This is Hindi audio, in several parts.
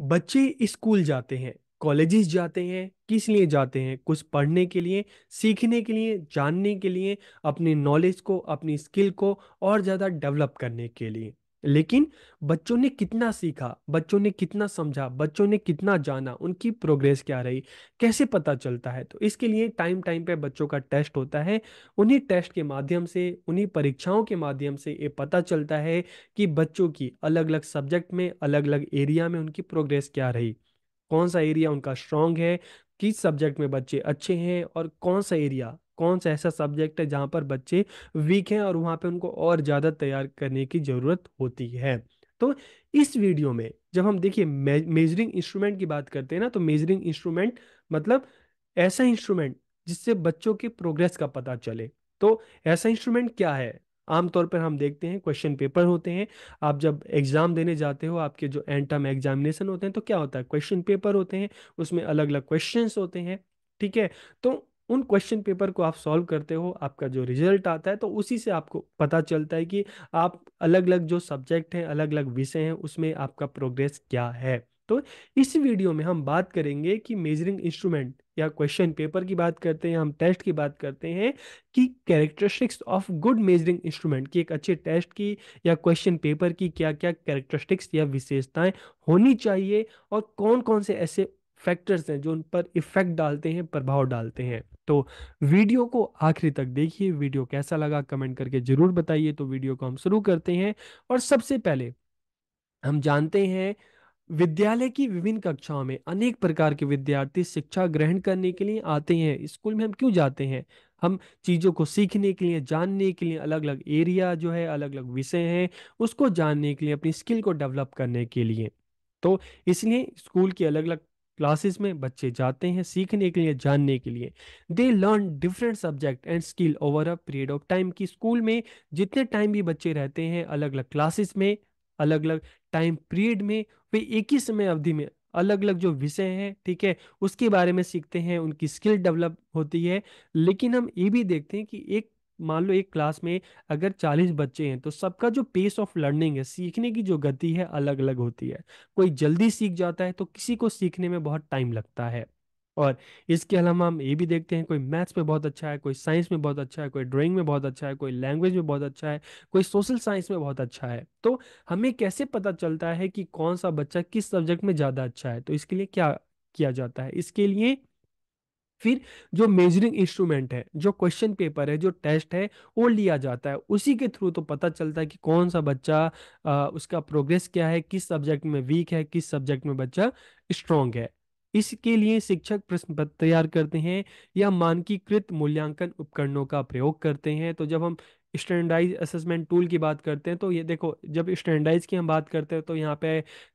बच्चे स्कूल जाते हैं कॉलेजेस जाते हैं किस लिए जाते हैं कुछ पढ़ने के लिए सीखने के लिए जानने के लिए अपने नॉलेज को अपनी स्किल को और ज़्यादा डेवलप करने के लिए लेकिन बच्चों ने कितना सीखा बच्चों ने कितना समझा बच्चों ने कितना जाना उनकी प्रोग्रेस क्या रही कैसे पता चलता है तो इसके लिए टाइम टाइम पे बच्चों का टेस्ट होता है उन्हीं टेस्ट के माध्यम से उन्हीं परीक्षाओं के माध्यम से ये पता चलता है कि बच्चों की अलग अलग सब्जेक्ट में अलग अलग एरिया में उनकी प्रोग्रेस क्या रही कौन सा एरिया उनका स्ट्रांग है किस सब्जेक्ट में बच्चे अच्छे हैं और कौन सा एरिया कौन सा ऐसा सब्जेक्ट है जहाँ पर बच्चे वीक हैं और वहाँ पे उनको और ज़्यादा तैयार करने की ज़रूरत होती है तो इस वीडियो में जब हम देखिए मेजरिंग इंस्ट्रूमेंट की बात करते हैं ना तो मेजरिंग इंस्ट्रूमेंट मतलब ऐसा इंस्ट्रूमेंट जिससे बच्चों के प्रोग्रेस का पता चले तो ऐसा इंस्ट्रूमेंट क्या है आमतौर पर हम देखते हैं क्वेश्चन पेपर होते हैं आप जब एग्जाम देने जाते हो आपके जो एंड टर्म एग्जामिनेशन होते हैं तो क्या होता है क्वेश्चन पेपर होते हैं उसमें अलग अलग क्वेश्चन होते हैं ठीक है तो उन क्वेश्चन पेपर को आप सॉल्व करते हो आपका जो रिजल्ट आता है तो उसी से आपको पता चलता है कि आप अलग अलग जो सब्जेक्ट हैं अलग अलग विषय हैं उसमें आपका प्रोग्रेस क्या है तो इस वीडियो में हम बात करेंगे कि मेजरिंग इंस्ट्रूमेंट या क्वेश्चन पेपर की बात करते हैं हम टेस्ट की बात करते हैं कि characteristics of good measuring instrument की एक अच्छे टेस्ट की या क्वेश्चन पेपर की क्या क्या कैरेक्टरिस्टिक्स या विशेषताएं होनी चाहिए और कौन कौन से ऐसे फैक्टर्स हैं जो उन पर इफेक्ट डालते हैं प्रभाव डालते हैं तो वीडियो को आखिरी तक देखिए वीडियो कैसा लगा कमेंट करके जरूर बताइए तो वीडियो को हम शुरू करते हैं और सबसे पहले हम जानते हैं विद्यालय की विभिन्न कक्षाओं में अनेक प्रकार के विद्यार्थी शिक्षा ग्रहण करने के लिए आते हैं स्कूल में हम क्यों जाते हैं हम चीज़ों को सीखने के लिए जानने के लिए अलग अलग एरिया जो है अलग अलग विषय हैं उसको जानने के लिए अपनी स्किल को डेवलप करने के लिए तो इसलिए स्कूल की अलग अलग क्लासेस में बच्चे जाते हैं सीखने के लिए जानने के लिए they learn different subject and skill over a period of time कि स्कूल में जितने टाइम भी बच्चे रहते हैं अलग अलग क्लासेस में अलग अलग टाइम पीरियड में वे एक ही समय अवधि में अलग अलग जो विषय हैं ठीक है उसके बारे में सीखते हैं उनकी स्किल डेवलप होती है लेकिन हम ये भी देखते हैं कि एक मान लो एक क्लास में अगर चालीस बच्चे हैं तो सबका जो पेस ऑफ लर्निंग है सीखने की जो गति है अलग अलग होती है कोई जल्दी सीख जाता है तो किसी को सीखने में बहुत टाइम लगता है और इसके अलावा हम ये भी देखते हैं कोई मैथ्स में बहुत अच्छा है कोई साइंस में बहुत अच्छा है कोई ड्राइंग में बहुत अच्छा है कोई लैंग्वेज में बहुत अच्छा है कोई सोशल साइंस में बहुत अच्छा है तो हमें कैसे पता चलता है कि कौन सा बच्चा किस सब्जेक्ट में ज़्यादा अच्छा है तो इसके लिए क्या किया जाता है इसके लिए फिर जो मेजरिंग इंस्ट्रूमेंट है जो क्वेश्चन पेपर है जो टेस्ट है वो लिया जाता है उसी के थ्रू तो पता चलता है कि कौन सा बच्चा आ, उसका प्रोग्रेस क्या है किस सब्जेक्ट में वीक है किस सब्जेक्ट में बच्चा स्ट्रांग है इसके लिए शिक्षक प्रश्न पत्र तैयार करते हैं या मानकीकृत मूल्यांकन उपकरणों का प्रयोग करते हैं तो जब हम स्टैंडर्डाइज असेसमेंट टूल की बात करते हैं तो ये देखो जब स्टैंडर्डाइज की हम बात करते हैं तो यहाँ पे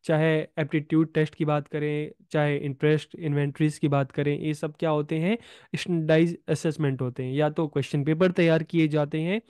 चाहे एप्टीट्यूड टेस्ट की बात करें चाहे इंटरेस्ट इन्वेंट्रीज की बात करें ये सब क्या होते हैं स्टैंडर्डाइज असेसमेंट होते हैं या तो क्वेश्चन पेपर तैयार किए जाते हैं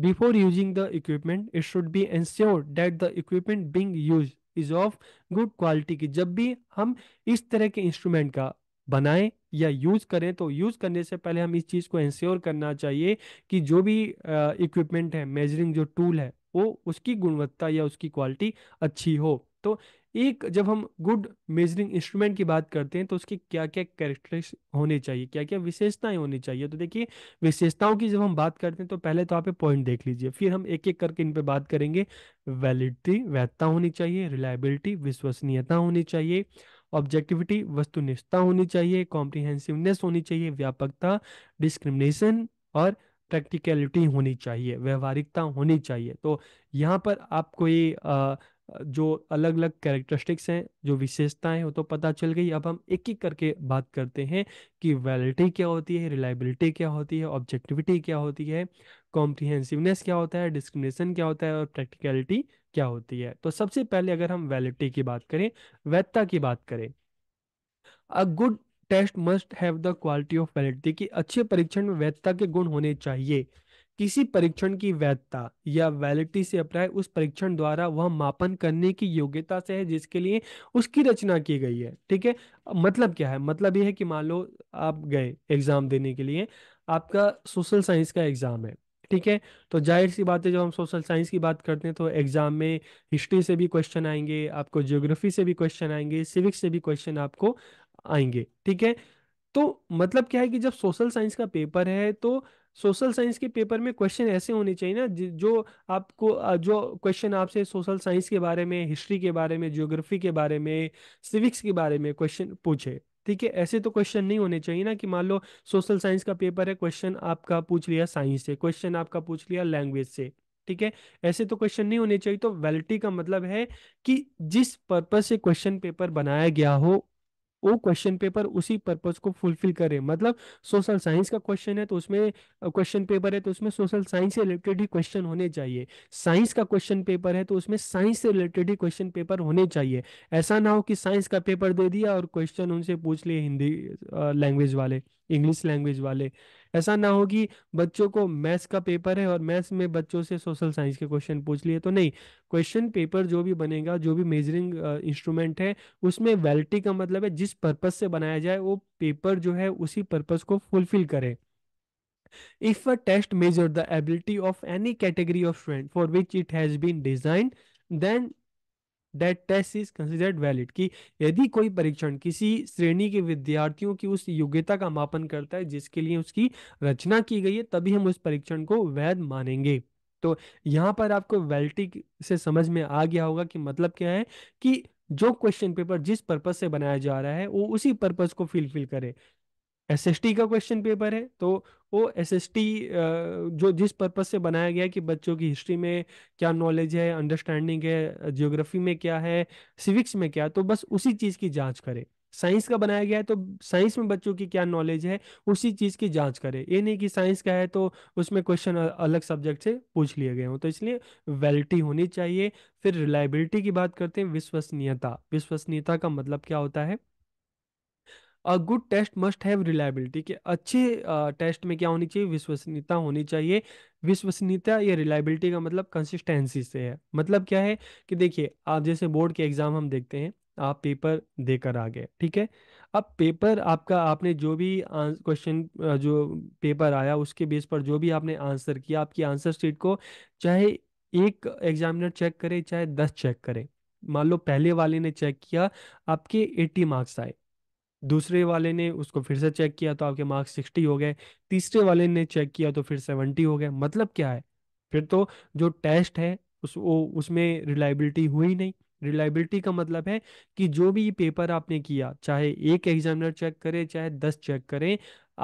before using the equipment it should be ensure that the equipment being use is of good quality की जब भी हम इस तरह के इंस्ट्रूमेंट का बनाएं या यूज करें तो यूज करने से पहले हम इस चीज को इंश्योर करना चाहिए कि जो भी इक्विपमेंट है मेजरिंग जो टूल है वो उसकी गुणवत्ता या उसकी क्वालिटी अच्छी हो तो एक जब हम गुड मेजरिंग इंस्ट्रूमेंट की बात करते हैं तो उसकी क्या क्या कैरेक्टरिस्ट होने चाहिए क्या क्या विशेषताएं होनी चाहिए तो देखिए विशेषताओं की जब हम बात करते हैं तो पहले तो आप पॉइंट देख लीजिए फिर हम एक एक करके इन पर बात करेंगे वैलिडिटी वैधता होनी चाहिए रिलायबिलिटी विश्वसनीयता होनी चाहिए ऑब्जेक्टिविटी वस्तुनिष्ठता होनी चाहिए कॉम्प्रिहेंसिवनेस होनी चाहिए व्यापकता डिस्क्रिमिनेशन और प्रैक्टिकलिटी होनी चाहिए व्यवहारिकता होनी चाहिए तो यहाँ पर कोई ये जो अलग अलग कैरेक्टरिस्टिक्स हैं जो विशेषताएं हैं वो तो पता चल गई अब हम एक एक करके बात करते हैं कि वैलिडिटी क्या होती है रिलायबिलिटी क्या होती है ऑब्जेक्टिविटी क्या होती है कॉम्प्रिहेंसिवनेस क्या होता है डिस्क्रिमिनेशन क्या होता है और प्रैक्टिकलिटी क्या होती है तो सबसे पहले अगर हम वैलिडिटी की बात करें वैधता की बात करें a good test must have the quality of validity कि अच्छे परीक्षण में वैधता के गुण होने चाहिए किसी परीक्षण की वैधता या वैलिडिटी से अप्राय उस परीक्षण द्वारा वह मापन करने की योग्यता से है जिसके लिए उसकी रचना की गई है ठीक है मतलब क्या है मतलब यह है कि मान लो आप गए एग्जाम देने के लिए आपका सोशल साइंस का एग्जाम है ठीक है तो जाहिर सी बात है जब हम सोशल साइंस की बात करते हैं तो एग्जाम में हिस्ट्री से भी क्वेश्चन आएंगे आपको ज्योग्राफी से भी क्वेश्चन आएंगे सिविक्स से भी क्वेश्चन आपको आएंगे ठीक है तो मतलब क्या है कि जब सोशल साइंस का पेपर है तो सोशल साइंस के पेपर में क्वेश्चन ऐसे होने चाहिए ना जो आपको जो क्वेश्चन आपसे सोशल साइंस के बारे में हिस्ट्री के बारे में जियोग्राफी के बारे में सिविक्स के बारे में क्वेश्चन पूछे ठीक है ऐसे तो क्वेश्चन नहीं होने चाहिए ना कि मान लो सोशल साइंस का पेपर है क्वेश्चन आपका पूछ लिया साइंस से क्वेश्चन आपका पूछ लिया लैंग्वेज से ठीक है ऐसे तो क्वेश्चन नहीं होने चाहिए तो वैलिटी का मतलब है कि जिस पर्पज से क्वेश्चन पेपर बनाया गया हो वो क्वेश्चन पेपर उसी पर्पज को फुलफिल करे मतलब सोशल साइंस का क्वेश्चन है तो उसमें क्वेश्चन पेपर है तो उसमें सोशल साइंस से रिलेटेड ही क्वेश्चन होने चाहिए साइंस का क्वेश्चन पेपर है तो उसमें साइंस से रिलेटेड ही क्वेश्चन पेपर होने चाहिए ऐसा ना हो कि साइंस का पेपर दे दिया और क्वेश्चन उनसे पूछ लिए हिंदी लैंग्वेज वाले इंग्लिश लैंग्वेज वाले ऐसा ना हो कि बच्चों को मैथ्स का पेपर है और मैथ्स में बच्चों से सोशल साइंस के क्वेश्चन पूछ लिए तो नहीं क्वेश्चन पेपर जो भी बनेगा जो भी मेजरिंग इंस्ट्रूमेंट है उसमें वैलिटी का मतलब है जिस पर्पज से बनाया जाए वो पेपर जो है उसी पर्पज को फुलफिल करे If a test measures the ability of any category of student for which it has been designed, then that test is considered valid कि यदि कोई परीक्षण किसी श्रेणी के विद्यार्थियों की उस योग्यता का मापन करता है जिसके लिए उसकी रचना की गई है तभी हम उस परीक्षण को वैध मानेंगे तो यहाँ पर आपको वैलिटी से समझ में आ गया होगा कि मतलब क्या है कि जो क्वेश्चन पेपर जिस पर्पज से बनाया जा रहा है वो उसी पर्पज को फिलफिल करे एसएसटी का क्वेश्चन पेपर है तो वो एसएसटी जो जिस पर्पज से बनाया गया कि बच्चों की हिस्ट्री में क्या नॉलेज है अंडरस्टैंडिंग है जियोग्राफी में क्या है सिविक्स में क्या तो बस उसी चीज़ की जांच करें साइंस का बनाया गया है तो साइंस में बच्चों की क्या नॉलेज है उसी चीज़ की जांच करें ये नहीं कि साइंस का है तो उसमें क्वेश्चन अलग सब्जेक्ट से पूछ लिए गए हों तो इसलिए वैलिटी होनी चाहिए फिर रिलायबिलिटी की बात करते हैं विश्वसनीयता विश्वसनीयता का मतलब क्या होता है a good test must have reliability कि अच्छे टेस्ट में क्या होनी चाहिए विश्वसनीयता होनी चाहिए विश्वसनीयता या रिलायबिलिटी का मतलब कंसिस्टेंसी से है मतलब क्या है कि देखिए आप जैसे बोर्ड के एग्जाम हम देखते हैं आप पेपर देकर आ गए ठीक है अब पेपर आपका आपने जो भी क्वेश्चन जो पेपर आया उसके बेस पर जो भी आपने आंसर किया आपकी आंसर शीट को चाहे एक एग्जामिनर चेक करे चाहे दस चेक करे मान लो पहले वाले ने चेक किया आपके एट्टी मार्क्स आए दूसरे वाले ने उसको फिर से चेक किया तो आपके मार्क्स सिक्सटी हो गए तीसरे वाले ने चेक किया तो फिर सेवेंटी हो गए मतलब क्या है फिर तो जो टेस्ट है उस वो उसमें रिलायबिलिटी हुई नहीं रिलायबिलिटी का मतलब है कि जो भी पेपर आपने किया चाहे एक एग्जामिनर चेक करे चाहे दस चेक करें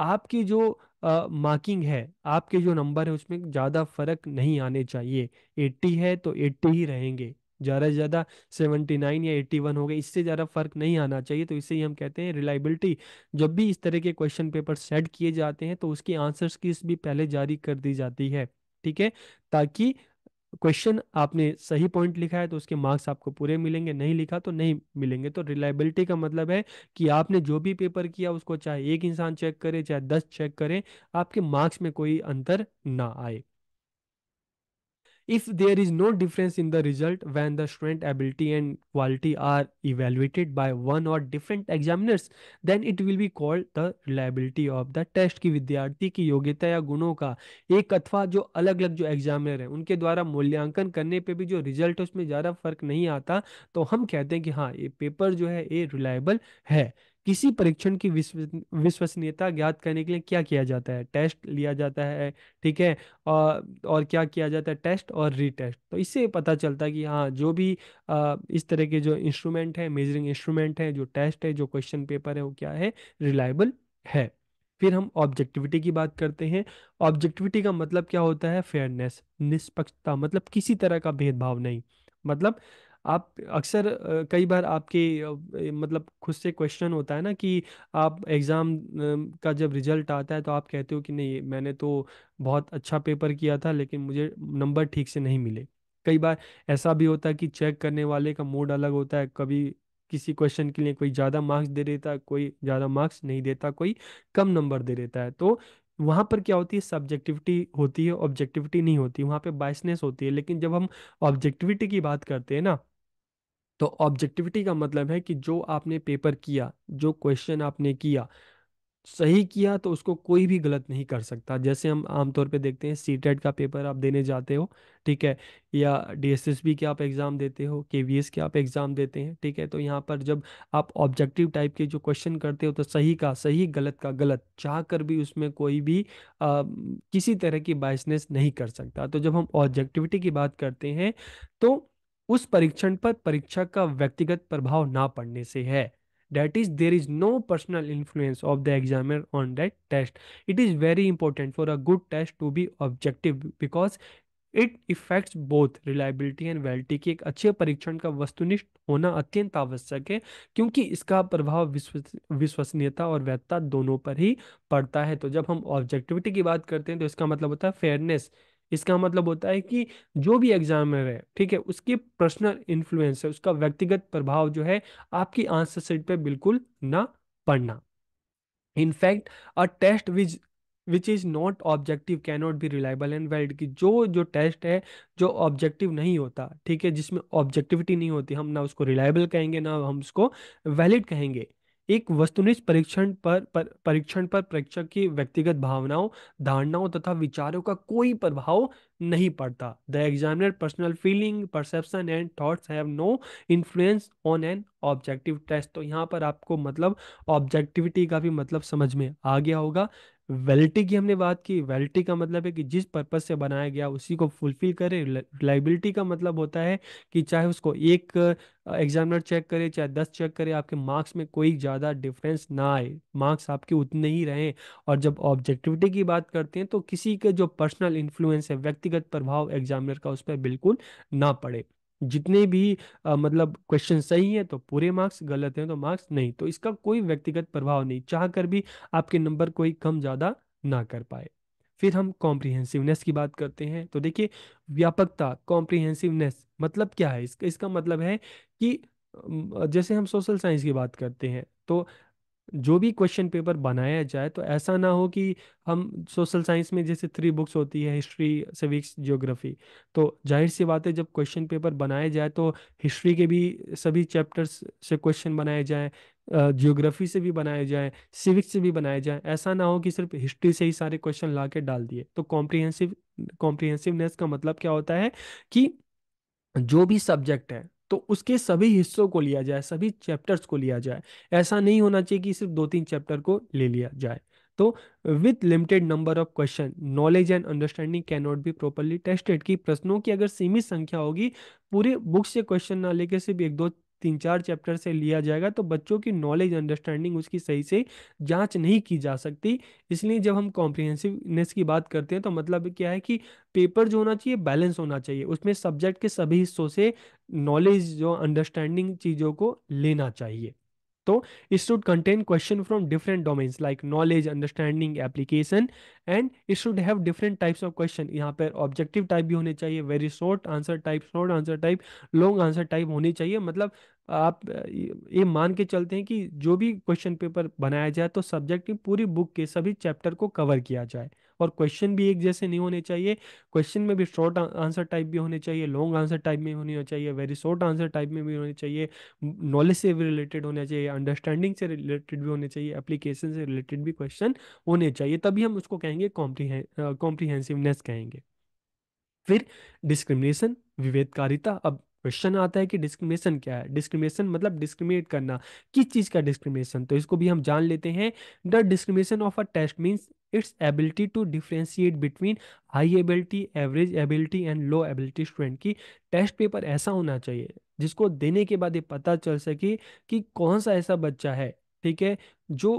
आपकी जो मार्किंग है आपके जो नंबर है उसमें ज़्यादा फर्क नहीं आने चाहिए एट्टी है तो एट्टी ही रहेंगे ज़्यादा से ज़्यादा सेवेंटी नाइन या एट्टी वन हो गए इससे ज़्यादा फर्क नहीं आना चाहिए तो इसे ही हम कहते हैं रिलायबिलिटी जब भी इस तरह के क्वेश्चन पेपर सेट किए जाते हैं तो उसकी आंसर्स की भी पहले जारी कर दी जाती है ठीक है ताकि क्वेश्चन आपने सही पॉइंट लिखा है तो उसके मार्क्स आपको पूरे मिलेंगे नहीं लिखा तो नहीं मिलेंगे तो रिलायबिलिटी का मतलब है कि आपने जो भी पेपर किया उसको चाहे एक इंसान चेक करे चाहे दस चेक करें आपके मार्क्स में कोई अंतर ना आए if there is no difference in the result when the student ability and quality are evaluated by one or different examiners then it will be called the reliability of the test की विद्यार्थी की योग्यता या गुणों का एक अथवा जो अलग अलग जो एग्जामिनर है उनके द्वारा मूल्यांकन करने पे भी जो रिजल्ट है उसमें ज़्यादा फर्क नहीं आता तो हम कहते हैं कि हाँ ये पेपर जो है ये रिलायबल है किसी परीक्षण की विश्वसनीयता ज्ञात करने के लिए क्या किया जाता है टेस्ट लिया जाता है ठीक है और और क्या किया जाता है टेस्ट और रीटेस्ट तो इससे पता चलता है कि हाँ जो भी आ, इस तरह के जो इंस्ट्रूमेंट है मेजरिंग इंस्ट्रूमेंट है जो टेस्ट है जो क्वेश्चन पेपर है वो क्या है रिलायबल है फिर हम ऑब्जेक्टिविटी की बात करते हैं ऑब्जेक्टिविटी का मतलब क्या होता है फेयरनेस निष्पक्षता मतलब किसी तरह का भेदभाव नहीं मतलब आप अक्सर कई बार आपके मतलब खुद से क्वेश्चन होता है ना कि आप एग्ज़ाम का जब रिज़ल्ट आता है तो आप कहते हो कि नहीं मैंने तो बहुत अच्छा पेपर किया था लेकिन मुझे नंबर ठीक से नहीं मिले। कई बार ऐसा भी होता है कि चेक करने वाले का मूड अलग होता है, कभी किसी क्वेश्चन के लिए कोई ज़्यादा मार्क्स दे देता है, कोई ज़्यादा मार्क्स नहीं देता, कोई कम नंबर दे देता है। तो वहाँ पर क्या होती है सब्जेक्टिविटी होती है, ऑब्जेक्टिविटी नहीं होती, वहाँ पे बाइसनेस होती है। लेकिन जब हम ऑब्जेक्टिविटी की बात करते हैं ना तो ऑब्जेक्टिविटी का मतलब है कि जो आपने पेपर किया जो क्वेश्चन आपने किया सही किया तो उसको कोई भी गलत नहीं कर सकता जैसे हम आमतौर पे देखते हैं सी e का पेपर आप देने जाते हो ठीक है या डीएसएसबी के आप एग्ज़ाम देते हो एस के आप एग्ज़ाम देते हैं ठीक है तो यहाँ पर जब आप ऑब्जेक्टिव टाइप के जो क्वेश्चन करते हो तो सही का सही गलत का गलत चाह कर भी उसमें कोई भी आ, किसी तरह की बाइसनेस नहीं कर सकता तो जब हम ऑब्जेक्टिविटी की बात करते हैं तो उस परीक्षण पर परीक्षा का व्यक्तिगत प्रभाव ना पड़ने से है that is there is no personal influence of the examiner on that test it is very important for a good test to be objective because it affects both reliability and validity की एक अच्छे परीक्षण का वस्तुनिष्ठ होना अत्यंत आवश्यक है क्योंकि इसका प्रभाव विश्वसनीयता और वैधता दोनों पर ही पड़ता है तो जब हम ऑब्जेक्टिविटी की बात करते हैं तो इसका मतलब होता है फेयरनेस इसका मतलब होता है कि जो भी एग्जामिनर है ठीक है उसके पर्सनल इन्फ्लुएंस है उसका व्यक्तिगत प्रभाव जो है आपकी आंसर सेट पे बिल्कुल ना पड़ना in fact a test which which is not objective can not be reliable and valid की जो जो टेस्ट है जो ऑब्जेक्टिव नहीं होता ठीक है जिसमें ऑब्जेक्टिविटी नहीं होती हम ना उसको रिलायबल कहेंगे ना हम उसको वैलिड कहेंगे एक वस्तुनिष्ठ परीक्षण पर, परीक्षण पर प्रेक्षक की व्यक्तिगत भावनाओं धारणाओं तथा विचारों का कोई प्रभाव नहीं पड़ता the examiner personal feeling perception and thoughts have no influence on an objective test तो यहाँ पर आपको मतलब ऑब्जेक्टिविटी का भी मतलब समझ में आ गया होगा वेलिटी की हमने बात की वेलिटी का मतलब है कि जिस पर्पज से बनाया गया उसी को फुलफिल करे रिलाइबिलिटी का मतलब होता है कि चाहे उसको एक एग्जामिनर चेक करे चाहे दस चेक करे आपके मार्क्स में कोई ज़्यादा डिफरेंस ना आए मार्क्स आपके उतने ही रहें और जब ऑब्जेक्टिविटी की बात करते हैं तो किसी के जो पर्सनल इन्फ्लुएंस है व्यक्तिगत प्रभाव एग्जामिनर का उस पर बिल्कुल ना पड़े जितने भी आ, मतलब क्वेश्चन सही है तो पूरे मार्क्स गलत हैं तो मार्क्स नहीं तो इसका कोई व्यक्तिगत प्रभाव नहीं चाह कर भी आपके नंबर कोई कम ज़्यादा ना कर पाए फिर हम कॉम्प्रिहेंसिवनेस की बात करते हैं तो देखिए व्यापकता कॉम्प्रिहेंसिवनेस मतलब क्या है इसका इसका मतलब है कि जैसे हम सोशल साइंस की बात करते हैं तो जो भी क्वेश्चन पेपर बनाया जाए तो ऐसा ना हो कि हम सोशल साइंस में जैसे थ्री बुक्स होती है हिस्ट्री सिविक्स ज्योग्राफी तो जाहिर सी बात है जब क्वेश्चन पेपर बनाए जाए तो हिस्ट्री के भी सभी चैप्टर्स से क्वेश्चन बनाए जाएं जियोग्राफी से भी बनाए जाएं सिविक्स से भी बनाए जाएं ऐसा ना हो कि सिर्फ हिस्ट्री से ही सारे क्वेश्चन ला के डाल दिए तो कॉम्प्रिहेंसिव कॉम्प्रिहेंसिवनेस का मतलब क्या होता है कि जो भी सब्जेक्ट है तो उसके सभी हिस्सों को लिया जाए सभी चैप्टर्स को लिया जाए ऐसा नहीं होना चाहिए कि सिर्फ दो तीन चैप्टर को ले लिया जाए तो with limited number of question knowledge and understanding can not be properly tested कि प्रश्नों की अगर सीमित संख्या होगी पूरे बुक से क्वेश्चन ना लेके सिर्फ एक दो तीन चार चैप्टर से लिया जाएगा तो बच्चों की नॉलेज अंडरस्टैंडिंग उसकी सही से जांच नहीं की जा सकती इसलिए जब हम कॉम्प्रिहेंसिवनेस की बात करते हैं तो मतलब क्या है कि पेपर जो होना चाहिए बैलेंस होना चाहिए उसमें सब्जेक्ट के सभी हिस्सों से नॉलेज जो अंडरस्टैंडिंग चीज़ों को लेना चाहिए तो it should contain question from different domains like knowledge understanding application and it should have different types of question यहाँ पर ऑब्जेक्टिव टाइप भी होने चाहिए very short answer type short answer type long answer type होने चाहिए मतलब आप ये मान के चलते हैं कि जो भी क्वेश्चन पेपर बनाया जाए तो सब्जेक्ट की पूरी बुक के सभी चैप्टर को कवर किया जाए और क्वेश्चन भी एक जैसे नहीं होने चाहिए क्वेश्चन में भी शॉर्ट आंसर टाइप भी होने चाहिए लॉन्ग आंसर टाइप में होने चाहिए वेरी शॉर्ट आंसर टाइप में भी होने चाहिए नॉलेज से भी रिलेटेड होने चाहिए अंडरस्टैंडिंग से रिलेटेड भी होने चाहिए एप्लीकेशन से रिलेटेड भी क्वेश्चन होने चाहिए तभी हम उसको कहेंगे कॉम्प्रीहेंसिवनेस कहेंगे फिर डिस्क्रिमिनेशन विवेदकारिता अब क्वेश्चन आता है कि डिस्क्रिमिनेशन क्या है डिस्क्रिमिनेशन मतलब डिस्क्रिमिनेट करना किस चीज का डिस्क्रिमिनेशन तो इसको भी हम जान लेते हैं the discrimination of a test means its ability to differentiate between high ability average ability and low ability student की टेस्ट पेपर ऐसा होना चाहिए जिसको देने के बाद ये पता चल सके कि कौन सा ऐसा बच्चा है ठीक है जो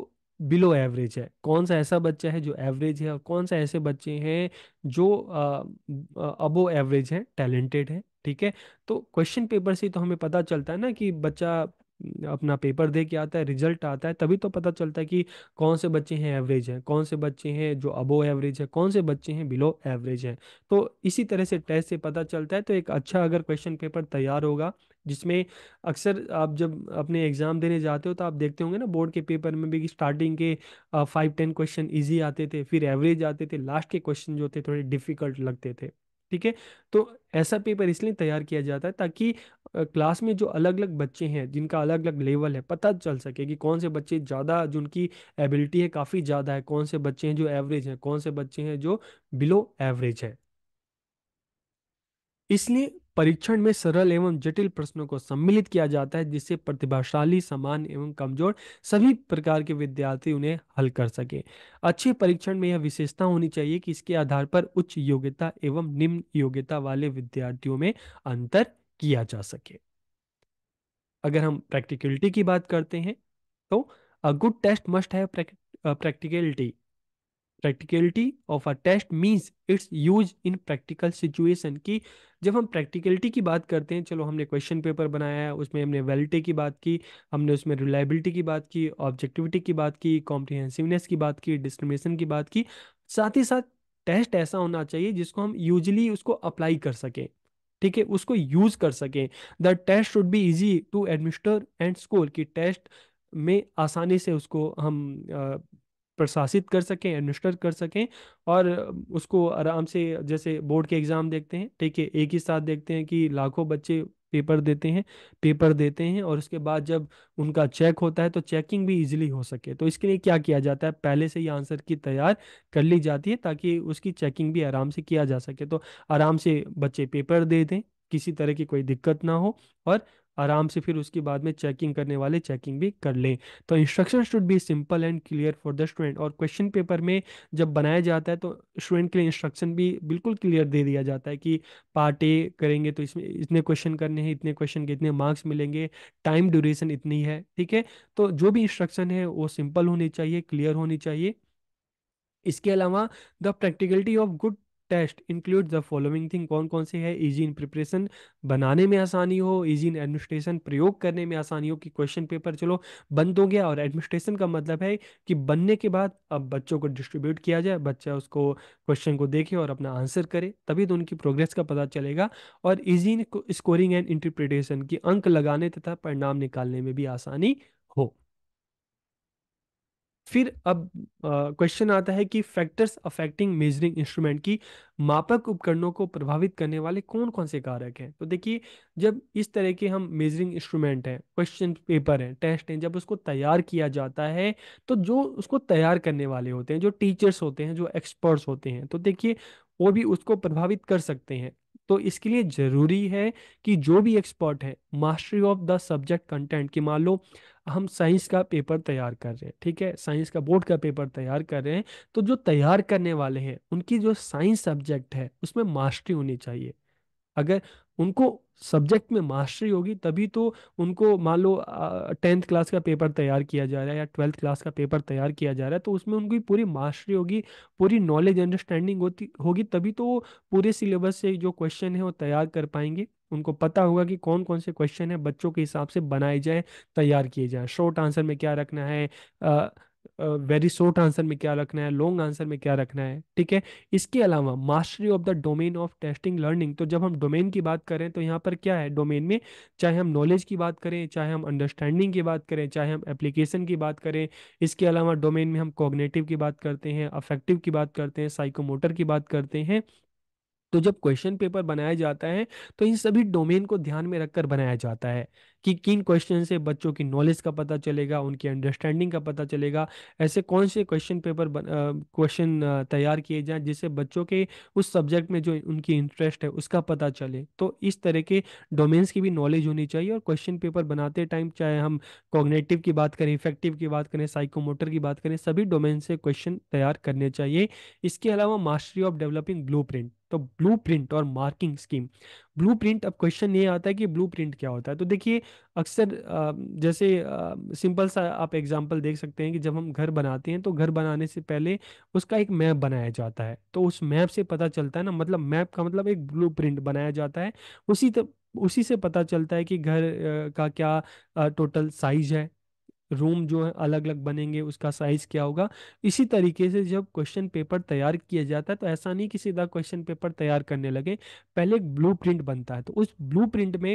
बिलो एवरेज है कौन सा ऐसा बच्चा है जो एवरेज है और कौन सा ऐसे बच्चे हैं जो अबो एवरेज है टैलेंटेड है ठीक है तो क्वेश्चन पेपर से तो हमें पता चलता है ना कि बच्चा अपना पेपर दे के आता है रिजल्ट आता है तभी तो पता चलता है कि कौन से बच्चे हैं एवरेज हैं कौन से बच्चे हैं जो अबो एवरेज है कौन से बच्चे हैं बिलो एवरेज हैं तो इसी तरह से टेस्ट से पता चलता है तो एक अच्छा अगर क्वेश्चन पेपर तैयार होगा जिसमें अक्सर आप जब अपने एग्ज़ाम देने जाते हो तो आप देखते होंगे ना बोर्ड के पेपर में भी स्टार्टिंग के फाइव टेन क्वेश्चन ईजी आते थे फिर एवरेज आते थे लास्ट के क्वेश्चन जो थे थोड़े डिफिकल्ट लगते थे ठीक है तो ऐसा पेपर इसलिए तैयार किया जाता है ताकि क्लास में जो अलग अलग बच्चे हैं जिनका अलग अलग लेवल है पता चल सके कि कौन से बच्चे ज़्यादा जिनकी एबिलिटी है काफ़ी ज़्यादा है कौन से बच्चे हैं जो एवरेज हैं कौन से बच्चे हैं जो बिलो एवरेज है इसलिए परीक्षण में सरल एवं जटिल प्रश्नों को सम्मिलित किया जाता है जिससे प्रतिभाशाली समान एवं कमजोर सभी प्रकार के विद्यार्थी उन्हें हल कर सके अच्छे परीक्षण में यह विशेषता होनी चाहिए कि इसके आधार पर उच्च योग्यता एवं निम्न योग्यता वाले विद्यार्थियों में अंतर किया जा सके अगर हम प्रैक्टिकलिटी की बात करते हैं तो a good test must have practicality practicality of a test means its use in practical situation की जब हम प्रैक्टिकलिटी की बात करते हैं चलो हमने क्वेश्चन पेपर बनाया है उसमें हमने वैलिटी की बात की हमने उसमें रिलायबिलिटी की बात की ऑब्जेक्टिविटी की बात की कॉम्प्रिहेंसिवनेस की बात की डिस्क्रिमिनेशन की बात की साथ ही साथ टेस्ट ऐसा होना चाहिए जिसको हम यूजली उसको अप्लाई कर सकें ठीक है उसको यूज कर सकें the test should be easy to administer and score कि टेस्ट में आसानी से उसको हम प्रशासित कर सकें एडमिनिस्टर कर सकें और उसको आराम से जैसे बोर्ड के एग्ज़ाम देखते हैं ठीक है एक ही साथ देखते हैं कि लाखों बच्चे पेपर देते हैं पेपर देते हैं और उसके बाद जब उनका चेक होता है तो चेकिंग भी इजीली हो सके तो इसके लिए क्या किया जाता है पहले से ही आंसर की तैयार कर ली जाती है ताकि उसकी चेकिंग भी आराम से किया जा सके तो आराम से बच्चे पेपर दे दें किसी तरह की कोई दिक्कत ना हो और आराम से फिर उसके बाद में चेकिंग करने वाले चेकिंग भी कर लें तो instruction should be simple and clear for the student और क्वेश्चन पेपर में जब बनाया जाता है तो स्टूडेंट के लिए इंस्ट्रक्शन भी बिल्कुल क्लियर दे दिया जाता है कि पार्ट ए करेंगे तो इसमें इतने क्वेश्चन करने हैं इतने क्वेश्चन के इतने मार्क्स मिलेंगे टाइम ड्यूरेशन इतनी है ठीक है तो जो भी इंस्ट्रक्शन है वो सिंपल होनी चाहिए क्लियर होनी चाहिए इसके अलावा the practicality of good test include the following thing कौन कौन से है इजी इन प्रिपरेशन बनाने में आसानी हो इजी इन एडमिनिस्ट्रेशन प्रयोग करने में आसानी हो कि क्वेश्चन पेपर चलो बंद हो गया और एडमिनिस्ट्रेशन का मतलब है कि बनने के बाद अब बच्चों को डिस्ट्रीब्यूट किया जाए बच्चा उसको क्वेश्चन को देखे और अपना आंसर करे तभी तो उनकी प्रोग्रेस का पता चलेगा और easy in scoring and interpretation की अंक लगाने तथा परिणाम निकालने में भी आसानी हो फिर अब क्वेश्चन आता है कि फैक्टर्स अफेक्टिंग मेजरिंग इंस्ट्रूमेंट की मापक उपकरणों को प्रभावित करने वाले कौन कौन से कारक हैं तो देखिए जब इस तरह के हम मेजरिंग इंस्ट्रूमेंट हैं क्वेश्चन पेपर हैं टेस्ट हैं जब उसको तैयार किया जाता है तो जो उसको तैयार करने वाले होते हैं जो टीचर्स होते हैं जो एक्सपर्ट्स होते हैं तो देखिए वो भी उसको प्रभावित कर सकते हैं तो इसके लिए ज़रूरी है कि जो भी एक्सपर्ट है mastery of the subject content कि मान लो हम साइंस का पेपर तैयार कर रहे हैं ठीक है साइंस का बोर्ड का पेपर तैयार कर रहे हैं तो जो तैयार करने वाले हैं उनकी जो साइंस सब्जेक्ट है उसमें मास्टरी होनी चाहिए अगर उनको सब्जेक्ट में मास्टरी होगी तभी तो उनको मान लो टेंथ क्लास का पेपर तैयार किया जा रहा है या ट्वेल्थ क्लास का पेपर तैयार किया जा रहा है तो उसमें उनकी पूरी मास्टरी होगी पूरी नॉलेज अंडरस्टैंडिंग होती होगी तभी तो वो पूरे सिलेबस से जो क्वेश्चन है वो तैयार कर पाएंगे उनको पता होगा कि कौन कौन से क्वेश्चन है बच्चों के हिसाब से बनाए जाए तैयार किए जाए शॉर्ट आंसर में क्या रखना है आ, वेरी शॉर्ट आंसर में क्या रखना है लॉन्ग आंसर में क्या रखना है ठीक है इसके अलावा mastery of the domain of testing learning तो जब हम डोमेन की बात करें तो यहाँ पर क्या है डोमेन में चाहे हम नॉलेज की बात करें चाहे हम अंडरस्टैंडिंग की बात करें चाहे हम एप्लीकेशन की बात करें इसके अलावा डोमेन में हम कॉग्नेटिव की बात करते हैं अफेक्टिव की बात करते हैं साइकोमोटर की बात करते हैं तो जब क्वेश्चन पेपर बनाया जाता है तो इन सभी डोमेन को ध्यान में रखकर बनाया जाता है कि किन क्वेश्चन से बच्चों की नॉलेज का पता चलेगा उनकी अंडरस्टैंडिंग का पता चलेगा ऐसे कौन से क्वेश्चन पेपर क्वेश्चन तैयार किए जाएं जिससे बच्चों के उस सब्जेक्ट में जो उनकी इंटरेस्ट है उसका पता चले तो इस तरह के डोमेन्स की भी नॉलेज होनी चाहिए और क्वेश्चन पेपर बनाते टाइम चाहे हम कॉग्नेटिव की बात करें इफेक्टिव की बात करें साइकोमोटर की बात करें सभी डोमेन से क्वेश्चन तैयार करने चाहिए इसके अलावा मास्टरी ऑफ डेवलपिंग ब्लू तो ब्लू और मार्किंग स्कीम ब्लू प्रिंट अब क्वेश्चन ये आता है कि ब्लू प्रिंट क्या होता है तो देखिए अक्सर जैसे सिंपल सा आप एग्जाम्पल देख सकते हैं कि जब हम घर बनाते हैं तो घर बनाने से पहले उसका एक मैप बनाया जाता है तो उस मैप से पता चलता है ना मतलब मैप का मतलब एक ब्लू प्रिंट बनाया जाता है उसी तो उसी से पता चलता है कि घर का क्या टोटल साइज है रूम जो है अलग अलग बनेंगे उसका साइज क्या होगा इसी तरीके से जब क्वेश्चन पेपर तैयार किया जाता है तो ऐसा नहीं कि सीधा क्वेश्चन पेपर तैयार करने लगे पहले एक ब्लूप्रिंट बनता है तो उस ब्लूप्रिंट में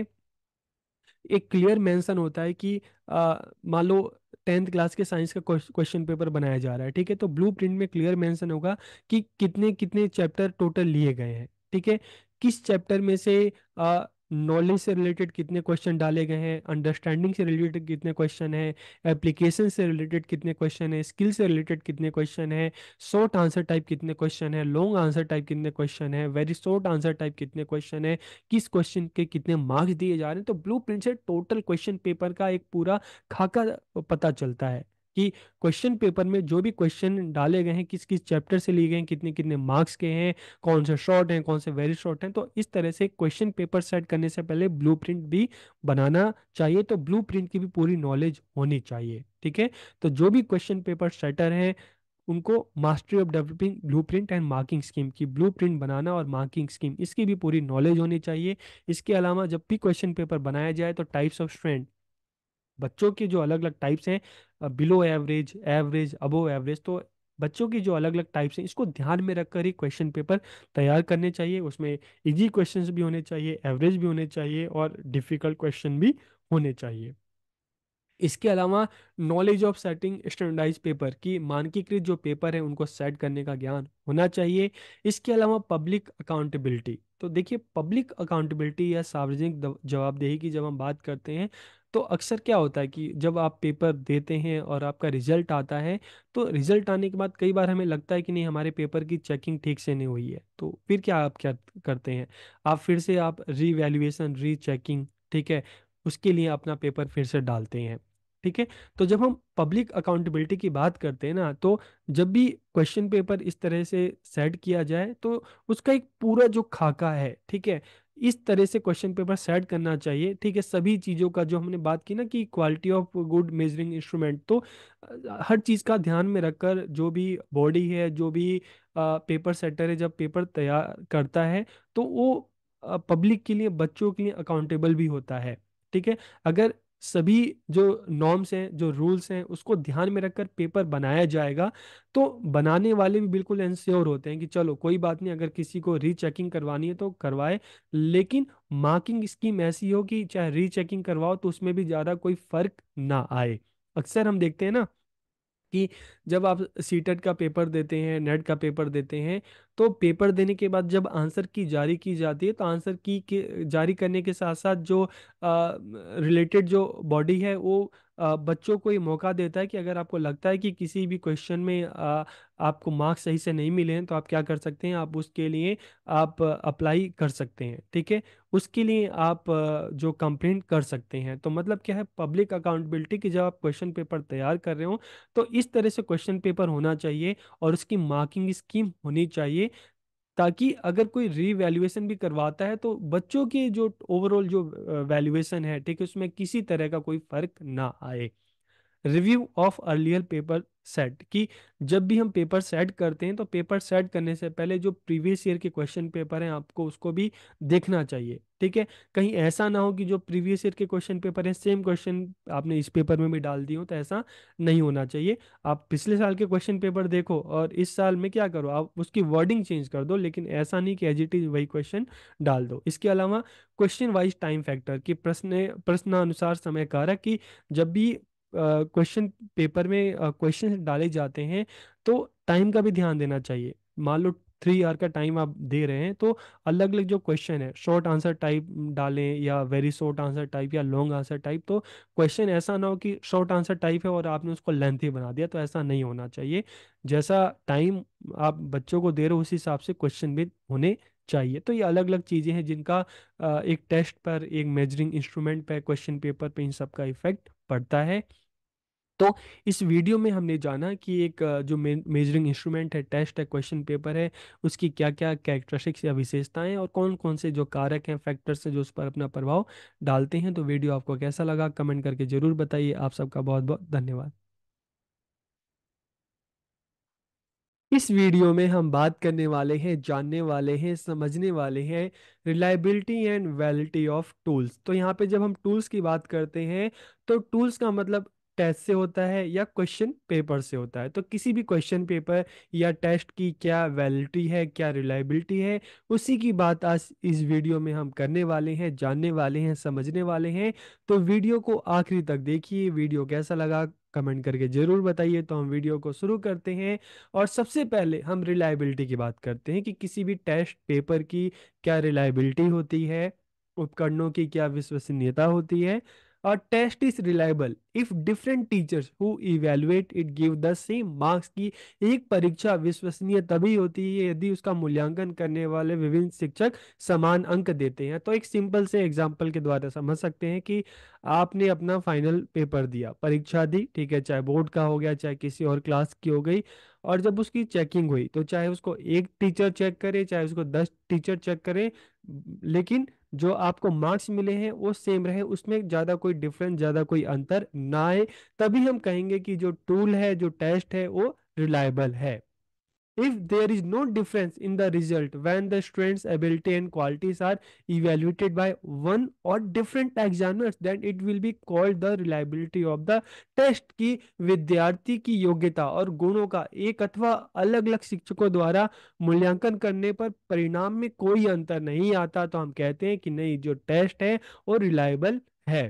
एक क्लियर मेंशन होता है कि मान लो टेंथ क्लास के साइंस का क्वेश्चन पेपर बनाया जा रहा है ठीक है तो ब्लू प्रिंट में क्लियर मेंशन होगा कि कितने कितने चैप्टर टोटल लिए गए हैं ठीक है किस चैप्टर में से आ, नॉलेज से रिलेटेड कितने क्वेश्चन डाले गए हैं अंडरस्टैंडिंग से रिलेटेड कितने क्वेश्चन हैं एप्लीकेशन से रिलेटेड कितने क्वेश्चन हैं स्किल से रिलेटेड कितने क्वेश्चन हैं शॉर्ट आंसर टाइप कितने क्वेश्चन हैं लॉन्ग आंसर टाइप कितने क्वेश्चन हैं वेरी शॉर्ट आंसर टाइप कितने क्वेश्चन हैं किस क्वेश्चन के कितने मार्क्स दिए जा रहे हैं तो ब्लू से टोटल क्वेश्चन पेपर का एक पूरा खाका पता चलता है कि क्वेश्चन पेपर में जो भी क्वेश्चन डाले गए हैं किस किस चैप्टर से लिए गए हैं कितने कितने मार्क्स के हैं कौन से शॉर्ट हैं कौन से वेरी शॉर्ट हैं तो इस तरह से क्वेश्चन पेपर सेट करने से पहले ब्लू भी बनाना चाहिए तो ब्लू की भी पूरी नॉलेज होनी चाहिए ठीक है तो जो भी क्वेश्चन पेपर सेटर हैं उनको mastery of developing blueprint and marking scheme की ब्लूप्रिंट बनाना और मार्किंग स्कीम इसकी भी पूरी नॉलेज होनी चाहिए इसके अलावा जब भी क्वेश्चन पेपर बनाया जाए तो टाइप्स ऑफ स्ट्रेंथ बच्चों के जो अलग अलग टाइप्स हैं below average average above average तो बच्चों की जो अलग अलग टाइप्स हैं इसको ध्यान में रखकर ही क्वेश्चन पेपर तैयार करने चाहिए उसमें इजी क्वेश्चंस भी होने चाहिए एवरेज भी होने चाहिए और डिफ़िकल्ट क्वेश्चन भी होने चाहिए इसके अलावा knowledge of setting standardise paper की मानकीकृत जो पेपर है उनको सेट करने का ज्ञान होना चाहिए इसके अलावा पब्लिक अकाउंटेबिलिटी तो देखिए पब्लिक अकाउंटेबिलिटी या सार्वजनिक जवाबदेही की जब हम बात करते हैं तो अक्सर क्या होता है कि जब आप पेपर देते हैं और आपका रिजल्ट आता है तो रिजल्ट आने के बाद कई बार हमें लगता है कि नहीं हमारे पेपर की चेकिंग ठीक से नहीं हुई है तो फिर क्या आप क्या करते हैं आप फिर से आप रीवैल्यूएशन री चेकिंग ठीक है उसके लिए अपना पेपर फिर से डालते हैं ठीक है तो जब हम पब्लिक अकाउंटेबिलिटी की बात करते हैं ना तो जब भी क्वेश्चन पेपर इस तरह से सेट किया जाए तो उसका एक पूरा जो खाका है ठीक है इस तरह से क्वेश्चन पेपर सेट करना चाहिए ठीक है सभी चीज़ों का जो हमने बात की ना कि quality of good measuring instrument तो हर चीज़ का ध्यान में रखकर जो भी बॉडी है जो भी पेपर सेटर है जब पेपर तैयार करता है तो वो पब्लिक के लिए बच्चों के लिए अकाउंटेबल भी होता है ठीक है अगर सभी जो नॉर्म्स हैं जो रूल्स हैं उसको ध्यान में रखकर पेपर बनाया जाएगा तो बनाने वाले भी बिल्कुल एनश्योर होते हैं कि चलो कोई बात नहीं अगर किसी को रीचेकिंग करवानी है तो करवाए लेकिन मार्किंग स्कीम ऐसी हो कि चाहे रीचेकिंग करवाओ तो उसमें भी ज़्यादा कोई फर्क ना आए अक्सर हम देखते हैं ना कि जब आप सीटेट का पेपर देते हैं नेट का पेपर देते हैं तो पेपर देने के बाद जब आंसर की जारी की जाती है तो आंसर की के जारी करने के साथ साथ जो रिलेटेड जो बॉडी है वो आ, बच्चों को ये मौका देता है कि अगर आपको लगता है कि किसी भी क्वेश्चन में आ, आपको मार्क्स सही से नहीं मिले हैं तो आप क्या कर सकते हैं आप उसके लिए आप अप्लाई कर सकते हैं ठीक है उसके लिए आप जो कंप्लेंट कर सकते हैं तो मतलब क्या है पब्लिक अकाउंटेबिलिटी की जब आप क्वेश्चन पेपर तैयार कर रहे हो तो इस तरह से क्वेश्चन क्वेश्चन पेपर होना चाहिए और उसकी मार्किंग स्कीम होनी चाहिए ताकि अगर कोई रीवैल्यूएशन भी करवाता है तो बच्चों की जो ओवरऑल जो वैल्यूएशन है ठीक है उसमें किसी तरह का कोई फर्क ना आए review of earlier paper set कि जब भी हम पेपर सेट करते हैं तो पेपर सेट करने से पहले जो प्रीवियस ईयर के क्वेश्चन पेपर हैं आपको उसको भी देखना चाहिए ठीक है कहीं ऐसा ना हो कि जो प्रीवियस ईयर के क्वेश्चन पेपर हैं सेम क्वेश्चन आपने इस पेपर में भी डाल दिए हो तो ऐसा नहीं होना चाहिए आप पिछले साल के क्वेश्चन पेपर देखो और इस साल में क्या करो आप उसकी वर्डिंग चेंज कर दो लेकिन ऐसा नहीं कि एज वही क्वेश्चन डाल दो इसके अलावा क्वेश्चन वाइज टाइम फैक्टर कि प्रश्न प्रश्नानुसार समय कारक कि जब भी क्वेश्चन पेपर में क्वेश्चन डाले जाते हैं तो टाइम का भी ध्यान देना चाहिए मान लो थ्री आर का टाइम आप दे रहे हैं तो अलग अलग जो क्वेश्चन है शॉर्ट आंसर टाइप डालें या वेरी शॉर्ट आंसर टाइप या लॉन्ग आंसर टाइप तो क्वेश्चन ऐसा ना हो कि शॉर्ट आंसर टाइप है और आपने उसको लेंथी बना दिया तो ऐसा नहीं होना चाहिए जैसा टाइम आप बच्चों को दे रहे हो उस हिसाब से क्वेश्चन भी होने चाहिए तो ये अलग अलग चीज़ें हैं जिनका एक टेस्ट पर एक मेजरिंग इंस्ट्रूमेंट पर क्वेश्चन पेपर पर इन सब का इफेक्ट पड़ता है तो इस वीडियो में हमने जाना कि एक जो मेजरिंग इंस्ट्रूमेंट है टेस्ट है क्वेश्चन पेपर है उसकी क्या क्या कैरेक्टरिस्टिक्स या विशेषताएं और कौन कौन से जो कारक हैं फैक्टर्स हैं जो उस पर अपना प्रभाव डालते हैं तो वीडियो आपको कैसा लगा कमेंट करके ज़रूर बताइए आप सबका बहुत बहुत धन्यवाद इस वीडियो में हम बात करने वाले हैं जानने वाले हैं समझने वाले हैं reliability and validity of tools तो यहाँ पे जब हम टूल्स की बात करते हैं तो टूल्स का मतलब टेस्ट से होता है या क्वेश्चन पेपर से होता है तो किसी भी क्वेश्चन पेपर या टेस्ट की क्या वैलिटी है क्या रिलायबिलिटी है उसी की बात आज इस वीडियो में हम करने वाले हैं जानने वाले हैं समझने वाले हैं तो वीडियो को आखिरी तक देखिए वीडियो कैसा लगा कमेंट करके ज़रूर बताइए तो हम वीडियो को शुरू करते हैं और सबसे पहले हम रिलायबिलिटी की बात करते हैं कि किसी भी टेस्ट पेपर की क्या रिलायबिलिटी होती है उपकरणों की क्या विश्वसनीयता होती है A test is reliable if different teachers who evaluate it give the same marks की एक परीक्षा विश्वसनीय तभी होती है यदि उसका मूल्यांकन करने वाले विभिन्न शिक्षक समान अंक देते हैं तो एक सिंपल से एग्जाम्पल के द्वारा समझ सकते हैं कि आपने अपना फाइनल पेपर दिया परीक्षा दी ठीक है चाहे बोर्ड का हो गया चाहे किसी और क्लास की हो गई और जब उसकी चेकिंग हुई तो चाहे उसको एक टीचर चेक करे चाहे उसको दस टीचर चेक करे लेकिन जो आपको मार्क्स मिले हैं वो सेम रहे उसमें ज़्यादा कोई डिफरेंस ज़्यादा कोई अंतर ना आए तभी हम कहेंगे कि जो टूल है जो टेस्ट है वो रिलायबल है if there is no difference in the result when the student's ability and qualities are evaluated by one or different examiners then it will be called the reliability of the test ki vidyarthi ki yogyata aur gunon ka ek अथवा alag alag shikshakon dwara mulyankan karne par parinam mein koi antar nahi aata to hum kehte hain ki nahi jo test hai wo reliable है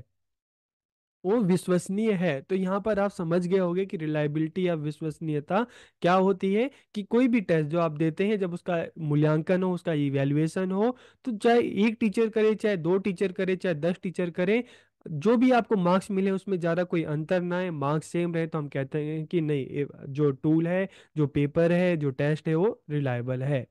वो विश्वसनीय है तो यहाँ पर आप समझ गए होंगे कि रिलायबिलिटी या विश्वसनीयता क्या होती है कि कोई भी टेस्ट जो आप देते हैं जब उसका मूल्यांकन हो उसका इवेल्युएशन हो तो चाहे एक टीचर करे चाहे दो टीचर करे चाहे दस टीचर करे जो भी आपको मार्क्स मिले उसमें ज़्यादा कोई अंतर ना है मार्क्स सेम रहे तो हम कहते हैं कि नहीं जो टूल है जो पेपर है जो टेस्ट है वो रिलायबल है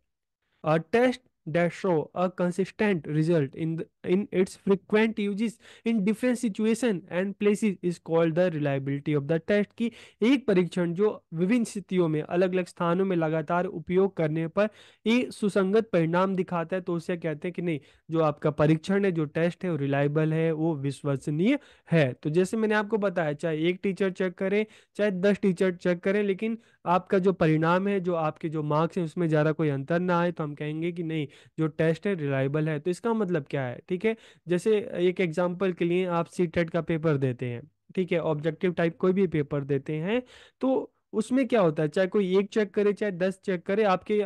और test that show a consistent result in in its frequent uses in different situation and places is called the reliability of the test कि एक परीक्षण जो विभिन्न स्थितियों में अलग अलग स्थानों में लगातार उपयोग करने पर ये सुसंगत परिणाम दिखाता है तो उसे कहते हैं कि नहीं जो आपका परीक्षण है जो टेस्ट है वो रिलायबल है वो विश्वसनीय है तो जैसे मैंने आपको बताया चाहे एक टीचर चेक करें चाहे दस टीचर चेक करें लेकिन आपका जो परिणाम है जो आपके जो मार्क्स है उसमें ज़्यादा कोई अंतर ना आए तो हम कहेंगे कि नहीं जो टेस्ट है रिलायबल है तो इसका मतलब क्या है ठीक है ठीक है जैसे एक एग्जाम्पल के लिए आप सी e का पेपर देते हैं ठीक है ऑब्जेक्टिव टाइप कोई भी पेपर देते हैं तो उसमें क्या होता है चाहे कोई एक चेक करे चाहे दस चेक करे आपके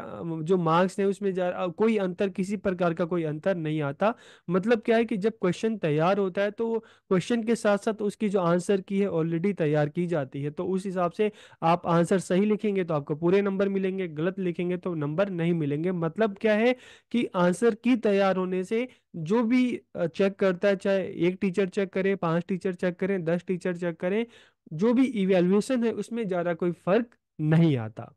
जो मार्क्स हैं उसमें जा कोई अंतर किसी प्रकार का कोई अंतर नहीं आता मतलब क्या है कि जब क्वेश्चन तैयार होता है तो क्वेश्चन के साथ साथ उसकी जो आंसर की है ऑलरेडी तैयार की जाती है तो उस हिसाब से आप आंसर सही लिखेंगे तो आपको पूरे नंबर मिलेंगे गलत लिखेंगे तो नंबर नहीं मिलेंगे मतलब क्या है कि आंसर की तैयार होने से जो भी चेक करता है चाहे एक टीचर चेक करे पांच टीचर चेक करें दस टीचर चेक करें जो भी इवेल्युएशन है उसमें ज़्यादा कोई फर्क नहीं आता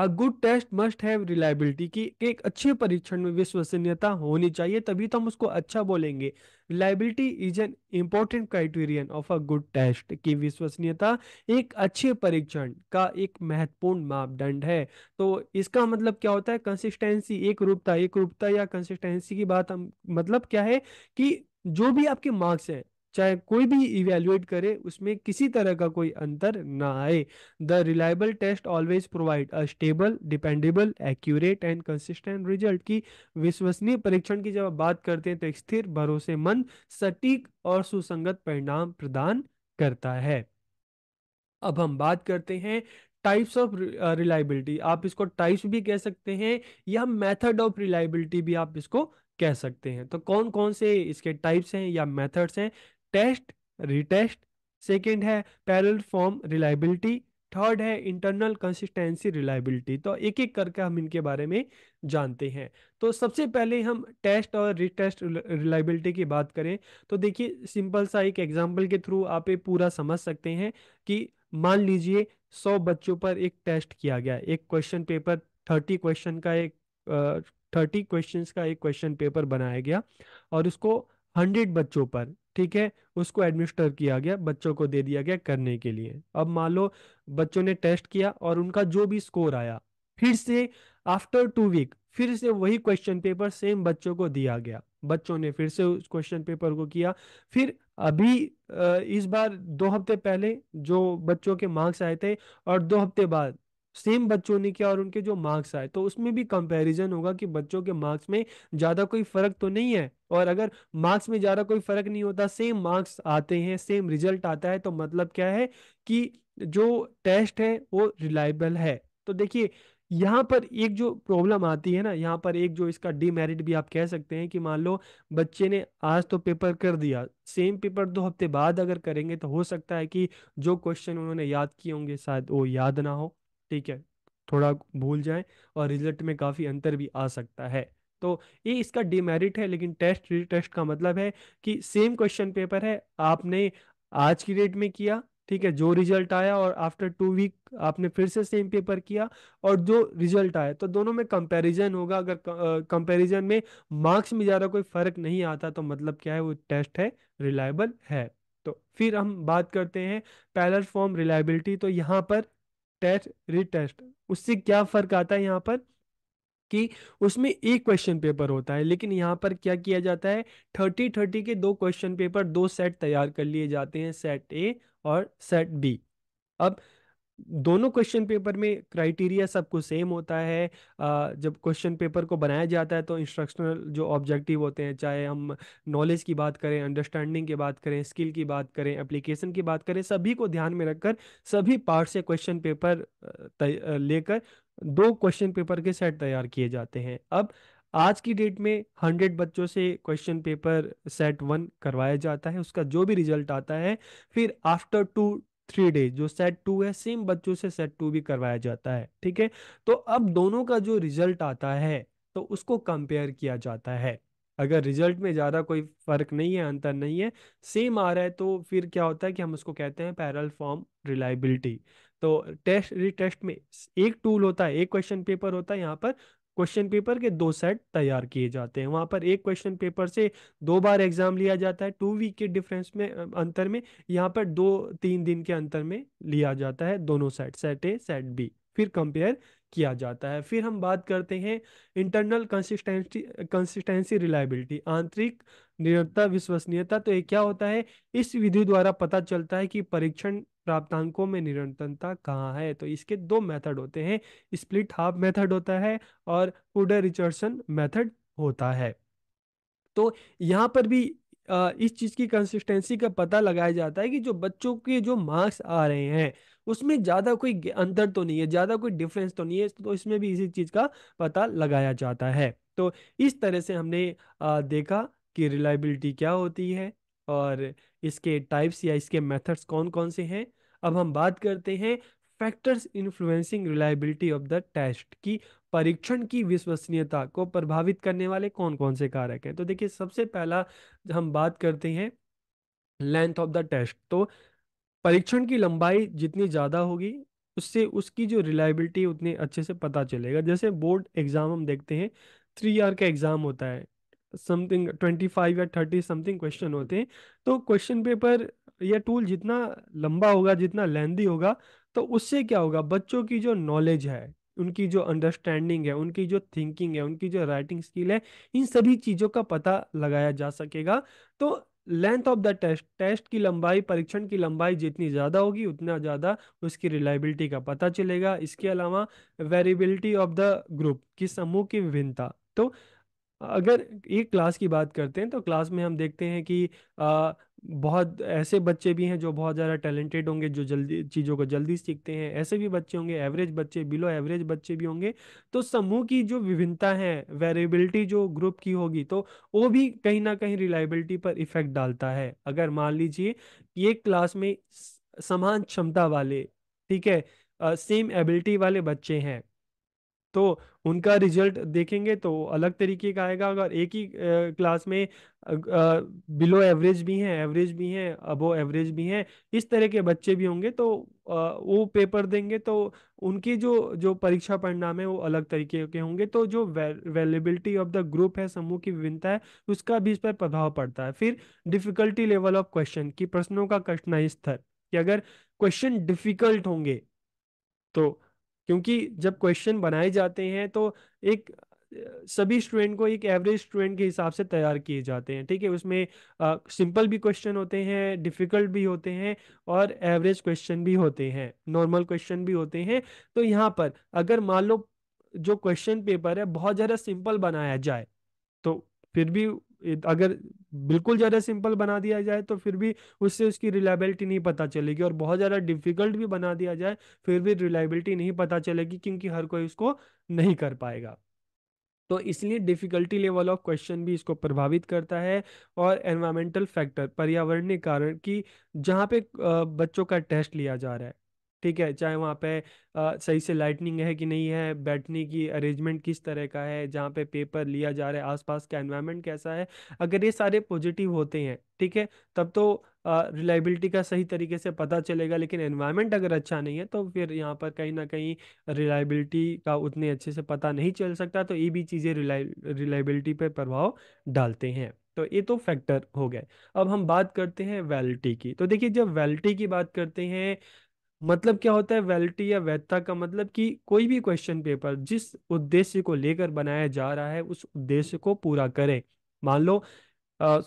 a good test must have reliability की एक अच्छे परीक्षण में विश्वसनीयता होनी चाहिए तभी तो हम उसको अच्छा बोलेंगे reliability is an important criterion of a good test की विश्वसनीयता एक अच्छे परीक्षण का एक महत्वपूर्ण मापदंड है तो इसका मतलब क्या होता है कंसिस्टेंसी एक रूपता एक रूपता या कंसिस्टेंसी की बात हम मतलब क्या है कि जो भी आपके मार्क्स हैं चाहे कोई भी इवेल्युएट करे उसमें किसी तरह का कोई अंतर ना आए the reliable test always provide a stable dependable accurate and consistent result की विश्वसनीय परीक्षण की जब आप बात करते हैं तो स्थिर भरोसेमंद सटीक और सुसंगत परिणाम प्रदान करता है अब हम बात करते हैं टाइप्स ऑफ रिलायबिलिटी आप इसको टाइप्स भी कह सकते हैं या मेथड ऑफ रिलायबिलिटी भी आप इसको कह सकते हैं तो कौन कौन से इसके टाइप्स हैं या मेथड्स हैं टेस्ट रिटेस्ट सेकेंड है पैरल फॉर्म रिलायबिलिटी थर्ड है इंटरनल कंसिस्टेंसी रिलायबिलिटी तो एक एक करके हम इनके बारे में जानते हैं तो सबसे पहले हम टेस्ट और रिटेस्ट रिलायबिलिटी की बात करें तो देखिए सिंपल सा एक एग्जांपल के थ्रू आप ये पूरा समझ सकते हैं कि मान लीजिए सौ बच्चों पर एक टेस्ट किया गया एक क्वेश्चन पेपर थर्टी क्वेश्चन का एक थर्टी क्वेश्चन का एक क्वेश्चन पेपर बनाया गया और उसको हंड्रेड बच्चों पर ठीक है उसको एडमिनिस्टर किया गया बच्चों को दे दिया गया करने के लिए अब मान लो बच्चों ने टेस्ट किया और उनका जो भी स्कोर आया फिर से आफ्टर टू वीक फिर से वही क्वेश्चन पेपर सेम बच्चों को दिया गया बच्चों ने फिर से उस क्वेश्चन पेपर को किया फिर अभी इस बार दो हफ्ते पहले जो बच्चों के मार्क्स आए थे और दो हफ्ते बाद सेम बच्चों ने किया और उनके जो मार्क्स आए तो उसमें भी कंपैरिजन होगा कि बच्चों के मार्क्स में ज़्यादा कोई फर्क तो नहीं है और अगर मार्क्स में ज़्यादा कोई फर्क नहीं होता सेम मार्क्स आते हैं सेम रिजल्ट आता है तो मतलब क्या है कि जो टेस्ट है वो रिलायबल है तो देखिए यहाँ पर एक जो प्रॉब्लम आती है ना यहाँ पर एक जो इसका डीमेरिट भी आप कह सकते हैं कि मान लो बच्चे ने आज तो पेपर कर दिया सेम पेपर दो हफ्ते बाद अगर करेंगे तो हो सकता है कि जो क्वेश्चन उन्होंने याद किए होंगे शायद वो याद ना हो ठीक है थोड़ा भूल जाएं और रिजल्ट में काफ़ी अंतर भी आ सकता है तो ये इसका डिमेरिट है लेकिन टेस्ट रिटेस्ट का मतलब है कि सेम क्वेश्चन पेपर है आपने आज की डेट में किया ठीक है जो रिजल्ट आया और आफ्टर टू वीक आपने फिर से सेम पेपर किया और जो रिजल्ट आया तो दोनों में कंपैरिजन होगा अगर कंपैरिजन में मार्क्स में ज़्यादा कोई फर्क नहीं आता तो मतलब क्या है वो टेस्ट है रिलायबल है तो फिर हम बात करते हैं पैलर फॉर्म रिलायबिलिटी तो यहाँ पर टेस्ट रीटेस्ट उससे क्या फर्क आता है यहाँ पर कि उसमें एक क्वेश्चन पेपर होता है लेकिन यहाँ पर क्या किया जाता है थर्टी थर्टी के दो क्वेश्चन पेपर दो सेट तैयार कर लिए जाते हैं सेट ए और सेट बी अब दोनों क्वेश्चन पेपर में क्राइटेरिया सब कुछ सेम होता है जब क्वेश्चन पेपर को बनाया जाता है तो इंस्ट्रक्शनल जो ऑब्जेक्टिव होते हैं चाहे हम नॉलेज की बात करें अंडरस्टैंडिंग की बात करें स्किल की बात करें एप्लीकेशन की बात करें सभी को ध्यान में रखकर सभी पार्ट से क्वेश्चन पेपर लेकर दो क्वेश्चन पेपर के सेट तैयार किए जाते हैं अब आज की डेट में हंड्रेड बच्चों से क्वेश्चन पेपर सेट वन करवाया जाता है उसका जो भी रिजल्ट आता है फिर आफ्टर टू थ्री डेज जो सेट टू है सेम बच्चों से सेट टू भी करवाया जाता है ठीक है तो अब दोनों का जो रिजल्ट आता है तो उसको कंपेयर किया जाता है अगर रिजल्ट में ज़्यादा कोई फर्क नहीं है अंतर नहीं है सेम आ रहा है तो फिर क्या होता है कि हम उसको कहते हैं पैरल फॉर्म रिलायबिलिटी तो टेस्ट रिटेस्ट में एक टूल होता है एक क्वेश्चन पेपर होता है यहाँ पर क्वेश्चन पेपर के दो सेट तैयार किए जाते हैं वहां पर एक क्वेश्चन पेपर से दो बार एग्जाम लिया जाता है टू वीक के डिफरेंस में अंतर में यहाँ पर दो तीन दिन के अंतर में लिया जाता है दोनों set set A set B फिर कंपेयर किया जाता है फिर हम बात करते हैं इंटरनल कंसिस्टेंसी कंसिस्टेंसी रिलायबिलिटी आंतरिक निरंतरता विश्वसनीयता तो ये क्या होता है इस विधि द्वारा पता चलता है कि परीक्षण प्राप्तांकों में निरंतरता कहाँ है तो इसके दो मेथड होते हैं स्प्लिट हाफ मेथड होता है और पुडर रिचर्सन मेथड होता है तो यहाँ पर भी इस चीज की कंसिस्टेंसी का पता लगाया जाता है कि जो बच्चों के जो मार्क्स आ रहे हैं उसमें ज्यादा कोई अंतर तो नहीं है ज्यादा कोई डिफरेंस तो नहीं है तो इसमें भी इसी चीज का पता लगाया जाता है तो इस तरह से हमने देखा कि रिलायबिलिटी क्या होती है और इसके टाइप्स या इसके मेथड्स कौन कौन से हैं अब हम बात करते हैं factors influencing reliability of the test की परीक्षण की विश्वसनीयता को प्रभावित करने वाले कौन कौन से कारक हैं तो देखिए सबसे पहला हम बात करते हैं लेंथ ऑफ द टेस्ट तो परीक्षण की लंबाई जितनी ज़्यादा होगी उससे उसकी जो रिलायबिलिटी उतनी अच्छे से पता चलेगा जैसे बोर्ड एग्ज़ाम हम देखते हैं थ्री आर का एग्ज़ाम होता है समथिंग ट्वेंटी फाइव या थर्टी समथिंग क्वेश्चन होते हैं तो क्वेश्चन पेपर या टूल जितना लंबा होगा जितना लेंदी होगा तो उससे क्या होगा बच्चों की जो नॉलेज है उनकी जो अंडरस्टैंडिंग है उनकी जो थिंकिंग है उनकी जो राइटिंग स्किल है इन सभी चीज़ों का पता लगाया जा सकेगा तो length of the test test की लंबाई परीक्षण की लंबाई जितनी ज़्यादा होगी उतना ज़्यादा उसकी रिलायबिलिटी का पता चलेगा इसके अलावा वेरिएबिलिटी ऑफ द ग्रुप की समूह की विभिन्नता तो अगर एक क्लास की बात करते हैं तो क्लास में हम देखते हैं कि आ, बहुत ऐसे बच्चे भी हैं जो बहुत ज़्यादा टैलेंटेड होंगे जो जल्दी चीज़ों को जल्दी सीखते हैं ऐसे भी बच्चे होंगे एवरेज बच्चे बिलो एवरेज बच्चे भी होंगे तो समूह की जो विभिन्नता है वेरिएबिलिटी जो ग्रुप की होगी तो वो भी कहीं ना कहीं रिलायबिलिटी पर इफेक्ट डालता है अगर मान लीजिए ये एक क्लास में समान क्षमता वाले ठीक है सेम एबिलिटी वाले बच्चे हैं तो उनका रिजल्ट देखेंगे तो अलग तरीके का आएगा अगर एक ही क्लास में बिलो एवरेज भी हैं एवरेज भी हैं अबो एवरेज भी हैं इस तरह के बच्चे भी होंगे तो वो पेपर देंगे तो उनकी जो जो परीक्षा परिणाम है वो अलग तरीके के होंगे तो जो वेलेबिलिटी ऑफ द ग्रुप है समूह की विभिन्नता है उसका भी इस पर प्रभाव पड़ता है फिर डिफिकल्टी लेवल ऑफ क्वेश्चन की प्रश्नों का कठिनाई स्तर कि अगर क्वेश्चन डिफिकल्ट होंगे तो क्योंकि जब क्वेश्चन बनाए जाते हैं तो एक सभी स्टूडेंट को एक एवरेज स्टूडेंट के हिसाब से तैयार किए जाते हैं ठीक है उसमें सिंपल भी क्वेश्चन होते हैं डिफिकल्ट भी होते हैं और एवरेज क्वेश्चन भी होते हैं नॉर्मल क्वेश्चन भी होते हैं तो यहाँ पर अगर मान लो जो क्वेश्चन पेपर है बहुत ज़्यादा सिंपल बनाया जाए तो फिर भी अगर बिल्कुल ज़्यादा सिंपल बना दिया जाए तो फिर भी उससे उसकी रिलायबिलिटी नहीं पता चलेगी और बहुत ज़्यादा डिफिकल्ट भी बना दिया जाए फिर भी रिलायबिलिटी नहीं पता चलेगी क्योंकि हर कोई उसको नहीं कर पाएगा तो इसलिए डिफ़िकल्टी लेवल ऑफ क्वेश्चन भी इसको प्रभावित करता है और एनवायरमेंटल फैक्टर पर्यावरणीय कारण कि जहाँ पे बच्चों का टेस्ट लिया जा रहा है ठीक है चाहे वहाँ पे आ, सही से लाइटनिंग है कि नहीं है बैठने की अरेंजमेंट किस तरह का है जहाँ पे पेपर लिया जा रहा है आसपास का एनवायरनमेंट कैसा है अगर ये सारे पॉजिटिव होते हैं ठीक है तब तो रिलायबिलिटी का सही तरीके से पता चलेगा लेकिन एनवायरनमेंट अगर अच्छा नहीं है तो फिर यहाँ पर कहीं ना कहीं रिलायबिलिटी का उतने अच्छे से पता नहीं चल सकता तो ये भी चीज़ें रिलायबिलिटी पर प्रभाव डालते हैं तो ये तो फैक्टर हो गए अब हम बात करते हैं वैलिटी की तो देखिए जब वैलिटी की बात करते हैं मतलब क्या होता है वैलिटी या वैधता का मतलब कि कोई भी क्वेश्चन पेपर जिस उद्देश्य को लेकर बनाया जा रहा है उस उद्देश्य को पूरा करे मान लो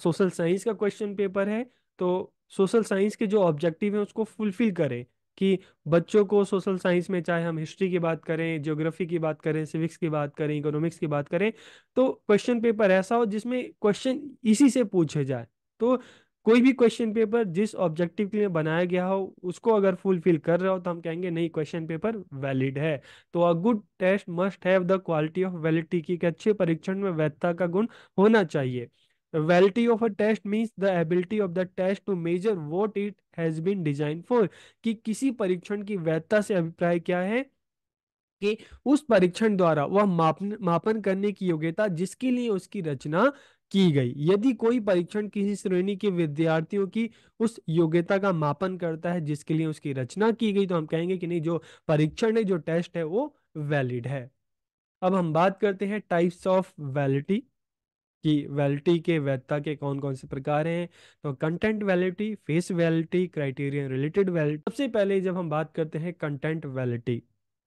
सोशल साइंस का क्वेश्चन पेपर है तो सोशल साइंस के जो ऑब्जेक्टिव है उसको फुलफिल करे कि बच्चों को सोशल साइंस में चाहे हम हिस्ट्री की बात करें ज्योग्राफी की बात करें सिविक्स की बात करें इकोनॉमिक्स की बात करें तो क्वेश्चन पेपर ऐसा हो जिसमें क्वेश्चन इसी से पूछे जाए तो कोई भी क्वेश्चन पेपर जिस ऑब्जेक्टिव के लिए बनाया गया हो उसको अगर फुलफिल कर रहा हो तो हम कहेंगे नहीं क्वेश्चन पेपर वैलिड है तो a good test must have the quality of validity की अच्छे परीक्षण में वैधता का गुण होना चाहिए validity of a test means the ability of the test to measure what it has been design for कि किसी परीक्षण की वैधता से अभिप्राय क्या है कि उस परीक्षण द्वारा वह मापन मापन करने की योग्यता जिसके लिए उसकी रचना की गई यदि कोई परीक्षण किसी श्रेणी के विद्यार्थियों की उस योग्यता का मापन करता है जिसके लिए उसकी रचना की गई तो हम कहेंगे कि नहीं जो परीक्षण है जो टेस्ट है वो वैलिड है अब हम बात करते हैं टाइप्स ऑफ वैलिटी की वैलिटी के वैधता के कौन कौन से प्रकार हैं तो content validity face validity criterion related validity सबसे पहले जब हम बात करते हैं कंटेंट वैलिटी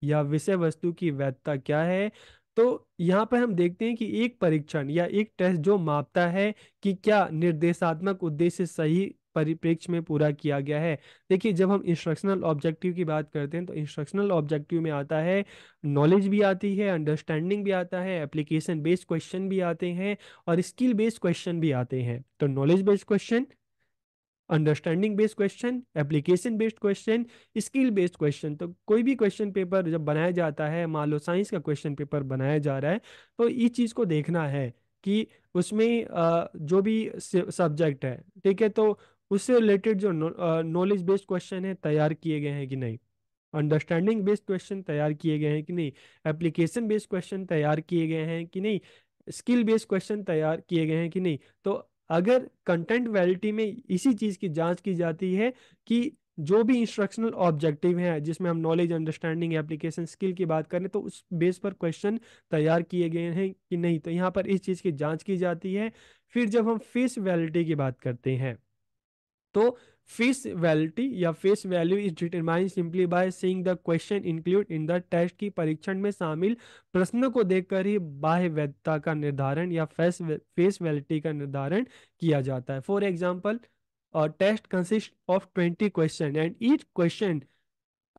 या विषय वस्तु की वैधता क्या है तो यहाँ पर हम देखते हैं कि एक परीक्षण या एक टेस्ट जो मापता है कि क्या निर्देशात्मक उद्देश्य सही परिप्रेक्ष्य में पूरा किया गया है देखिए जब हम इंस्ट्रक्शनल ऑब्जेक्टिव की बात करते हैं तो इंस्ट्रक्शनल ऑब्जेक्टिव में आता है नॉलेज भी आती है अंडरस्टैंडिंग भी आता है एप्लीकेशन बेस्ड क्वेश्चन भी आते हैं और स्किल बेस्ड क्वेश्चन भी आते हैं तो knowledge based question understanding based question application based question skill based question तो कोई भी क्वेश्चन पेपर जब बनाया जाता है मान लो साइंस का क्वेश्चन पेपर बनाया जा रहा है तो इस चीज़ को देखना है कि उसमें जो भी सब्जेक्ट है ठीक है तो उससे रिलेटेड जो नॉलेज बेस्ड क्वेश्चन है तैयार किए गए हैं कि नहीं अंडरस्टैंडिंग बेस्ड क्वेश्चन तैयार किए गए हैं कि नहीं एप्लीकेशन बेस्ड क्वेश्चन तैयार किए गए हैं कि नहीं स्किल बेस्ड क्वेश्चन तैयार किए गए हैं कि नहीं तो अगर कंटेंट वैलिटी में इसी चीज की जांच की जाती है कि जो भी इंस्ट्रक्शनल ऑब्जेक्टिव है जिसमें हम नॉलेज अंडरस्टैंडिंग एप्लीकेशन स्किल की बात करें तो उस बेस पर क्वेश्चन तैयार किए गए हैं कि नहीं तो यहाँ पर इस चीज़ की जांच की जाती है फिर जब हम फेस वैलिटी की बात करते हैं तो फेस वैलिटी या face value is determine simply by seeing the question include in the test की परीक्षण में शामिल प्रश्नों को देखकर ही बाह्य वैधता का निर्धारण या फेस फेस वैलिटी का निर्धारण किया जाता है for example test consist of twenty question and each question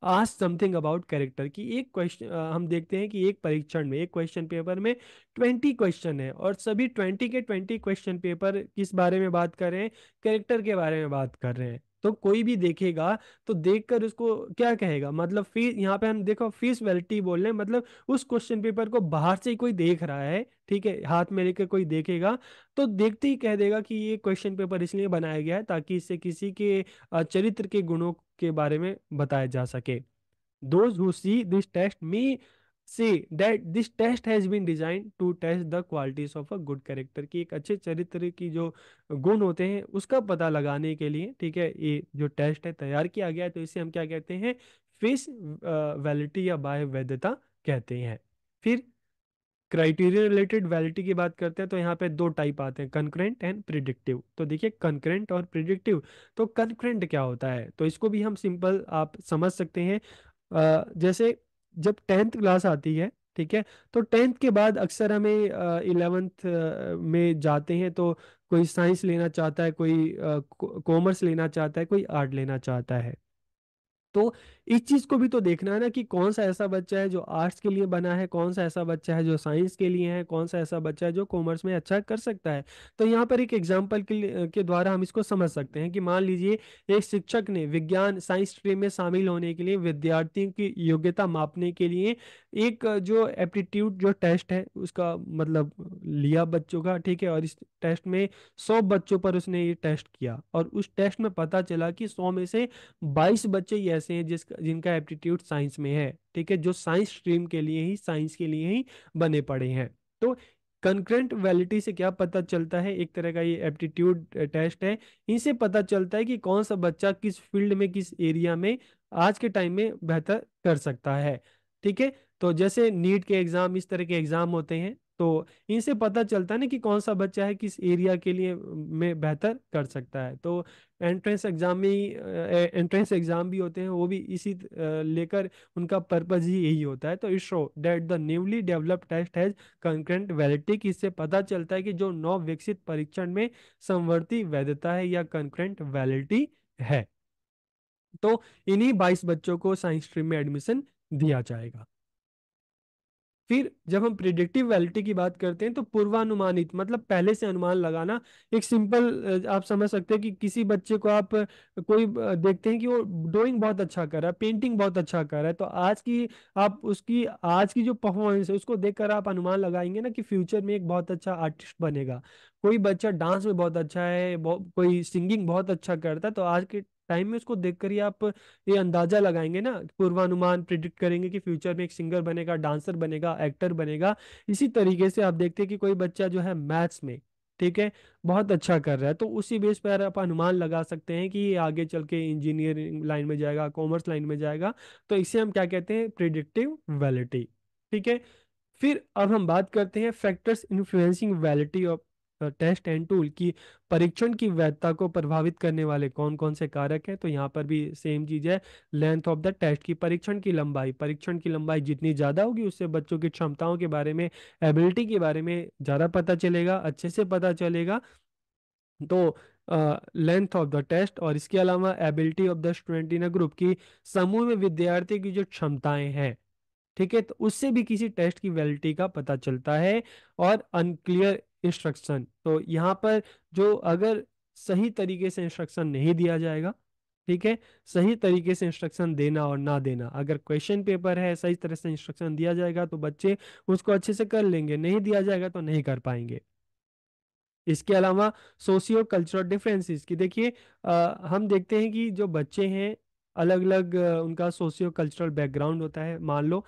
आज समथिंग अबाउट कैरेक्टर कि एक क्वेश्चन हम देखते हैं कि एक परीक्षण में एक क्वेश्चन पेपर में ट्वेंटी क्वेश्चन है और सभी ट्वेंटी के ट्वेंटी क्वेश्चन पेपर किस बारे में बात कर रहे हैं कैरेक्टर के बारे में बात कर रहे हैं तो कोई भी देखेगा तो देखकर उसको क्या कहेगा मतलब फीस यहाँ पे हम देखो फीस वेलिटी बोल रहे हैं मतलब उस क्वेश्चन पेपर को बाहर से ही कोई देख रहा है ठीक है हाथ में लेकर कोई देखेगा तो देखते ही कह देगा कि ये क्वेश्चन पेपर इसलिए बनाया गया है ताकि इससे किसी के चरित्र के गुणों के बारे में बताया जा सके those who see this test may see that this test has been design to test the qualities of a good character की एक अच्छे चरित्र की जो गुण होते हैं उसका पता लगाने के लिए ठीक है ये जो टेस्ट है तैयार किया गया है तो इसे हम क्या कहते हैं फेस वैलिटी या बाय वैधता कहते हैं फिर क्राइटेरिया रिलेटेड वैलिटी की बात करते हैं तो यहाँ पे दो टाइप आते हैं कंक्रेंट एंड प्रिडिक्टिव तो देखिए कंक्रेंट और प्रिडिक्टिव तो कंक्रेंट क्या होता है तो इसको भी हम सिंपल आप समझ सकते हैं जैसे जब टेंथ क्लास आती है ठीक है तो टेंथ के बाद अक्सर हमें इलेवेंथ में जाते हैं तो कोई साइंस लेना चाहता है कोई कॉमर्स लेना चाहता है कोई आर्ट लेना चाहता है तो इस चीज को भी तो देखना है ना कि कौन सा ऐसा बच्चा है जो आर्ट्स के लिए बना है कौन सा ऐसा बच्चा है जो साइंस के लिए है कौन सा ऐसा बच्चा है जो कॉमर्स में अच्छा कर सकता है तो यहाँ पर एक एग्जाम्पल के, के द्वारा हम इसको समझ सकते हैं कि मान लीजिए एक शिक्षक ने विज्ञान साइंस स्ट्रीम में शामिल होने के लिए विद्यार्थियों की योग्यता मापने के लिए एक जो एप्टीट्यूड जो टेस्ट है उसका मतलब लिया बच्चों का ठीक है और इस टेस्ट में सौ बच्चों पर उसने ये टेस्ट किया और उस टेस्ट में पता चला कि सौ में से बाईस बच्चे ऐसे हैं जिस जिनका एप्टीट्यूड साइंस में है ठीक है जो साइंस स्ट्रीम के लिए ही साइंस के लिए ही बने पड़े हैं तो कंक्रेंट वैलिटी से क्या पता चलता है एक तरह का ये एप्टीट्यूड टेस्ट है इनसे पता चलता है कि कौन सा बच्चा किस फील्ड में किस एरिया में आज के टाइम में बेहतर कर सकता है ठीक है तो जैसे नीट के एग्जाम इस तरह के एग्जाम होते हैं तो इनसे पता चलता है ना कि कौन सा बच्चा है किस एरिया के लिए में बेहतर कर सकता है तो एंट्रेंस एग्जाम में ही एंट्रेंस एग्जाम भी होते हैं वो भी इसी लेकर उनका पर्पज ही यही होता है तो it show that the newly develop test has concurrent validity इससे पता चलता है कि जो नव विकसित परीक्षण में समवर्ती वैधता है या कंक्रेंट वैलिडिटी है तो इन्हीं बाईस बच्चों को साइंस स्ट्रीम में एडमिशन दिया जाएगा फिर जब हम प्रिडिक्टिव वैलिटी की बात करते हैं तो पूर्वानुमानित मतलब पहले से अनुमान लगाना एक सिंपल आप समझ सकते हैं कि किसी बच्चे को आप कोई देखते हैं कि वो ड्राइंग बहुत अच्छा कर रहा है पेंटिंग बहुत अच्छा कर रहा है तो आज की आप उसकी आज की जो परफॉर्मेंस है उसको देखकर आप अनुमान लगाएंगे ना कि फ्यूचर में एक बहुत अच्छा आर्टिस्ट बनेगा कोई बच्चा डांस में बहुत अच्छा है कोई सिंगिंग बहुत अच्छा करता है तो आज के टाइम में उसको देखकर ही आप ये अंदाजा लगाएंगे ना पूर्वानुमान प्रिडिक्ट करेंगे कि फ्यूचर में एक सिंगर बनेगा डांसर बनेगा एक्टर बनेगा इसी तरीके से आप देखते हैं कि कोई बच्चा जो है मैथ्स में ठीक है बहुत अच्छा कर रहा है तो उसी बेस पर आप अनुमान लगा सकते हैं कि ये आगे चल के इंजीनियरिंग लाइन में जाएगा कॉमर्स लाइन में जाएगा तो इसे हम क्या कहते हैं प्रिडिक्टिव वैलिटी ठीक है फिर अब हम बात करते हैं factors influencing validity of test and tool की परीक्षण की वैधता को प्रभावित करने वाले कौन कौन से कारक हैं तो यहाँ पर भी सेम चीज़ है लेंथ ऑफ द टेस्ट की परीक्षण की लंबाई परीक्षण की लंबाई जितनी ज़्यादा होगी उससे बच्चों की क्षमताओं के बारे में एबिलिटी के बारे में ज़्यादा पता चलेगा अच्छे से पता चलेगा तो लेंथ ऑफ द टेस्ट और इसके अलावा ability of the student in a group की समूह में विद्यार्थी की जो क्षमताएं हैं ठीक है तो उससे भी किसी टेस्ट की वैलिडिटी का पता चलता है और अनक्लियर इंस्ट्रक्शन तो यहाँ पर जो अगर सही तरीके से इंस्ट्रक्शन नहीं दिया जाएगा ठीक है सही तरीके से इंस्ट्रक्शन देना और ना देना अगर क्वेश्चन पेपर है सही तरह से इंस्ट्रक्शन दिया जाएगा तो बच्चे उसको अच्छे से कर लेंगे नहीं दिया जाएगा तो नहीं कर पाएंगे इसके अलावा सोशियो कल्चरल डिफरेंसेस की देखिए हम देखते हैं कि जो बच्चे हैं अलग अलग उनका सोशियो कल्चरल बैकग्राउंड होता है मान लो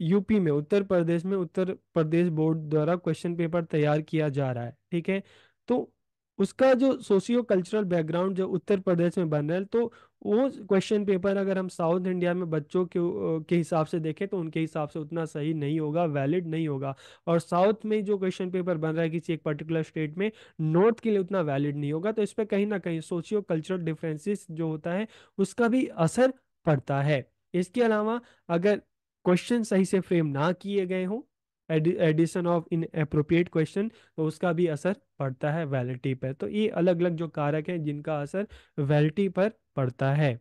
यूपी में उत्तर प्रदेश में उत्तर प्रदेश बोर्ड द्वारा क्वेश्चन पेपर तैयार किया जा रहा है ठीक है तो उसका जो सोशियो कल्चरल बैकग्राउंड जो उत्तर प्रदेश में बन रहा है तो वो क्वेश्चन पेपर अगर हम साउथ इंडिया में बच्चों के के हिसाब से देखें तो उनके हिसाब से उतना सही नहीं होगा वैलिड नहीं होगा और साउथ में जो क्वेश्चन पेपर बन रहा है किसी एक पर्टिकुलर स्टेट में नॉर्थ के लिए उतना वैलिड नहीं होगा तो इस पर कहीं ना कहीं सोशियो कल्चरल डिफ्रेंसिस जो होता है उसका भी असर पड़ता है इसके अलावा अगर क्वेश्चन सही से फ्रेम ना किए गए हों addition of inappropriate question उसका भी असर पड़ता है वैलिटी पर तो ये अलग अलग जो कारक हैं जिनका असर वैलिटी पर पड़ता है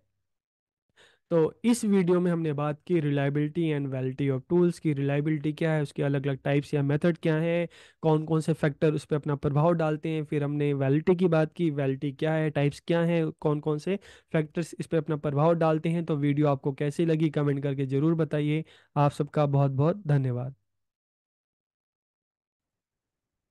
तो इस वीडियो में हमने बात की reliability and validity of tools की रिलायबिलिटी क्या है उसके अलग अलग टाइप्स या मेथड क्या है कौन कौन से फैक्टर उस पर अपना प्रभाव डालते हैं फिर हमने वैलिटी की बात की वैलिटी क्या है टाइप्स क्या है कौन कौन से फैक्टर्स इस पर अपना प्रभाव डालते हैं तो वीडियो आपको कैसी लगी कमेंट करके ज़रूर बताइए आप सबका बहुत बहुत धन्यवाद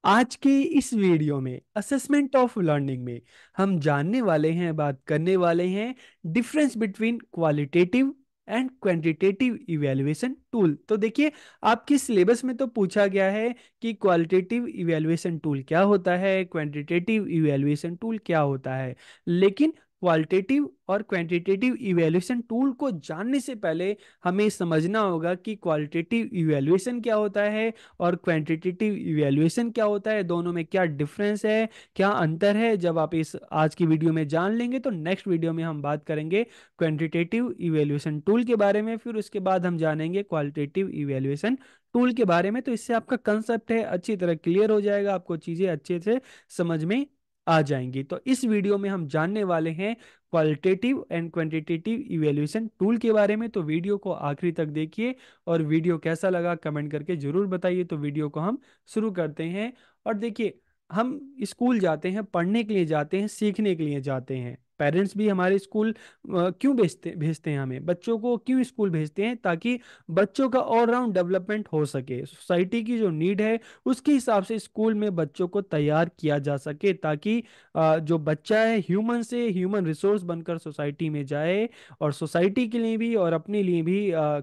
आज के इस वीडियो में असेसमेंट ऑफ लर्निंग में हम जानने वाले हैं बात करने वाले हैं difference between qualitative and quantitative evaluation tool तो देखिए आपके सिलेबस में तो पूछा गया है कि क्वालिटेटिव इवेल्युएशन टूल क्या होता है क्वांटिटेटिव इवेल्युएशन टूल क्या होता है लेकिन क्वालिटेटिव और क्वांटिटेटिव इवेल्युएशन टूल को जानने से पहले हमें समझना होगा कि क्वालिटेटिव इवेल्युएशन क्या होता है और क्वांटिटेटिव इवेल्युएशन क्या होता है दोनों में क्या डिफरेंस है क्या अंतर है जब आप इस आज की वीडियो में जान लेंगे तो नेक्स्ट वीडियो में हम बात करेंगे क्वांटिटेटिव इवेल्युएशन टूल के बारे में फिर उसके बाद हम जानेंगे क्वालिटेटिव इवेल्युएशन टूल के बारे में तो इससे आपका कंसेप्ट है अच्छी तरह क्लियर हो जाएगा आपको चीज़ें अच्छे से समझ में आ जाएंगी तो इस वीडियो में हम जानने वाले हैं qualitative and quantitative evaluation tool के बारे में तो वीडियो को आखिरी तक देखिए और वीडियो कैसा लगा कमेंट करके जरूर बताइए तो वीडियो को हम शुरू करते हैं और देखिए हम स्कूल जाते हैं पढ़ने के लिए जाते हैं सीखने के लिए जाते हैं पेरेंट्स भी हमारे स्कूल क्यों भेजते भेजते हैं हमें बच्चों को क्यों स्कूल भेजते हैं ताकि बच्चों का ऑलराउंड डेवलपमेंट हो सके सोसाइटी की जो नीड है उसके हिसाब से स्कूल में बच्चों को तैयार किया जा सके ताकि जो बच्चा है ह्यूमन से ह्यूमन रिसोर्स बनकर सोसाइटी में जाए और सोसाइटी के लिए भी और अपने लिए भी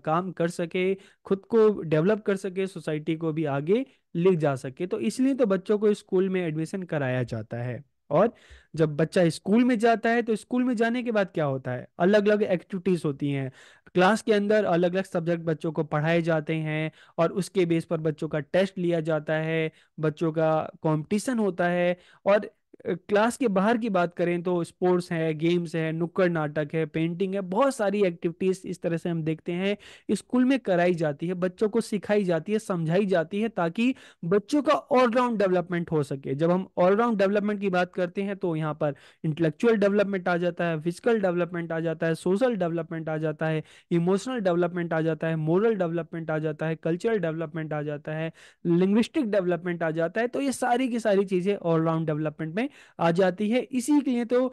काम कर सके खुद को डेवलप कर सके सोसाइटी को भी आगे ले जा सके तो इसलिए तो बच्चों को स्कूल में एडमिशन कराया जाता है और जब बच्चा स्कूल में जाता है तो स्कूल में जाने के बाद क्या होता है अलग अलग एक्टिविटीज होती हैं क्लास के अंदर अलग अलग सब्जेक्ट बच्चों को पढ़ाए जाते हैं और उसके बेस पर बच्चों का टेस्ट लिया जाता है बच्चों का कंपटीशन होता है और क्लास के बाहर की बात करें तो स्पोर्ट्स है गेम्स है नुक्कड़ नाटक है पेंटिंग है बहुत सारी एक्टिविटीज इस तरह से हम देखते हैं स्कूल में कराई जाती है बच्चों को सिखाई जाती है समझाई जाती है ताकि बच्चों का ऑलराउंड डेवलपमेंट हो सके जब हम ऑलराउंड डेवलपमेंट की बात करते हैं तो यहाँ पर इंटेलेक्चुअल डेवलपमेंट आ जाता है फिजिकल डेवलपमेंट आ जाता है सोशल डेवलपमेंट आ जाता है इमोशनल डेवलपमेंट आ जाता है मोरल डेवलपमेंट आ जाता है कल्चरल डेवलपमेंट आ जाता है लिंग्विस्टिक डेवलपमेंट आ जाता है तो ये सारी की सारी चीजें ऑलराउंड डेवलपमेंट में में आ जाती है इसी के लिए तो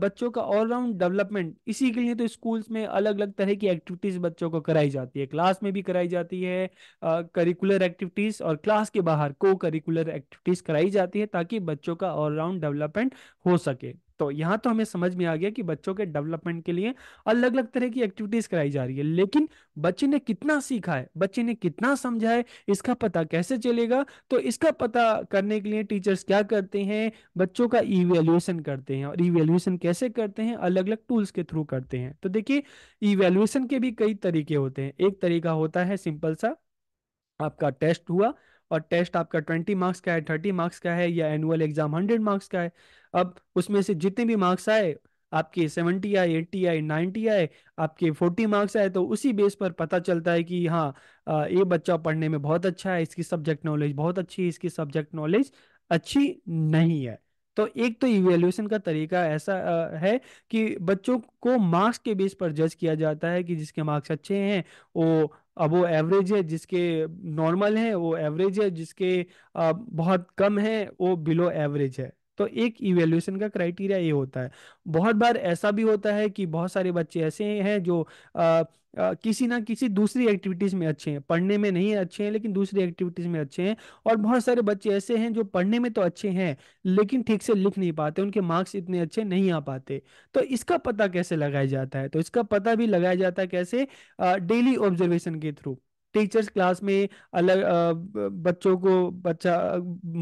बच्चों का ऑलराउंड डेवलपमेंट इसी के लिए तो स्कूल्स में अलग अलग तरह की एक्टिविटीज बच्चों को कराई जाती है क्लास में भी कराई जाती है करिकुलर एक्टिविटीज और क्लास के बाहर को करिकुलर एक्टिविटीज कराई जाती है ताकि बच्चों का ऑलराउंड डेवलपमेंट हो सके तो यहाँ तो हमें समझ में आ गया कि बच्चों के डेवलपमेंट के लिए अलग अलग तरह की एक्टिविटीज कराई जा रही है लेकिन बच्चे ने कितना सीखा है बच्चे ने कितना समझा है इसका पता कैसे चलेगा तो इसका पता करने के लिए टीचर्स क्या करते हैं बच्चों का इवेल्युएशन करते हैं और इवेल्युएशन कैसे करते हैं अलग अलग टूल्स के थ्रू करते हैं तो देखिए इवेल्युएशन के भी कई तरीके होते हैं एक तरीका होता है सिंपल सा आपका टेस्ट हुआ और टेस्ट आपका ट्वेंटी मार्क्स का है थर्टी मार्क्स का है या एनुअल एग्जाम हंड्रेड मार्क्स का है अब उसमें से जितने भी मार्क्स आए आपके सेवेंटी आए एट्टी आए नाइन्टी आए आपके फोर्टी मार्क्स आए तो उसी बेस पर पता चलता है कि हाँ ये बच्चा पढ़ने में बहुत अच्छा है इसकी सब्जेक्ट नॉलेज बहुत अच्छी है इसकी सब्जेक्ट नॉलेज अच्छी नहीं है तो एक तो इवेल्यूशन का तरीका ऐसा है कि बच्चों को मार्क्स के बेस पर जज किया जाता है कि जिसके मार्क्स अच्छे हैं वो अब वो एवरेज है जिसके नॉर्मल है वो एवरेज है जिसके बहुत कम है वो बिलो एवरेज है तो एक इवेल्युएशन का क्राइटेरिया ये होता है बहुत बार ऐसा भी होता है कि बहुत सारे बच्चे ऐसे हैं जो आ, आ, किसी ना किसी दूसरी एक्टिविटीज़ में अच्छे हैं पढ़ने में नहीं अच्छे हैं लेकिन दूसरी एक्टिविटीज़ में अच्छे हैं और बहुत सारे बच्चे ऐसे हैं जो पढ़ने में तो अच्छे हैं लेकिन ठीक से लिख नहीं पाते उनके मार्क्स इतने अच्छे नहीं आ पाते तो इसका पता कैसे लगाया जाता है तो इसका पता भी लगाया जाता है कैसे डेली ऑब्जर्वेशन के थ्रू टीचर्स क्लास में अलग बच्चों को बच्चा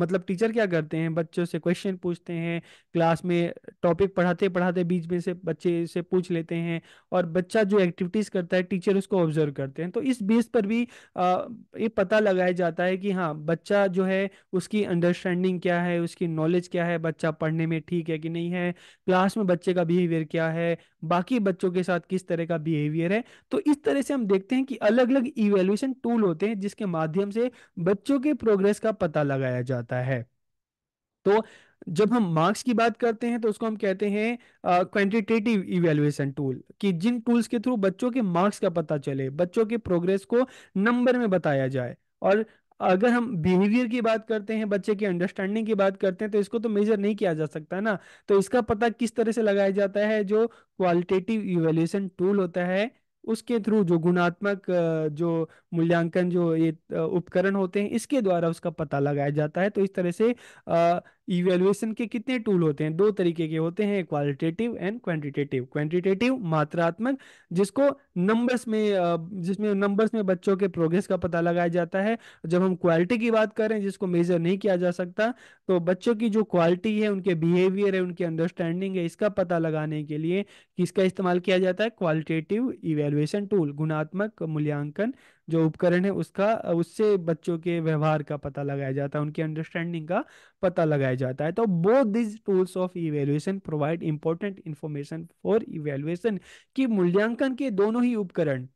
मतलब टीचर क्या करते हैं बच्चों से क्वेश्चन पूछते हैं क्लास में टॉपिक पढ़ाते पढ़ाते बीच में से बच्चे से पूछ लेते हैं और बच्चा जो एक्टिविटीज करता है टीचर उसको ऑब्जर्व करते हैं तो इस बेस पर भी ये पता लगाया जाता है कि हाँ बच्चा जो है उसकी अंडरस्टैंडिंग क्या है उसकी नॉलेज क्या है बच्चा पढ़ने में ठीक है कि नहीं है क्लास में बच्चे का बिहेवियर क्या है बाकी बच्चों के साथ किस तरह का बिहेवियर है तो इस तरह से हम देखते हैं कि अलग अलग इवेल्यू इवेल्युएशन टूल होते हैं जिसके माध्यम से बच्चों के प्रोग्रेस का पता लगाया जाता है तो जब हम मार्क्स की बात करते हैं तो उसको हम कहते हैं क्वांटिटेटिव इवेल्युएशन टूल कि जिन टूल्स के थ्रू बच्चों के मार्क्स का पता चले बच्चों के प्रोग्रेस को नंबर में बताया जाए और अगर हम बिहेवियर की बात करते हैं बच्चे की अंडरस्टैंडिंग की बात करते हैं तो इसको तो मेजर नहीं किया जा सकता ना तो इसका पता किस तरह से लगाया जाता है जो क्वालिटेटिव इवेल्युएशन टूल होता है उसके थ्रू जो गुणात्मक जो मूल्यांकन जो ये उपकरण होते हैं इसके द्वारा उसका पता लगाया जाता है तो इस तरह से अः इवेल्युएशन के कितने टूल होते हैं दो तरीके के होते हैं क्वालिटेटिव एंड क्वांटिटेटिव क्वांटिटेटिव मात्रात्मक जिसको नंबर्स में जिसमें नंबर्स में बच्चों के प्रोग्रेस का पता लगाया जाता है जब हम क्वालिटी की बात करें जिसको मेजर नहीं किया जा सकता तो बच्चों की जो क्वालिटी है उनके बिहेवियर है उनकी अंडरस्टैंडिंग है इसका पता लगाने के लिए किसका इस्तेमाल किया जाता है क्वालिटेटिव इवेल्युएशन टूल गुणात्मक मूल्यांकन जो उपकरण है उसका उससे बच्चों के व्यवहार का पता लगाया जाता है उनकी अंडरस्टैंडिंग का पता लगाया जाता है तो both these tools of evaluation provide important information for evaluation कि मूल्यांकन के दोनों ही उपकरण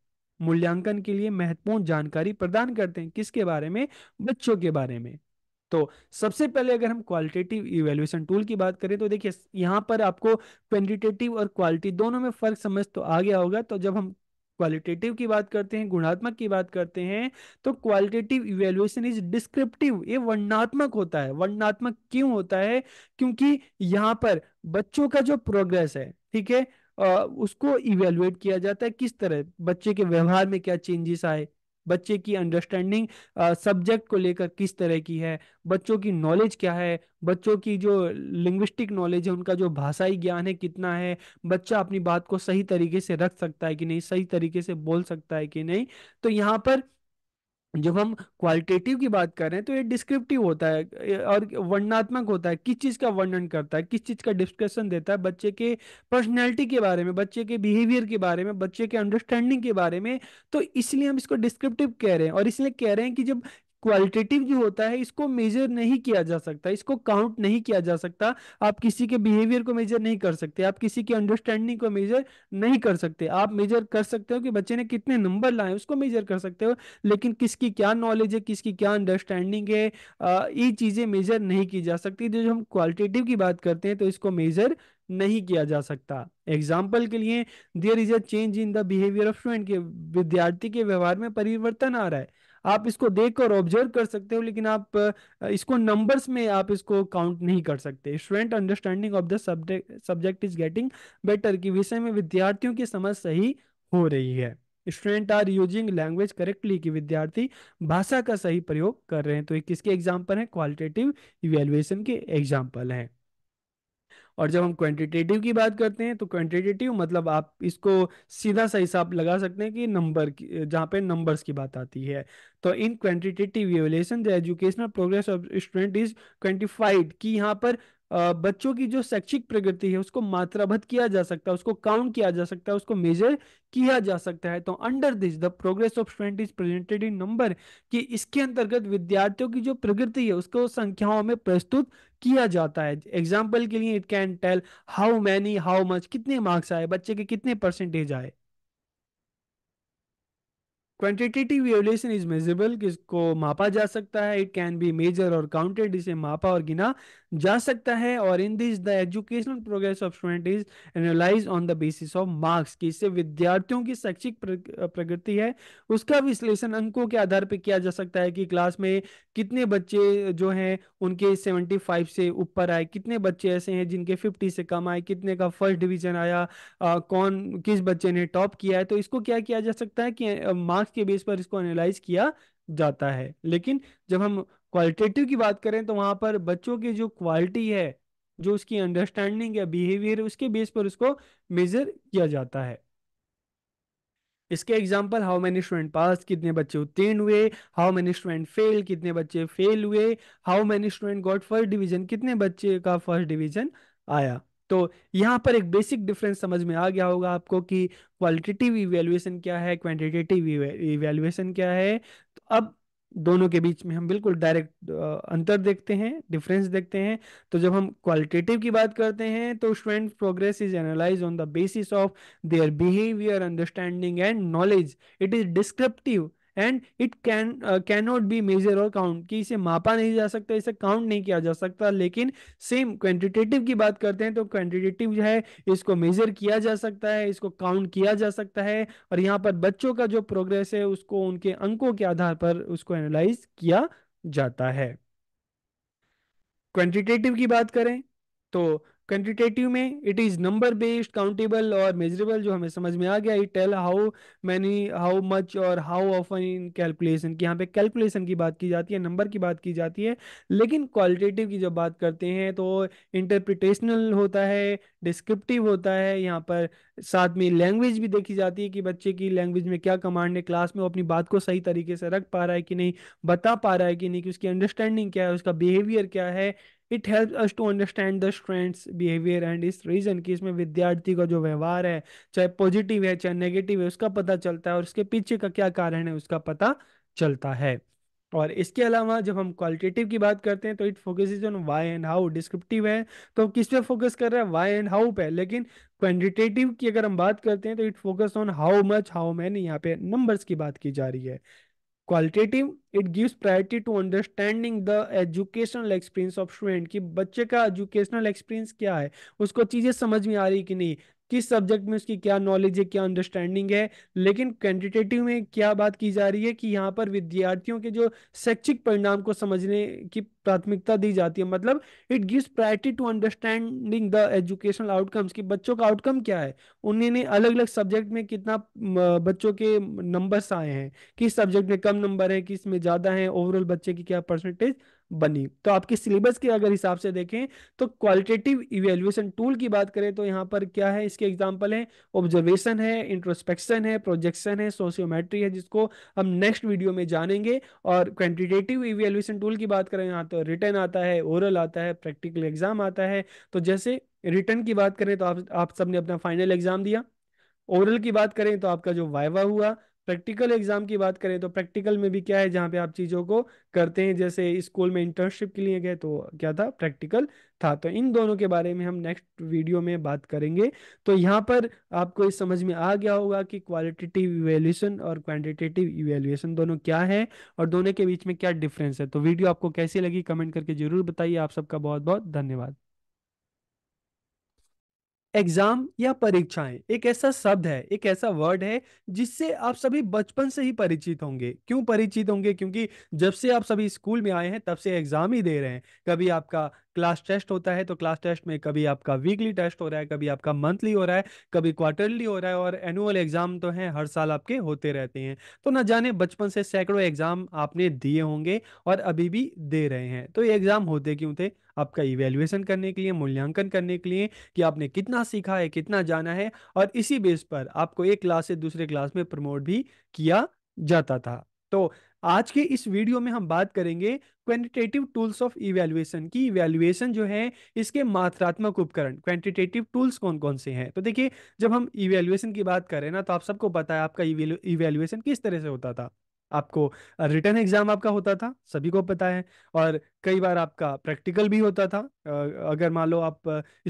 मूल्यांकन के लिए महत्वपूर्ण जानकारी प्रदान करते हैं किसके बारे में बच्चों के बारे में तो सबसे पहले अगर हम क्वालिटेटिव इवेल्युएशन टूल की बात करें तो देखिए यहाँ पर आपको क्वांटिटेटिव और क्वालिटी दोनों में फर्क समझ तो आ गया होगा तो जब हम क्वालिटेटिव की बात करते हैं गुणात्मक की बात करते हैं तो क्वालिटेटिव इवेल्युएशन इज डिस्क्रिप्टिव ये वर्णात्मक होता है वर्णात्मक क्यों होता है क्योंकि यहाँ पर बच्चों का जो प्रोग्रेस है ठीक है उसको इवेल्युएट किया जाता है किस तरह बच्चे के व्यवहार में क्या चेंजेस आए बच्चे की अंडरस्टैंडिंग सब्जेक्ट को लेकर किस तरह की है बच्चों की नॉलेज क्या है बच्चों की जो लिंग्विस्टिक नॉलेज है उनका जो भाषाई ज्ञान है कितना है बच्चा अपनी बात को सही तरीके से रख सकता है कि नहीं सही तरीके से बोल सकता है कि नहीं तो यहाँ पर जब हम क्वालिटेटिव की बात करें तो ये डिस्क्रिप्टिव होता है और वर्णनात्मक होता है किस चीज़ का वर्णन करता है किस चीज़ का डिस्कशन देता है बच्चे के पर्सनैलिटी के बारे में बच्चे के बिहेवियर के बारे में बच्चे के अंडरस्टैंडिंग के बारे में तो इसलिए हम इसको डिस्क्रिप्टिव कह रहे हैं और इसलिए कह रहे हैं कि जब क्वालिटेटिव जो होता है इसको मेजर नहीं किया जा सकता इसको काउंट नहीं किया जा सकता आप किसी के बिहेवियर को मेजर नहीं कर सकते आप किसी की अंडरस्टैंडिंग को मेजर नहीं कर सकते आप मेजर कर सकते हो कि बच्चे ने कितने नंबर लाए उसको मेजर कर सकते हो लेकिन किसकी क्या नॉलेज है किसकी क्या अंडरस्टैंडिंग है ये चीज़ें मेजर नहीं की जा सकती जो हम क्वालिटेटिव की बात करते हैं तो इसको मेजर नहीं किया जा सकता एग्जाम्पल के लिए there is a change in the behaviour of student के विद्यार्थी के व्यवहार में परिवर्तन आ रहा है आप इसको देख कर ऑब्जर्व कर सकते हो लेकिन आप इसको नंबर्स में आप इसको काउंट नहीं कर सकते student understanding of the subject subject is getting better की विषय में विद्यार्थियों की समझ सही हो रही है student are using language correctly कि विद्यार्थी भाषा का सही प्रयोग कर रहे हैं तो किसके एग्जाम्पल है क्वालिटेटिव इवेल्युएशन के एग्जाम्पल है और जब हम क्वांटिटेटिव की बात करते हैं तो क्वांटिटेटिव मतलब आप इसको सीधा सा हिसाब लगा सकते हैं कि नंबर जहाँ पे नंबर्स की बात आती है तो in quantitative the educational progress of student is quantified कि यहाँ पर बच्चों की जो शैक्षिक प्रगति है उसको मात्राबद्ध किया जा सकता है उसको काउंट किया जा सकता है उसको मेजर किया जा सकता है तो under this the progress of student is presented in number कि इसके अंतर्गत विद्यार्थियों की जो प्रगति है उसको संख्याओं में प्रस्तुत किया जाता है एग्जाम्पल के लिए it can tell how many how much कितने मार्क्स आए बच्चे के कितने परसेंटेज आए क्वांटिटेटिव वेरिएशन इज मेजरेबल किसको मापा जा सकता है इट कैन बी मेजर और काउंटेड इसे मापा और गिना जा सकता है और in this the educational progress of student is analyse on the basis of marks कि इससे विद्यार्थियों की शैक्षिक प्रगति है उसका विश्लेषण अंकों के आधार पर किया जा सकता है कि क्लास में कितने बच्चे जो हैं उनके सेवेंटी फाइव से ऊपर आए कितने बच्चे ऐसे हैं जिनके फिफ्टी से कम आए कितने का फर्स्ट डिविजन आया आ, कौन किस बच्चे ने टॉप किया है तो इसको क्या किया जा सकता है कि मार्क्स के बेस पर इसको एनालाइज किया जाता है लेकिन जब हम क्वालिटेटिव की बात करें तो वहां पर बच्चों की जो क्वालिटी है जो उसकी अंडरस्टैंडिंग या बिहेवियर उसके बेस पर उसको मेजर किया जाता है इसके example how many student pass कितने बच्चे उत्तीर्ण हुए हाउ मेनी स्टूडेंट फेल कितने बच्चे फेल हुए how many student got first division कितने बच्चे का फर्स्ट डिवीजन आया तो यहाँ पर एक बेसिक डिफरेंस समझ में आ गया होगा आपको कि क्वालिटेटिव इवेल्युएशन क्या है क्वान्टिटेटिव इवेल्युएशन क्या है तो अब दोनों के बीच में हम बिल्कुल डायरेक्ट अंतर देखते हैं डिफरेंस देखते हैं तो जब हम क्वालिटेटिव की बात करते हैं तो student progress is analyse on the basis of their behaviour understanding and knowledge it is descriptive and it can can not be measure और काउंट कि इसे मापा नहीं जा सकता इसे काउंट नहीं किया जा सकता लेकिन सेम क्वांटिटेटिव की बात करते हैं तो क्वांटिटेटिव जो है इसको मेजर किया जा सकता है इसको काउंट किया जा सकता है और यहाँ पर बच्चों का जो प्रोग्रेस है उसको उनके अंकों के आधार पर उसको एनालाइज किया जाता है क्वांटिटेटिव की बात करें तो क्वांटिटेटिव में it is number based countable और मेजरेबल जो हमें समझ में आ गया it tell how many how much और हाउ ऑफन इन कैलकुलेशन की यहाँ पे कैलकुलेशन की बात की जाती है नंबर की बात की जाती है लेकिन क्वालिटेटिव की जब बात करते हैं तो इंटरप्रिटेशनल होता है डिस्क्रिप्टिव होता है यहाँ पर साथ में लैंग्वेज भी देखी जाती है कि बच्चे की लैंग्वेज में क्या कमांड है क्लास में वो अपनी बात को सही तरीके से रख पा रहा है कि नहीं बता पा रहा है कि नहीं कि उसकी अंडरस्टैंडिंग क्या है उसका बिहेवियर क्या है it help us to understand the students behaviour and इस रीजन की इसमें विद्यार्थी का जो व्यवहार है चाहे पॉजिटिव है चाहे नेगेटिव है उसका पता चलता है और उसके पीछे का क्या कारण है उसका पता चलता है और इसके अलावा जब हम क्वालिटेटिव की बात करते हैं तो it focus on why and how descriptive है तो किस पे फोकस कर रहा है वाई एंड हाउ पे लेकिन क्वान्टिटेटिव की अगर हम बात करते हैं तो it focus on how much how man यहाँ पे नंबर्स की बात की जा रही है qualitative it gives priority to understanding the educational experience of student कि बच्चे का एजुकेशनल एक्सपीरियंस क्या है उसको चीज़ें समझ में आ रही कि नहीं किस सब्जेक्ट में उसकी क्या नॉलेज है क्या अंडरस्टैंडिंग है लेकिन क्वान्टिटेटिव में क्या बात की जा रही है कि यहाँ पर विद्यार्थियों के जो शैक्षिक परिणाम को समझने की प्राथमिकता दी जाती है मतलब it gives priority to understanding the educational outcomes की बच्चों का आउटकम क्या है उन्होंने अलग अलग सब्जेक्ट में कितना बच्चों के नंबर्स आए हैं किस सब्जेक्ट में कम नंबर है किस में ज़्यादा है ओवरऑल बच्चे की क्या परसेंटेज बनी तो आपके सिलेबस के अगर हिसाब से देखें तो क्वालिटेटिव इवेल्युएशन टूल की बात करें तो यहाँ पर क्या है इसके एग्जाम्पल हैं ऑब्जर्वेशन है इंट्रोस्पेक्शन है प्रोजेक्शन है सोशियोमेट्री है जिसको हम नेक्स्ट वीडियो में जानेंगे और क्वान्टिटेटिव इवेल्युएशन टूल की बात करें यहाँ तो रिटर्न आता है ओरल आता है प्रैक्टिकल एग्जाम आता है तो जैसे रिटर्न की बात करें तो आप आप सबने अपना फाइनल एग्जाम दिया ओरल की बात करें तो आपका जो वाइवा हुआ प्रैक्टिकल एग्जाम की बात करें तो प्रैक्टिकल में भी क्या है जहाँ पे आप चीज़ों को करते हैं जैसे स्कूल में इंटर्नशिप के लिए गए तो क्या था प्रैक्टिकल था तो इन दोनों के बारे में हम नेक्स्ट वीडियो में बात करेंगे तो यहाँ पर आपको इस समझ में आ गया होगा कि क्वालिटेटिव इवेल्यूशन और क्वान्टिटेटिव इवेल्यूशन दोनों क्या है और दोनों के बीच में क्या डिफरेंस है तो वीडियो आपको कैसी लगी कमेंट करके जरूर बताइए आप सबका बहुत बहुत धन्यवाद एग्जाम या परीक्षाएं एक ऐसा शब्द है एक ऐसा वर्ड है जिससे आप सभी बचपन से ही परिचित होंगे क्यों परिचित होंगे क्योंकि जब से आप सभी स्कूल में आए हैं तब से एग्जाम ही दे रहे हैं कभी आपका क्लास टेस्ट होता है तो क्लास टेस्ट में कभी आपका वीकली टेस्ट हो रहा है कभी आपका मंथली हो रहा है कभी क्वार्टरली हो रहा है और एनुअल एग्जाम तो हैं हर साल आपके होते रहते हैं तो ना जाने बचपन से सैकड़ों एग्जाम आपने दिए होंगे और अभी भी दे रहे हैं तो ये एग्जाम होते क्यों थे आपका इवेल्युएशन करने के लिए मूल्यांकन करने के लिए कि आपने कितना सीखा है कितना जाना है और इसी बेस पर आपको एक क्लास से दूसरे क्लास में प्रमोट भी किया जाता था तो आज के इस वीडियो में हम बात करेंगे क्वांटिटेटिव टूल्स ऑफ इवेल्युएशन की इवेल्युएशन जो है इसके मात्रात्मक उपकरण क्वांटिटेटिव टूल्स कौन कौन से हैं तो देखिए जब हम इवेल्युएशन की बात करें ना तो आप सबको पता है आपका इवेल्युएशन किस तरह से होता था आपको रिटर्न एग्जाम आपका होता था सभी को पता है और कई बार आपका प्रैक्टिकल भी होता था अगर मान लो आप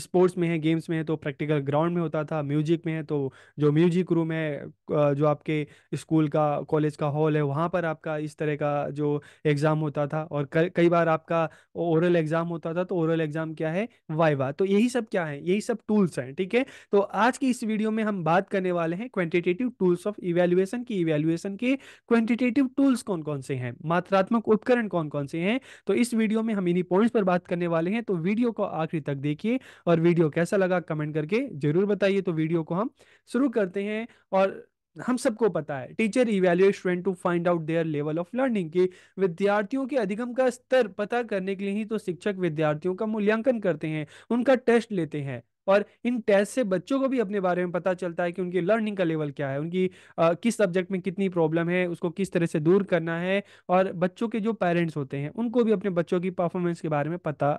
स्पोर्ट्स में हैं गेम्स में हैं तो प्रैक्टिकल ग्राउंड में होता था म्यूजिक में है तो जो म्यूजिक रूम है जो आपके स्कूल का कॉलेज का हॉल है वहाँ पर आपका इस तरह का जो एग्ज़ाम होता था और कई बार आपका ओरल एग्ज़ाम होता था तो ओरल एग्ज़ाम क्या है वाइवा तो यही सब क्या है यही सब टूल्स हैं ठीक है तो आज की इस वीडियो में हम बात करने वाले हैं क्वान्टिटेटिव टूल्स ऑफ इवेल्युएसन की इवेल्युएसन के क्वान्टिटेटिव टूल्स कौन कौन से हैं मात्रात्मक उपकरण कौन कौन से हैं तो इस वीडियो में हम इन्हीं पॉइंट्स पर बात करने वाले हैं तो वीडियो को आखिरी तक देखिए और वीडियो कैसा लगा कमेंट करके जरूर बताइए तो वीडियो को हम शुरू करते हैं और हम सबको पता है teacher evaluate student to find out their level of learning की विद्यार्थियों के अधिगम का स्तर पता करने के लिए ही तो शिक्षक विद्यार्थियों का मूल्यांकन करते हैं उनका टेस्ट लेते हैं और इन टेस्ट से बच्चों को भी अपने बारे में पता चलता है कि उनकी लर्निंग का लेवल क्या है उनकी आ, किस सब्जेक्ट में कितनी प्रॉब्लम है उसको किस तरह से दूर करना है और बच्चों के जो पेरेंट्स होते हैं उनको भी अपने बच्चों की परफॉर्मेंस के बारे में पता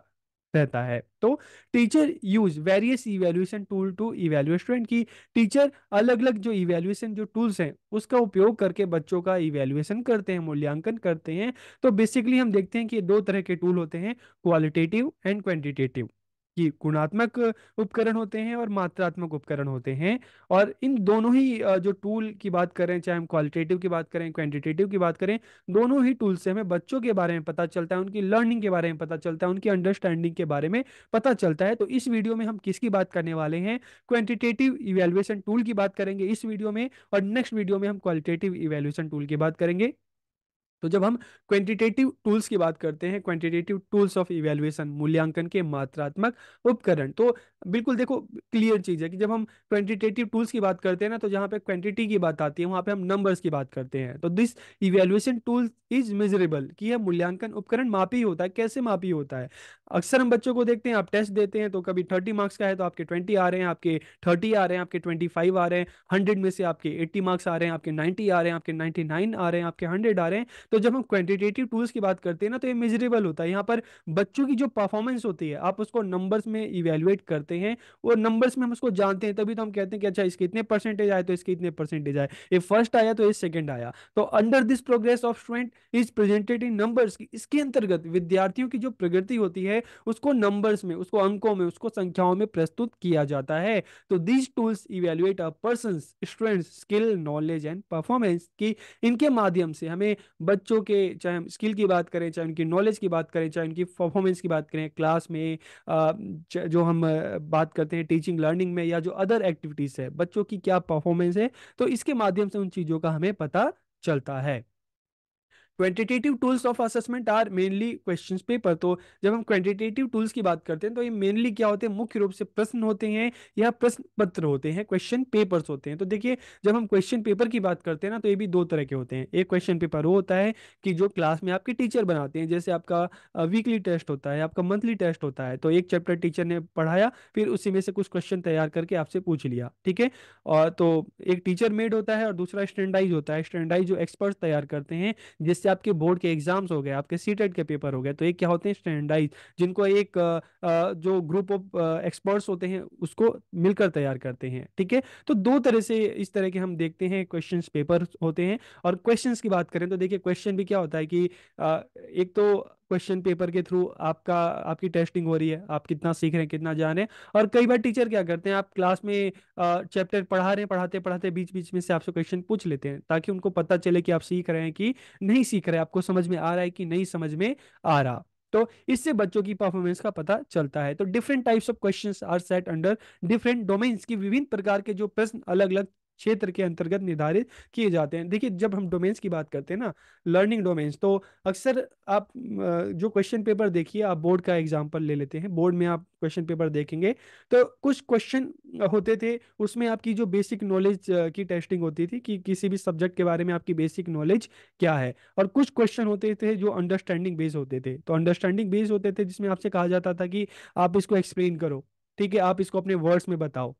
रहता है तो teacher use various evaluation tool to evaluate student की टीचर अलग अलग जो इवेल्युएशन जो टूल्स हैं उसका उपयोग करके बच्चों का इवेल्युएशन करते हैं मूल्यांकन करते हैं तो बेसिकली हम देखते हैं कि दो तरह के टूल होते हैं क्वालिटेटिव एंड क्वान्टिटेटिव कि गुणात्मक उपकरण होते हैं और मात्रात्मक उपकरण होते हैं और इन दोनों ही जो टूल की बात करें चाहे हम क्वालिटेटिव की बात करें क्वांटिटेटिव की बात करें दोनों ही टूल से हमें बच्चों के बारे में पता चलता है उनकी लर्निंग के बारे में पता चलता है उनकी अंडरस्टैंडिंग के बारे में पता चलता है तो इस वीडियो में हम किसकी बात करने वाले हैं क्वान्टिटेटिव इवेल्युएशन टूल की बात करेंगे इस वीडियो में और नेक्स्ट वीडियो में हम क्वालिटेटिव इवेल्युएशन टूल की बात करेंगे तो जब हम क्वांटिटेटिव टूल्स की बात करते हैं क्वांटिटेटिव टूल्स ऑफ इवेल्युएशन मूल्यांकन के मात्रात्मक उपकरण तो बिल्कुल देखो क्लियर चीज है कि जब हम क्वांटिटेटिव टूल्स की बात करते हैं ना तो जहां पे क्वांटिटी की बात आती है वहां पे हम नंबर्स की बात करते हैं तो this evaluation tool is measurable की यह मूल्यांकन उपकरण मापी होता है कैसे मापी होता है अक्सर हम बच्चों को देखते हैं आप टेस्ट देते हैं तो कभी थर्टी मार्क्स का है तो आपके ट्वेंटी आ रहे हैं आपके थर्टी आ रहे हैं आपके ट्वेंटी फाइव आ रहे हैं हंड्रेड में से आपके एट्टी मार्क्स आ रहे हैं आपके नाइन्टी आ रहे हैं आपके नाइन्टी नाइन आ रहे हैं आपके हंड्रेड आ रहे हैं तो जब हम क्वांटिटेटिव टूल्स की बात करते हैं ना तो ये मेजरेबल होता है यहाँ पर बच्चों की जो परफॉर्मेंस होती है आप उसको नंबर्स में इवेल्युएट करते हैं और नंबर्स में हम उसको जानते हैं तभी तो हम कहते हैं कि अच्छा इसके इतने परसेंटेज आए तो इसके इतने परसेंटेज आए ये फर्स्ट आया तो ये सेकेंड आया तो under this progress of student is presented in numbers इसके अंतर्गत विद्यार्थियों की जो प्रगति होती है उसको नंबर्स में उसको अंकों में उसको संख्याओं में प्रस्तुत किया जाता है तो these tools evaluate a person student skill knowledge and performance की इनके माध्यम से हमें बच्चों के चाहे हम स्किल की बात करें चाहे उनकी नॉलेज की बात करें चाहे उनकी परफॉर्मेंस की बात करें क्लास में जो हम बात करते हैं टीचिंग लर्निंग में या जो अदर एक्टिविटीज़ है बच्चों की क्या परफॉर्मेंस है तो इसके माध्यम से उन चीज़ों का हमें पता चलता है quantitative tools of assessment are mainly question paper तो जब हम क्वांटिटेटिव टूल्स की बात करते हैं तो ये मेनली क्या होते हैं मुख्य रूप से प्रश्न होते हैं या प्रश्न पत्र होते हैं क्वेश्चन पेपर्स होते हैं तो देखिए जब हम क्वेश्चन पेपर की बात करते हैं ना तो ये भी दो तरह के होते हैं एक क्वेश्चन पेपर वो होता है कि जो क्लास में आपके टीचर बनाते हैं जैसे आपका वीकली टेस्ट होता है आपका मंथली टेस्ट होता है तो एक चैप्टर टीचर ने पढ़ाया फिर उसी में से कुछ क्वेश्चन तैयार करके आपसे पूछ लिया ठीक है और तो एक टीचर मेड होता है और दूसरा स्टैंडाइज होता है स्टैंडाइज जो एक्सपर्ट तैयार करते हैं जिस जिससे आपके बोर्ड के एग्जाम्स हो गए आपके सीटेट के पेपर हो गए तो एक क्या होते हैं स्टैंडर्डाइज जिनको एक जो ग्रुप ऑफ एक्सपर्ट्स होते हैं उसको मिलकर तैयार करते हैं ठीक है तो दो तरह से इस तरह के हम देखते हैं क्वेश्चन पेपर होते हैं और क्वेश्चन की बात करें तो देखिए क्वेश्चन भी क्या होता है कि एक तो क्वेश्चन पेपर के थ्रू आपका आपकी टेस्टिंग हो रही है आप कितना सीख रहे हैं कितना जान रहे हैं और कई बार टीचर क्या करते हैं आप क्लास में चैप्टर पढ़ा रहे हैं पढ़ाते पढ़ाते बीच बीच में से आपसे क्वेश्चन पूछ लेते हैं ताकि उनको पता चले कि आप सीख रहे हैं कि नहीं सीख रहे आपको समझ में आ रहा है कि नहीं समझ में आ रहा तो इससे बच्चों की परफॉर्मेंस का पता चलता है तो different types of questions are set under different domains की विभिन्न प्रकार के जो प्रश्न अलग अलग क्षेत्र के अंतर्गत निर्धारित किए जाते हैं देखिए जब हम डोमेन्स की बात करते हैं ना लर्निंग डोमेन्स तो अक्सर आप जो क्वेश्चन पेपर देखिए आप बोर्ड का एग्जाम्पल ले लेते हैं बोर्ड में आप क्वेश्चन पेपर देखेंगे तो कुछ क्वेश्चन होते थे उसमें आपकी जो बेसिक नॉलेज की टेस्टिंग होती थी कि किसी भी सब्जेक्ट के बारे में आपकी बेसिक नॉलेज क्या है और कुछ क्वेश्चन होते थे जो अंडरस्टैंडिंग बेस्ड होते थे तो अंडरस्टैंडिंग बेस्ड होते थे जिसमें आपसे कहा जाता था कि आप इसको एक्सप्लेन करो ठीक है आप इसको अपने वर्ड्स में बताओ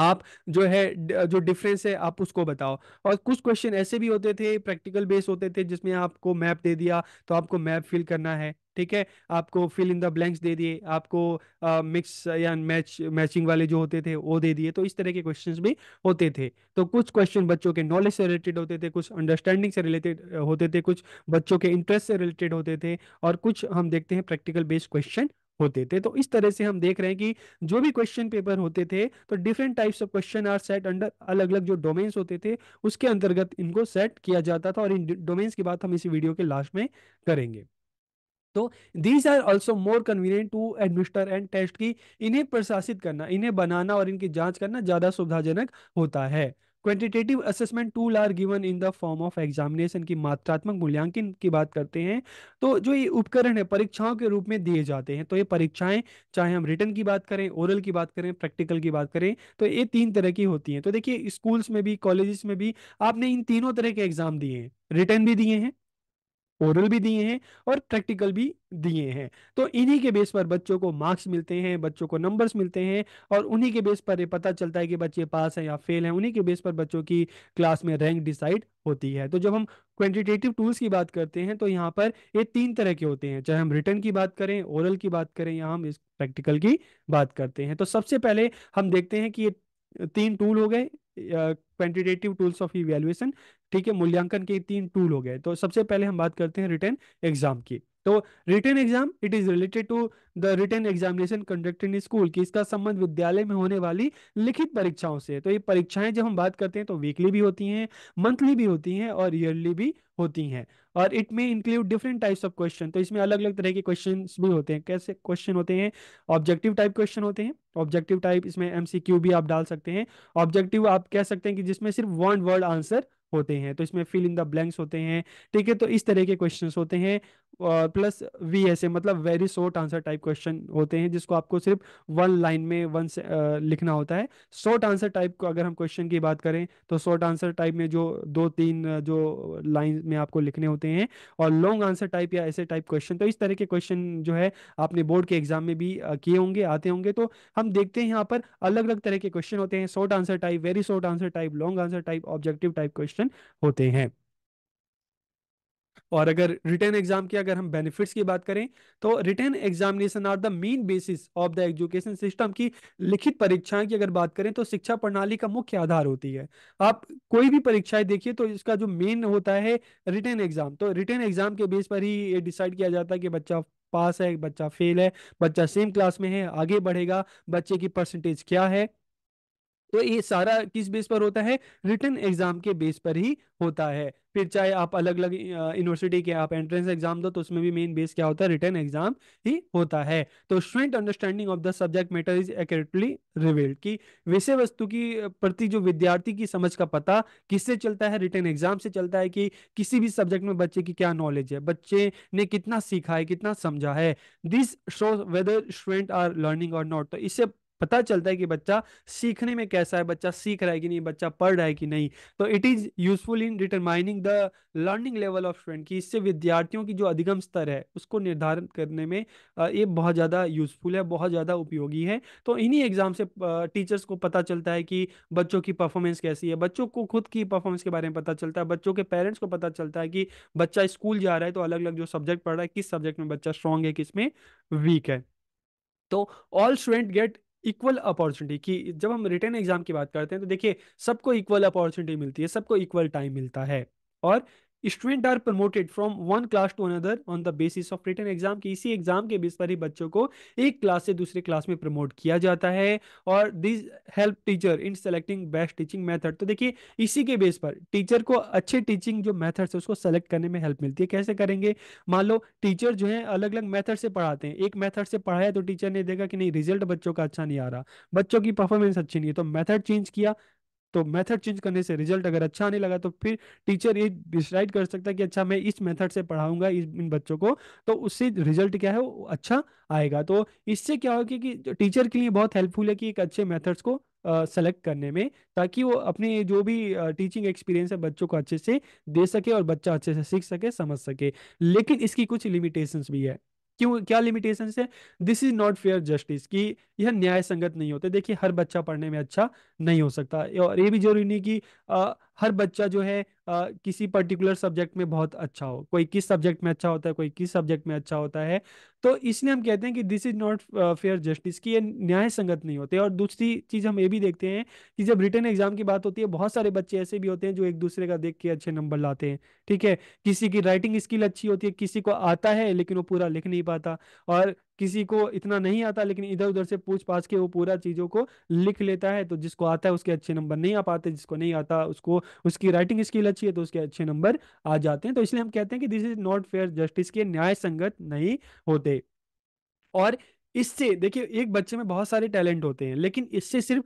आप जो है जो डिफरेंस है आप उसको बताओ और कुछ क्वेश्चन ऐसे भी होते थे प्रैक्टिकल बेस होते थे जिसमें आपको मैप दे दिया तो आपको मैप फिल करना है ठीक है आपको फिल इन द ब्लैंक्स दे दिए आपको मिक्स या मैच मैचिंग वाले जो होते थे वो दे दिए तो इस तरह के क्वेश्चंस भी होते थे तो कुछ क्वेश्चन बच्चों के नॉलेज से रिलेटेड होते थे कुछ अंडरस्टैंडिंग से रिलेटेड होते थे कुछ बच्चों के इंटरेस्ट से रिलेटेड होते थे और कुछ हम देखते हैं प्रैक्टिकल बेस्ड क्वेश्चन होते थे तो इस तरह से हम देख रहे हैं कि जो भी क्वेश्चन पेपर होते थे तो different types of question are set under अलग अलग जो डोमेन्स होते थे उसके अंतर्गत इनको सेट किया जाता था और इन डोमेन्स की बात हम इस वीडियो के लास्ट में करेंगे तो these are also more convenient to administer and test की इन्हें प्रशासित करना इन्हें बनाना और इनकी जांच करना ज्यादा सुविधाजनक होता है quantitative assessment tool are given in the form of examination की मात्रात्मक मूल्यांकन की बात करते हैं तो जो ये उपकरण है परीक्षाओं के रूप में दिए जाते हैं तो ये परीक्षाएं चाहे हम रिटर्न की बात करें ओरल की बात करें प्रैक्टिकल की बात करें तो ये तीन तरह की होती हैं तो देखिए स्कूल्स में भी कॉलेजेस में भी आपने इन तीनों तरह के एग्जाम दिए हैं रिटर्न भी दिए हैं ओरल भी दिए हैं और प्रैक्टिकल भी दिए हैं तो इन्हीं के बेस पर बच्चों को मार्क्स मिलते हैं बच्चों को नंबर्स मिलते हैं और उन्हीं के बेस पर ये पता चलता है कि बच्चे पास हैं या फेल हैं उन्हीं के बेस पर बच्चों की क्लास में रैंक डिसाइड होती है तो जब हम क्वांटिटेटिव टूल्स की बात करते हैं तो यहाँ पर ये तीन तरह के होते हैं चाहे हम रिटर्न की बात करें ओरल की बात करें या हम इस प्रैक्टिकल की बात करते हैं तो सबसे पहले हम देखते हैं कि ये तीन टूल हो गए क्वांटिटेटिव टूल्स ऑफ इवेल्युएशन ठीक है मूल्यांकन के तीन टूल हो गए तो सबसे पहले हम बात करते हैं रिटर्न एग्जाम की तो written exam it is related to the written examination conducted in school की इसका संबंध विद्यालय में होने वाली लिखित परीक्षाओं से तो ये परीक्षाएं जब हम बात करते हैं तो वीकली भी होती हैं मंथली भी होती हैं और ईयरली भी होती हैं और इट में include different types of question तो इसमें अलग अलग तरह के क्वेश्चन भी होते हैं कैसे क्वेश्चन होते हैं ऑब्जेक्टिव टाइप क्वेश्चन होते हैं ऑब्जेक्टिव टाइप इसमें एमसीक्यू भी आप डाल सकते हैं ऑब्जेक्टिव आप कह सकते हैं कि जिसमें सिर्फ वन वर्ड आंसर होते हैं तो इसमें फिल इन द ब्लैंक्स होते हैं ठीक है तो इस तरह के क्वेश्चंस होते हैं और प्लस वी ऐसे मतलब very short answer type question होते हैं जिसको आपको सिर्फ वन लाइन में वन से, आ, लिखना होता है शॉर्ट आंसर टाइप को अगर हम क्वेश्चन की बात करें तो शॉर्ट आंसर टाइप में जो दो तीन जो लाइन में आपको लिखने होते हैं और लॉन्ग आंसर टाइप या ऐसे टाइप क्वेश्चन तो इस तरह के क्वेश्चन जो है आपने बोर्ड के एग्जाम में भी किए होंगे आते होंगे तो हम देखते हैं यहाँ पर अलग अलग तरह के क्वेश्चन होते हैं short answer type very short answer type long answer type objective type question question होते हैं और अगर रिटर्न एग्जाम की अगर हम बेनिफिट्स की बात करें तो written examination are the main basis of the education system की लिखित परीक्षाएं की अगर बात करें तो शिक्षा प्रणाली का मुख्य आधार होती है आप कोई भी परीक्षाएं देखिए तो इसका जो मेन होता है रिटर्न एग्जाम तो रिटर्न एग्जाम के बेस पर ही डिसाइड किया जाता है कि बच्चा पास है बच्चा फेल है बच्चा सेम क्लास में है आगे बढ़ेगा बच्चे की परसेंटेज क्या है तो ये सारा किस बेस पर होता है रिटर्न एग्जाम के बेस पर ही होता है फिर चाहे आप अलग अलग यूनिवर्सिटी के आप एंट्रेंस एग्जाम दो तो उसमें भी मेन बेस क्या होता है रिटर्न एग्जाम ही होता है तो student understanding of the subject matter is accurately revealed कि विषय वस्तु की प्रति जो विद्यार्थी की समझ का पता किससे चलता है रिटर्न एग्जाम से चलता है कि किसी भी सब्जेक्ट में बच्चे की क्या नॉलेज है बच्चे ने कितना सीखा है कितना समझा है this shows whether student are learning or not तो इससे पता चलता है कि बच्चा सीखने में कैसा है बच्चा सीख रहा है कि नहीं बच्चा पढ़ रहा है कि नहीं तो it is useful in determining the learning level of student की इससे विद्यार्थियों की जो अधिगम स्तर है उसको निर्धारित करने में ये बहुत ज़्यादा यूजफुल है बहुत ज़्यादा उपयोगी है तो इन्हीं एग्जाम से टीचर्स को पता चलता है कि बच्चों की परफॉर्मेंस कैसी है बच्चों को खुद की परफॉर्मेंस के बारे में पता चलता है बच्चों के पेरेंट्स को पता चलता है कि बच्चा स्कूल जा रहा है तो अलग अलग जो सब्जेक्ट पढ़ रहा है किस सब्जेक्ट में बच्चा स्ट्रांग है किस में वीक है तो all student get equal opportunity कि जब हम रिटर्न एग्जाम की बात करते हैं तो देखिए सबको इक्वल अपॉर्चुनिटी मिलती है सबको इक्वल टाइम मिलता है और student are promoted from one class to another on the basis of written exam की इसी एग्जाम के बेस पर ही बच्चों को एक क्लास से दूसरे क्लास में प्रमोट किया जाता है और this help teacher in selecting best teaching method तो देखिए इसी के बेस पर टीचर को अच्छे टीचिंग जो मेथड्स है उसको सेलेक्ट करने में हेल्प मिलती है कैसे करेंगे मान लो टीचर जो है अलग अलग मेथड से पढ़ाते हैं एक मेथड से पढ़ाया तो टीचर ने देखा कि नहीं रिजल्ट बच्चों का अच्छा नहीं आ रहा बच्चों की परफॉर्मेंस अच्छी नहीं है तो मेथड चेंज किया तो मेथड चेंज करने से रिजल्ट अगर अच्छा नहीं लगा तो फिर टीचर ये डिसाइड कर सकता है कि अच्छा मैं इस मेथड से पढ़ाऊंगा इन बच्चों को तो उससे रिजल्ट क्या है वो अच्छा आएगा तो इससे क्या होगा कि, कि टीचर के लिए बहुत हेल्पफुल है कि एक अच्छे मेथड्स को सेलेक्ट करने में ताकि वो अपने जो भी टीचिंग एक्सपीरियंस है बच्चों को अच्छे से दे सके और बच्चा अच्छे से सीख सके समझ सके लेकिन इसकी कुछ लिमिटेशंस भी है क्यों क्या लिमिटेशन है this is not fair justice कि यह न्याय संगत नहीं होते देखिए हर बच्चा पढ़ने में अच्छा नहीं हो सकता और ये भी जरूरी नहीं कि हर बच्चा जो है आ, किसी पर्टिकुलर सब्जेक्ट में बहुत अच्छा हो कोई किस सब्जेक्ट में अच्छा होता है कोई किस सब्जेक्ट में अच्छा होता है तो इसलिए हम कहते हैं कि this is not fair justice कि ये न्याय संगत नहीं होते और दूसरी चीज हम ये भी देखते हैं कि जब रिटर्न एग्जाम की बात होती है बहुत सारे बच्चे ऐसे भी होते हैं जो एक दूसरे का देख के अच्छे नंबर लाते हैं ठीक है किसी की राइटिंग स्किल अच्छी होती है किसी को आता है लेकिन वो पूरा लिख नहीं पाता और किसी को इतना नहीं आता लेकिन इधर उधर से पूछ पाछ के वो पूरा चीज़ों को लिख लेता है तो जिसको आता है उसके अच्छे नंबर नहीं आ पाते जिसको नहीं आता उसको उसकी राइटिंग स्किल अच्छी है तो उसके अच्छे नंबर आ जाते हैं तो इसलिए हम कहते हैं कि this is not fair justice के न्याय संगत नहीं होते और इससे देखिए एक बच्चे में बहुत सारे टैलेंट होते हैं लेकिन इससे सिर्फ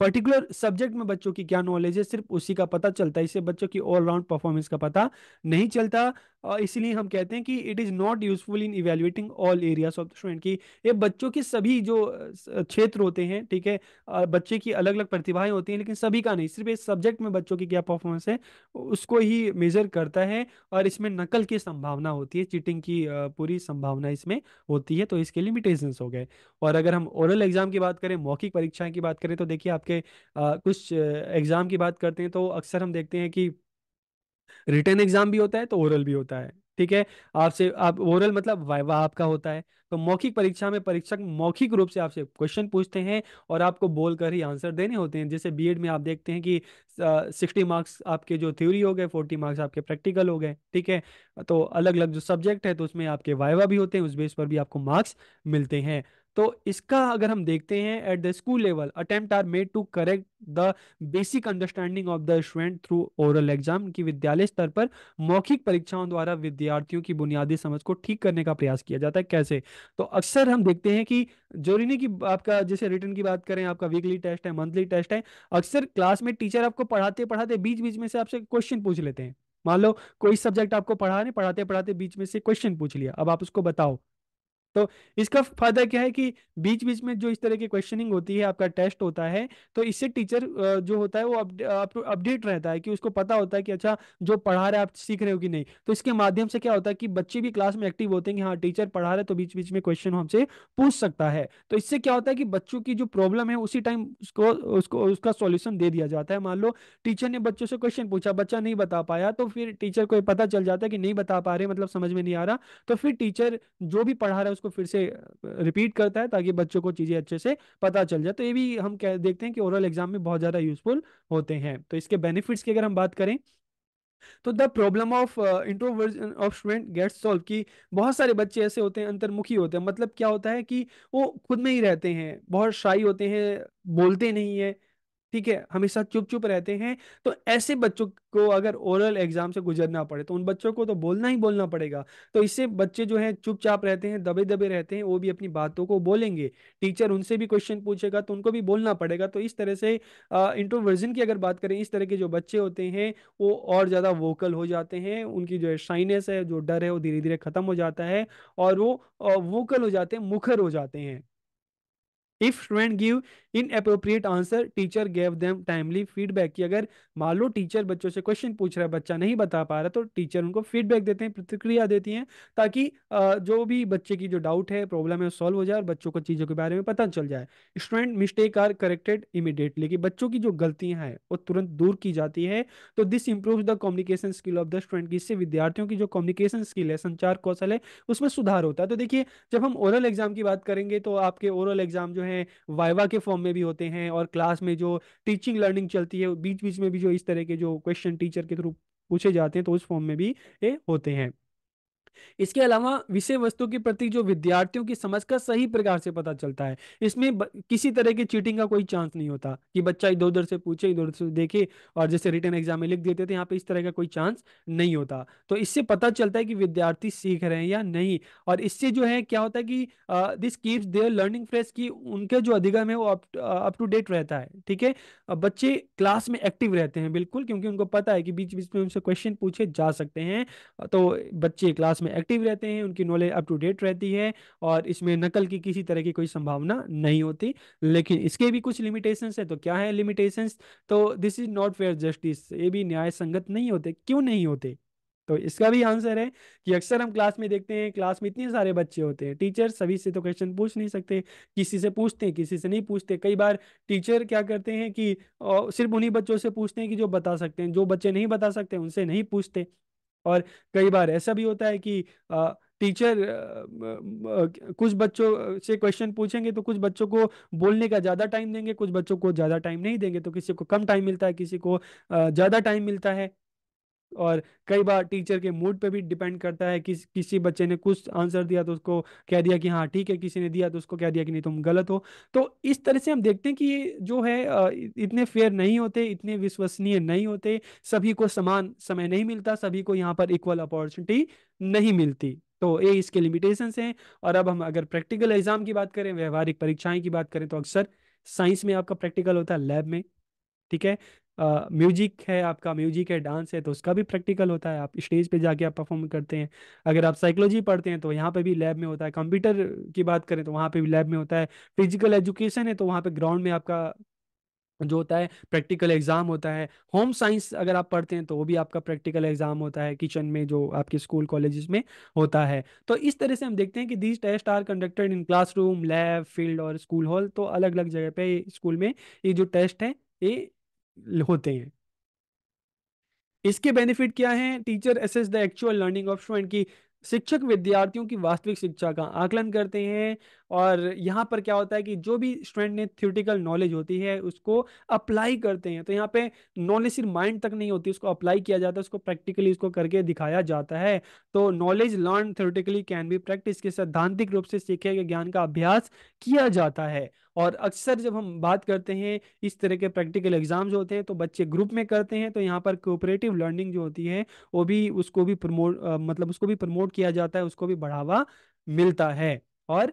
पर्टिकुलर सब्जेक्ट में बच्चों की क्या नॉलेज है सिर्फ उसी का पता चलता है इससे बच्चों की ऑलराउंड परफॉर्मेंस का पता नहीं चलता और इसलिए हम कहते हैं कि it is not useful in evaluating all areas of student की ये बच्चों के सभी जो क्षेत्र होते हैं ठीक है बच्चे की अलग अलग प्रतिभाएं होती हैं लेकिन सभी का नहीं सिर्फ इस सब्जेक्ट में बच्चों की क्या परफॉर्मेंस है उसको ही मेजर करता है और इसमें नकल की संभावना होती है चीटिंग की पूरी संभावना इसमें होती है तो इसके लिमिटेशन हो गए और अगर हम ओरल एग्जाम की बात करें मौखिक परीक्षाएं की बात करें तो देखिए कि आपके आ, कुछ एग्ज़ाम की बात करते हैं तो अक्सर हम देखते हैं कि रिटर्न एग्ज़ाम भी होता है तो ओरल भी होता है ठीक है आपसे आप ओरल मतलब वाइवा आपका होता है तो मौखिक परीक्षा में परीक्षक मौखिक रूप से आपसे क्वेश्चन पूछते हैं और आपको बोलकर ही आंसर देने होते हैं जैसे बीएड में आप देखते हैं कि सिक्सटी मार्क्स आपके जो थ्योरी हो गए फोर्टी मार्क्स आपके प्रैक्टिकल हो गए ठीक है तो अलग अलग जो सब्जेक्ट है तो उसमें आपके वाइवा भी होते हैं उस बेस पर भी आपको मार्क्स मिलते हैं तो इसका अगर हम देखते हैं at the school level attempt are made to correct the basic understanding of the student through oral exam की विद्यालय स्तर पर मौखिक परीक्षाओं द्वारा विद्यार्थियों की बुनियादी समझ को ठीक करने का प्रयास किया जाता है कैसे तो अक्सर हम देखते हैं कि जरूरी नहीं कि आपका जैसे रिटर्न की बात करें आपका वीकली टेस्ट है मंथली टेस्ट है अक्सर क्लास में टीचर आपको पढ़ाते पढ़ाते बीच बीच में से आपसे क्वेश्चन पूछ लेते हैं मान लो कोई सब्जेक्ट आपको पढ़ा नहीं पढ़ाते पढ़ाते बीच में से क्वेश्चन पूछ लिया अब आप उसको बताओ तो इसका फायदा क्या है कि बीच बीच में जो इस तरह की क्वेश्चनिंग होती है आपका टेस्ट होता है तो इससे टीचर जो होता है वो अपडेट रहता है कि उसको पता होता है कि अच्छा जो पढ़ा रहे आप सीख रहे हो कि नहीं तो इसके माध्यम से क्या होता है कि बच्चे भी क्लास में एक्टिव होते हैं कि हाँ टीचर पढ़ा रहे तो बीच बीच में क्वेश्चन हमसे पूछ सकता है तो इससे क्या होता है कि बच्चों की जो प्रॉब्लम है उसी टाइम उसको उसको उसका सोल्यूशन दे दिया जाता है मान लो टीचर ने बच्चों से क्वेश्चन पूछा बच्चा नहीं बता पाया तो फिर टीचर को पता चल जाता है कि नहीं बता पा रहे मतलब समझ में नहीं आ रहा तो फिर टीचर जो भी पढ़ा रहा है उसको उसको फिर से रिपीट करता है ताकि बच्चों को चीज़ें अच्छे से पता चल जाए तो ये भी हम कह देखते हैं कि ओरल एग्जाम में बहुत ज़्यादा यूजफुल होते हैं तो इसके बेनिफिट्स की अगर हम बात करें तो the problem of introversion of student get solve की बहुत सारे बच्चे ऐसे होते हैं अंतर्मुखी होते हैं मतलब क्या होता है कि वो खुद में ही रहते हैं बहुत शाही होते हैं बोलते नहीं है ठीक है हमेशा चुप चुप रहते हैं तो ऐसे बच्चों को अगर ओरल एग्जाम से गुजरना पड़े तो उन बच्चों को तो बोलना ही बोलना पड़ेगा तो इससे बच्चे जो हैं चुपचाप रहते हैं दबे दबे रहते हैं वो भी अपनी बातों को बोलेंगे टीचर उनसे भी क्वेश्चन पूछेगा तो उनको भी बोलना पड़ेगा तो इस तरह से इंट्रोवर्जन की अगर बात करें इस तरह के जो बच्चे होते हैं वो और ज़्यादा वोकल हो जाते हैं उनकी जो है शाइनेस है जो डर है वो धीरे धीरे खत्म हो जाता है और वो वोकल हो जाते हैं मुखर हो जाते हैं if student give in appropriate answer teacher gave them timely feedback की अगर मान लो टीचर बच्चों से क्वेश्चन पूछ रहा है बच्चा नहीं बता पा रहा तो टीचर उनको फीडबैक देते हैं प्रतिक्रिया देती हैं ताकि जो भी बच्चे की जो डाउट है प्रॉब्लम है सॉल्व हो जाए और बच्चों को चीज़ों के बारे में पता चल जाए student mistake are corrected immediately कि बच्चों की जो गलतियाँ हैं वो तुरंत दूर की जाती है तो this improve the communication skill of the student इससे विद्यार्थियों की जो कम्युनिकेशन स्किल है संचार कौशल है उसमें सुधार होता है तो देखिए जब हम ओरल एग्जाम की बात करेंगे तो आपके ओरल एग्जाम जो है वाइवा के फॉर्म फॉर्म में भी होते हैं और क्लास में जो टीचिंग लर्निंग चलती है बीच बीच में भी जो इस तरह के जो क्वेश्चन टीचर के थ्रू पूछे जाते हैं तो उस फॉर्म में भी ये होते हैं इसके अलावा विषय वस्तु के प्रति जो विद्यार्थियों की समझ का सही प्रकार से पता चलता है इसमें किसी तरह की चीटिंग का कोई चांस नहीं होता कि बच्चा इधर उधर से पूछे इधर उधर से देखे और जैसे रिटर्न एग्जाम में लिख देते थे यहाँ पे इस तरह का कोई चांस नहीं होता तो इससे पता चलता है कि विद्यार्थी सीख रहे हैं या नहीं और इससे जो है क्या होता है कि this keeps their learning fresh की उनके जो अधिगम है वो अप टू डेट रहता है ठीक है बच्चे क्लास में एक्टिव रहते हैं बिल्कुल क्योंकि उनको पता है कि बीच बीच में उनसे क्वेश्चन पूछे जा सकते हैं तो बच्चे क्लास क्लास में एक्टिव रहते हैं उनकी नॉलेज अप टू डेट रहती है और इसमें नकल की किसी तरह की कोई संभावना नहीं होती लेकिन इसके भी कुछ लिमिटेशंस है तो क्या है लिमिटेशंस तो this is not fair justice ये भी न्याय संगत नहीं होते क्यों नहीं होते तो इसका भी आंसर है कि अक्सर हम क्लास में देखते हैं क्लास में इतने सारे बच्चे होते हैं टीचर सभी से तो क्वेश्चन पूछ नहीं सकते किसी से पूछते हैं किसी से नहीं पूछते कई बार टीचर क्या करते हैं कि सिर्फ उन्हीं बच्चों से पूछते हैं कि जो बता सकते हैं जो बच्चे नहीं बता सकते उनसे नहीं पूछते और कई बार ऐसा भी होता है कि आ, टीचर कुछ बच्चों से क्वेश्चन पूछेंगे तो कुछ बच्चों को बोलने का ज़्यादा टाइम देंगे कुछ बच्चों को ज़्यादा टाइम नहीं देंगे तो किसी को कम टाइम मिलता है किसी को ज़्यादा टाइम मिलता है और कई बार टीचर के मूड पे भी डिपेंड करता है किस किसी बच्चे ने कुछ आंसर दिया तो उसको कह दिया कि हाँ ठीक है किसी ने दिया तो उसको कह दिया कि नहीं तुम गलत हो तो इस तरह से हम देखते हैं कि ये जो है इतने फेयर नहीं होते इतने विश्वसनीय नहीं होते सभी को समान समय नहीं मिलता सभी को यहाँ पर इक्वल अपॉर्चुनिटी नहीं मिलती तो ये इसके लिमिटेशन हैं और अब हम अगर प्रैक्टिकल एग्जाम की बात करें व्यवहारिक परीक्षाएं की बात करें तो अक्सर साइंस में आपका प्रैक्टिकल होता है लैब में ठीक है म्यूजिक है आपका म्यूजिक है डांस है तो उसका भी प्रैक्टिकल होता है आप स्टेज पे जाके आप परफॉर्म करते हैं अगर आप साइकोलॉजी पढ़ते हैं तो यहाँ पे भी लैब में होता है कंप्यूटर की बात करें तो वहाँ पे भी लैब में होता है फिजिकल एजुकेशन है तो वहाँ पे ग्राउंड में आपका जो होता है प्रैक्टिकल एग्जाम होता है होम साइंस अगर आप पढ़ते हैं तो वो भी आपका प्रैक्टिकल एग्जाम होता है किचन में जो आपके स्कूल कॉलेज में होता है तो इस तरह से हम देखते हैं कि these test are conducted in classroom lab field और स्कूल हॉल तो अलग अलग जगह पे स्कूल में ये जो टेस्ट है ये होते हैं इसके बेनिफिट क्या हैं teacher assess the actual learning of student की शिक्षक विद्यार्थियों की वास्तविक शिक्षा का आकलन करते हैं और यहाँ पर क्या होता है कि जो भी स्टूडेंट ने थियोटिकल नॉलेज होती है उसको अप्लाई करते हैं तो यहाँ पे नॉलेज सिर्फ माइंड तक नहीं होती उसको अप्लाई किया जाता है उसको प्रैक्टिकली उसको करके दिखाया जाता है तो knowledge learn theoretically can be practice के सैद्धांतिक रूप से सीखे गए ज्ञान का अभ्यास किया जाता है और अक्सर जब हम बात करते हैं इस तरह के प्रैक्टिकल एग्जाम्स होते हैं तो बच्चे ग्रुप में करते हैं तो यहाँ पर कोऑपरेटिव लर्निंग जो होती है वो भी उसको भी प्रमोट मतलब उसको भी प्रमोट किया जाता है उसको भी बढ़ावा मिलता है और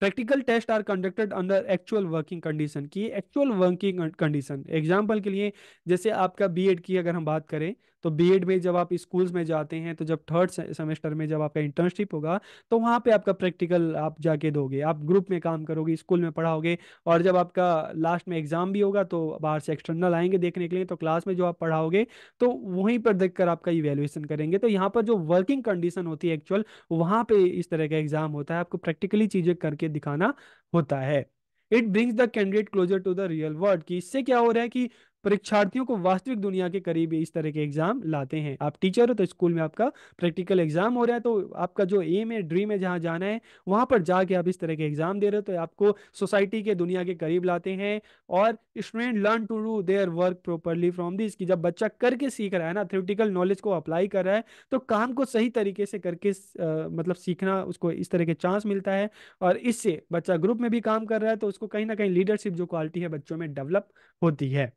practical test are conducted under actual working condition की एक्चुअल वर्किंग कंडीशन एग्जाम्पल के लिए जैसे आपका बी की अगर हम बात करें तो एड में जब आप स्कूल्स में जाते हैं तो जब थर्ड सेमेस्टर में जब आपका इंटर्नशिप होगा तो वहाँ पे आपका प्रैक्टिकल आप जाके दोगे आप ग्रुप में काम करोगे स्कूल में पढ़ाओगे और जब आपका लास्ट में एग्जाम भी होगा तो बाहर से एक्सटर्नल आएंगे देखने के लिए तो क्लास में जो आप पढ़ाओगे तो वहीं पर देख आपका इवेल्युएसन करेंगे तो यहाँ पर जो वर्किंग कंडीशन होती है एक्चुअल वहाँ पर इस तरह का एग्जाम होता है आपको प्रैक्टिकली चीजें करके दिखाना होता है it brings the candidate closer to the real world कि इससे क्या हो रहा है कि परीक्षार्थियों को वास्तविक दुनिया के करीब इस तरह के एग्जाम लाते हैं आप टीचर हो तो स्कूल में आपका प्रैक्टिकल एग्जाम हो रहा है तो आपका जो एम है ड्रीम है जहां जाना है वहां पर जाके आप इस तरह के एग्जाम दे रहे हो तो आपको सोसाइटी के दुनिया के करीब लाते हैं और student learn to do their work properly from this की जब बच्चा करके सीख रहा है ना थ्योरेटिकल नॉलेज को अप्लाई कर रहा है तो काम को सही तरीके से करके आ, मतलब सीखना उसको इस तरह के चांस मिलता है और इससे बच्चा ग्रुप में भी काम कर रहा है तो उसको कहीं ना कहीं लीडरशिप जो क्वालिटी है बच्चों में डेवलप होती है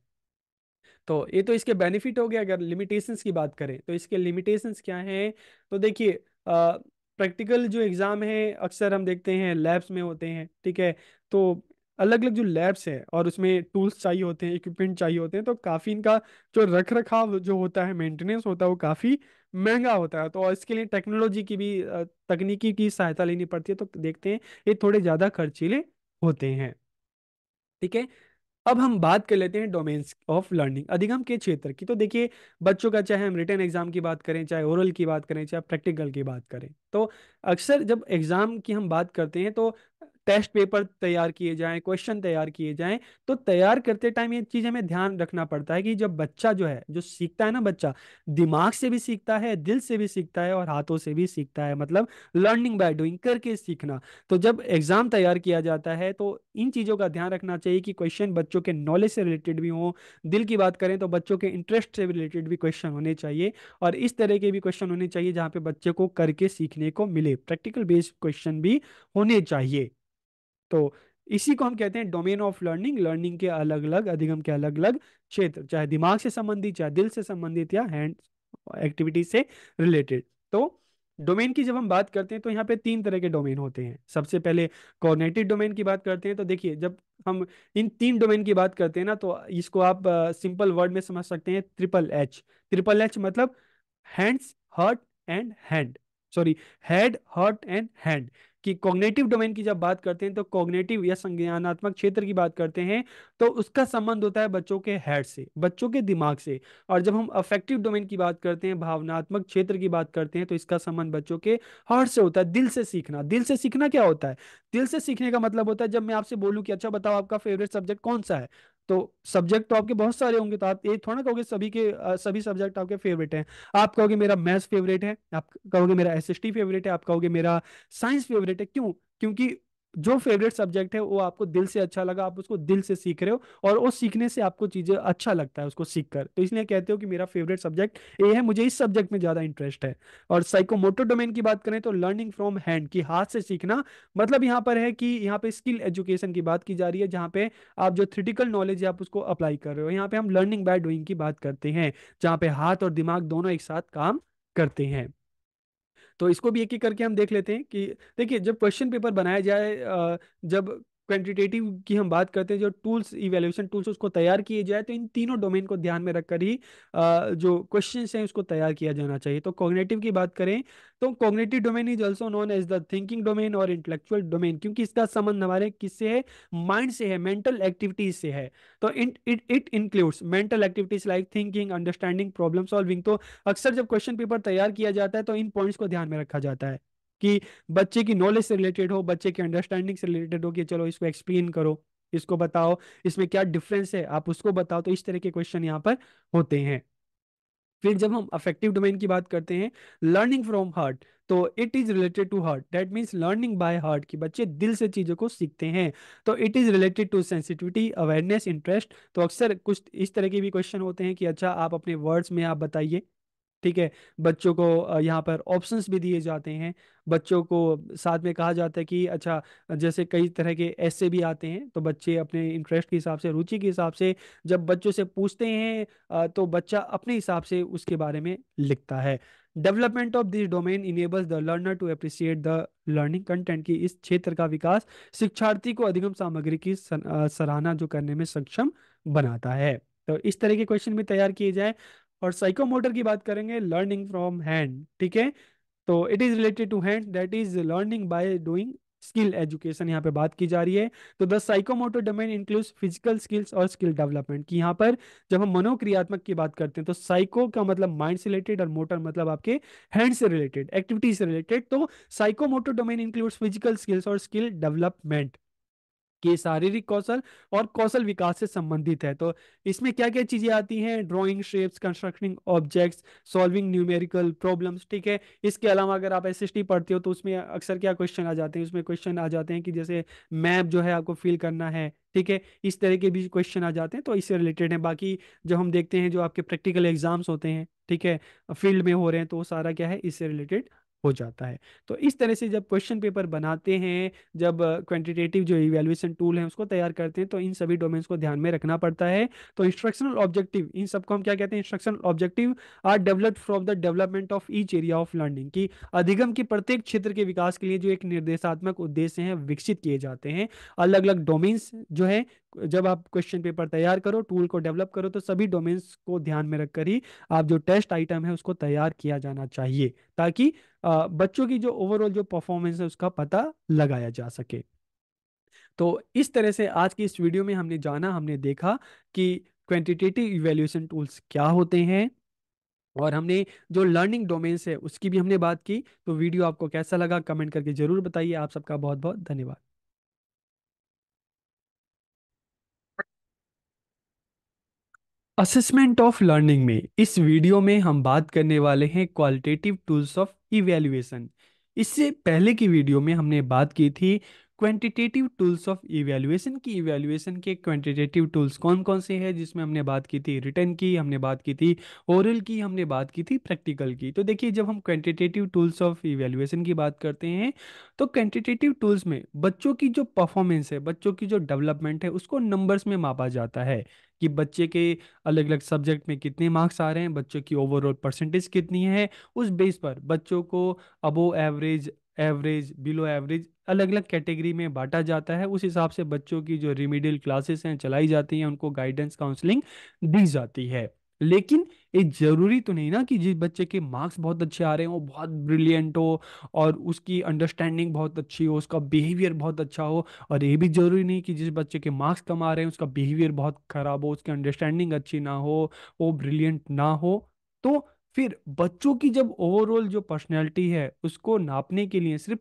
तो ये तो इसके बेनिफिट हो गया अगर लिमिटेशंस की बात करें तो इसके लिमिटेशंस क्या हैं तो देखिए प्रैक्टिकल जो एग्ज़ाम है अक्सर हम देखते हैं लैब्स में होते हैं ठीक है तो अलग अलग जो लैब्स हैं और उसमें टूल्स चाहिए होते हैं इक्विपमेंट चाहिए होते हैं तो काफ़ी इनका जो रख रखाव जो होता है मेंटेनेंस होता है वो काफ़ी महंगा होता है तो इसके लिए टेक्नोलॉजी की भी तकनीकी की सहायता लेनी पड़ती है तो देखते हैं ये थोड़े ज़्यादा खर्चीले होते हैं ठीक है अब हम बात कर लेते हैं डोमेन्स ऑफ लर्निंग अधिगम के क्षेत्र की तो देखिए बच्चों का चाहे हम रिटर्न एग्जाम की बात करें चाहे ओरल की बात करें चाहे प्रैक्टिकल की बात करें तो अक्सर जब एग्जाम की हम बात करते हैं तो टेस्ट पेपर तैयार किए जाएं क्वेश्चन तैयार किए जाएं तो तैयार करते टाइम ये चीज़ हमें ध्यान रखना पड़ता है कि जब बच्चा जो है जो सीखता है ना बच्चा दिमाग से भी सीखता है दिल से भी सीखता है और हाथों से भी सीखता है मतलब लर्निंग बाय डूइंग करके सीखना तो जब एग्ज़ाम तैयार किया जाता है तो इन चीज़ों का ध्यान रखना चाहिए कि क्वेश्चन बच्चों के नॉलेज से रिलेटेड भी हों दिल की बात करें तो बच्चों के इंटरेस्ट से रिलेटेड भी क्वेश्चन होने चाहिए और इस तरह के भी क्वेश्चन होने चाहिए जहाँ पे बच्चे को करके सीखने को मिले प्रैक्टिकल बेस्ड क्वेश्चन भी होने चाहिए तो इसी को हम कहते हैं डोमेन ऑफ लर्निंग लर्निंग के अलग अलग अधिगम के अलग अलग क्षेत्र चाहे दिमाग से संबंधित चाहे दिल से संबंधित या हैंड एक्टिविटी से रिलेटेड तो डोमेन की जब हम बात करते हैं तो यहाँ पे तीन तरह के डोमेन होते हैं सबसे पहले कॉर्नेटिव डोमेन की बात करते हैं तो देखिए जब हम इन तीन डोमेन की बात करते हैं ना तो इसको आप सिंपल वर्ड में समझ सकते हैं ट्रिपल एच ट्रिपल एच मतलब hands heart and hand sorry head heart and hand कि कॉग्नेटिव डोमेन की जब बात करते हैं तो कॉग्नेटिव या संज्ञानात्मक क्षेत्र की बात करते हैं तो उसका संबंध होता है बच्चों के हेड से बच्चों के दिमाग से और जब हम अफेक्टिव डोमेन की बात करते हैं भावनात्मक क्षेत्र की बात करते हैं तो इसका संबंध बच्चों के हार्ट से होता है दिल से सीखना दिल से सीखना क्या होता है दिल से सीखने का मतलब होता है जब मैं आपसे बोलूँ कि अच्छा बताओ आपका फेवरेट सब्जेक्ट कौन सा है तो सब्जेक्ट तो आपके बहुत सारे होंगे तो आप ये थोड़ा ना कहोगे सभी के सभी सब्जेक्ट आपके फेवरेट हैं आप कहोगे मेरा मैथ्स फेवरेट है आप कहोगे मेरा एस फेवरेट है आप कहोगे मेरा साइंस फेवरेट है क्यों क्योंकि जो फेवरेट सब्जेक्ट है वो आपको दिल से अच्छा लगा आप उसको दिल से सीख रहे हो और वो सीखने से आपको चीजें अच्छा लगता है उसको सीख कर तो इसलिए कहते हो कि मेरा फेवरेट सब्जेक्ट ये है मुझे इस सब्जेक्ट में ज्यादा इंटरेस्ट है और साइकोमोटर डोमेन की बात करें तो लर्निंग फ्रॉम हैंड की हाथ से सीखना मतलब यहाँ पर है कि यहाँ पे स्किल एजुकेशन की बात की जा रही है जहाँ पे आप जो थ्रिटिकल नॉलेज है आप उसको अप्लाई कर रहे हो यहाँ पे हम लर्निंग बाय डूइंग की बात करते हैं जहाँ पे हाथ और दिमाग दोनों एक साथ काम करते हैं तो इसको भी एक एक करके हम देख लेते हैं कि देखिए जब क्वेश्चन पेपर बनाया जाए जब क्वांटिटेटिव की हम बात करते हैं जो टूल्स इवेल्यूशन टूल्स उसको तैयार किए जाए तो इन तीनों डोमेन को ध्यान में रखकर ही जो क्वेश्चन हैं उसको तैयार किया जाना चाहिए तो कॉग्नेटिव की बात करें तो cognitive domain is also known as the thinking domain or intellectual domain क्योंकि इसका संबंध हमारे किससे है माइंड से है मेंटल एक्टिविटीज से है तो it it includes mental activities like thinking understanding problem solving तो अक्सर जब क्वेश्चन पेपर तैयार किया जाता है तो इन पॉइंट्स को ध्यान में रखा जाता है कि बच्चे की नॉलेज से रिलेटेड हो बच्चे की अंडरस्टैंडिंग से रिलेटेड हो कि चलो इसको एक्सप्लेन करो इसको बताओ इसमें क्या डिफरेंस है आप उसको बताओ तो इस तरह के क्वेश्चन यहाँ पर होते हैं फिर जब हम अफेक्टिव डोमेन की बात करते हैं लर्निंग फ्रॉम हार्ट तो it is related to heart that means learning by heart कि बच्चे दिल से चीज़ों को सीखते हैं तो it is related to sensitivity awareness interest तो अक्सर कुछ इस तरह के भी क्वेश्चन होते हैं कि अच्छा आप अपने वर्ड्स में आप बताइए ठीक है बच्चों को यहाँ पर ऑप्शंस भी दिए जाते हैं बच्चों को साथ में कहा जाता है कि अच्छा जैसे कई तरह के ऐसे भी आते हैं तो बच्चे अपने इंटरेस्ट के हिसाब से रुचि के हिसाब से जब बच्चों से पूछते हैं तो बच्चा अपने हिसाब से उसके बारे में लिखता है development of this domain enables the learner to appreciate the learning content की इस क्षेत्र का विकास शिक्षार्थी को अधिगम सामग्री की सराहना जो करने में सक्षम बनाता है तो इस तरह के क्वेश्चन भी तैयार किए जाए और साइकोमोटर की बात करेंगे लर्निंग फ्रॉम हैंड ठीक है तो it is related to hand that is learning by doing skill education यहाँ पे बात की जा रही है तो the psychomotor domain includes physical skills और स्किल डेवलपमेंट की यहाँ पर जब हम मनोक्रियात्मक की बात करते हैं तो साइको का मतलब माइंड से रिलेटेड और मोटर मतलब आपके हैंड से रिलेटेड एक्टिविटी से रिलेटेड तो psychomotor domain includes physical skills और स्किल डेवलपमेंट कि शारीरिक कौशल और कौशल विकास से संबंधित है तो इसमें क्या क्या चीजें आती हैं drawing shapes constructing objects solving numerical problems ठीक है इसके अलावा अगर आप एस पढ़ते हो तो उसमें अक्सर क्या क्वेश्चन आ जाते हैं उसमें क्वेश्चन आ जाते हैं कि जैसे मैप जो है आपको फिल करना है ठीक है इस तरह के भी क्वेश्चन आ जाते हैं तो इससे रिलेटेड है बाकी जो हम देखते हैं जो आपके प्रैक्टिकल एग्जाम्स होते हैं ठीक है फील्ड में हो रहे हैं तो वो सारा क्या है इससे रिलेटेड हो जाता है तो इस तरह से जब क्वेश्चन पेपर बनाते हैं जब क्वांटिटेटिव जो इवेल्युएशन टूल है उसको तैयार करते हैं तो इन सभी डोमेन्स को ध्यान में रखना पड़ता है तो इंस्ट्रक्शनल ऑब्जेक्टिव इन सबको हम क्या कहते हैं instructional objective are developed from the development of each area of learning की अधिगम के प्रत्येक क्षेत्र के विकास के लिए जो एक निर्देशात्मक उद्देश्य है विकसित किए जाते हैं अलग अलग डोमेन्स जो है जब आप क्वेश्चन पेपर तैयार करो टूल को डेवलप करो तो सभी डोमेन्स को ध्यान में रखकर ही आप जो टेस्ट आइटम है उसको तैयार किया जाना चाहिए ताकि बच्चों की जो ओवरऑल जो परफॉर्मेंस है उसका पता लगाया जा सके तो इस तरह से आज की इस वीडियो में हमने जाना हमने देखा कि क्वेंटिटेटिव इवेल्यूएशन टूल्स क्या होते हैं और हमने जो लर्निंग डोमेन्स है उसकी भी हमने बात की तो वीडियो आपको कैसा लगा कमेंट करके जरूर बताइए आप सबका बहुत बहुत धन्यवाद असेसमेंट ऑफ लर्निंग में इस वीडियो में हम बात करने वाले हैं क्वालिटेटिव टूल्स ऑफ इवेल्युएशन इससे पहले की वीडियो में हमने बात की थी क्वांटिटेटिव टूल्स ऑफ इवेल्युएशन की इवेल्युएशन के क्वांटिटेटिव टूल्स कौन कौन से हैं जिसमें हमने बात की थी रिटर्न की हमने बात की थी ओरल की हमने बात की थी प्रैक्टिकल की तो देखिए जब हम क्वांटिटेटिव टूल्स ऑफ इवेल्युएशन की बात करते हैं तो क्वांटिटेटिव टूल्स में बच्चों की जो परफॉर्मेंस है बच्चों की जो डेवलपमेंट है उसको नंबर्स में मापा जाता है कि बच्चे के अलग अलग सब्जेक्ट में कितने मार्क्स आ रहे हैं बच्चों की ओवरऑल परसेंटेज कितनी है उस बेस पर बच्चों को above average average below average अलग अलग कैटेगरी में बांटा जाता है उस हिसाब से बच्चों की जो रिमीडियल क्लासेस हैं चलाई जाती हैं उनको गाइडेंस काउंसलिंग दी जाती है लेकिन ये जरूरी तो नहीं ना कि जिस बच्चे के मार्क्स बहुत अच्छे आ रहे हो बहुत ब्रिलियंट हो और उसकी अंडरस्टैंडिंग बहुत अच्छी हो उसका बिहेवियर बहुत अच्छा हो और ये भी जरूरी नहीं कि जिस बच्चे के मार्क्स कम आ रहे हैं उसका बिहेवियर बहुत खराब हो उसकी अंडरस्टैंडिंग अच्छी ना हो वो ब्रिलियंट ना हो तो फिर बच्चों की जब ओवरऑल जो पर्सनैलिटी है उसको नापने के लिए सिर्फ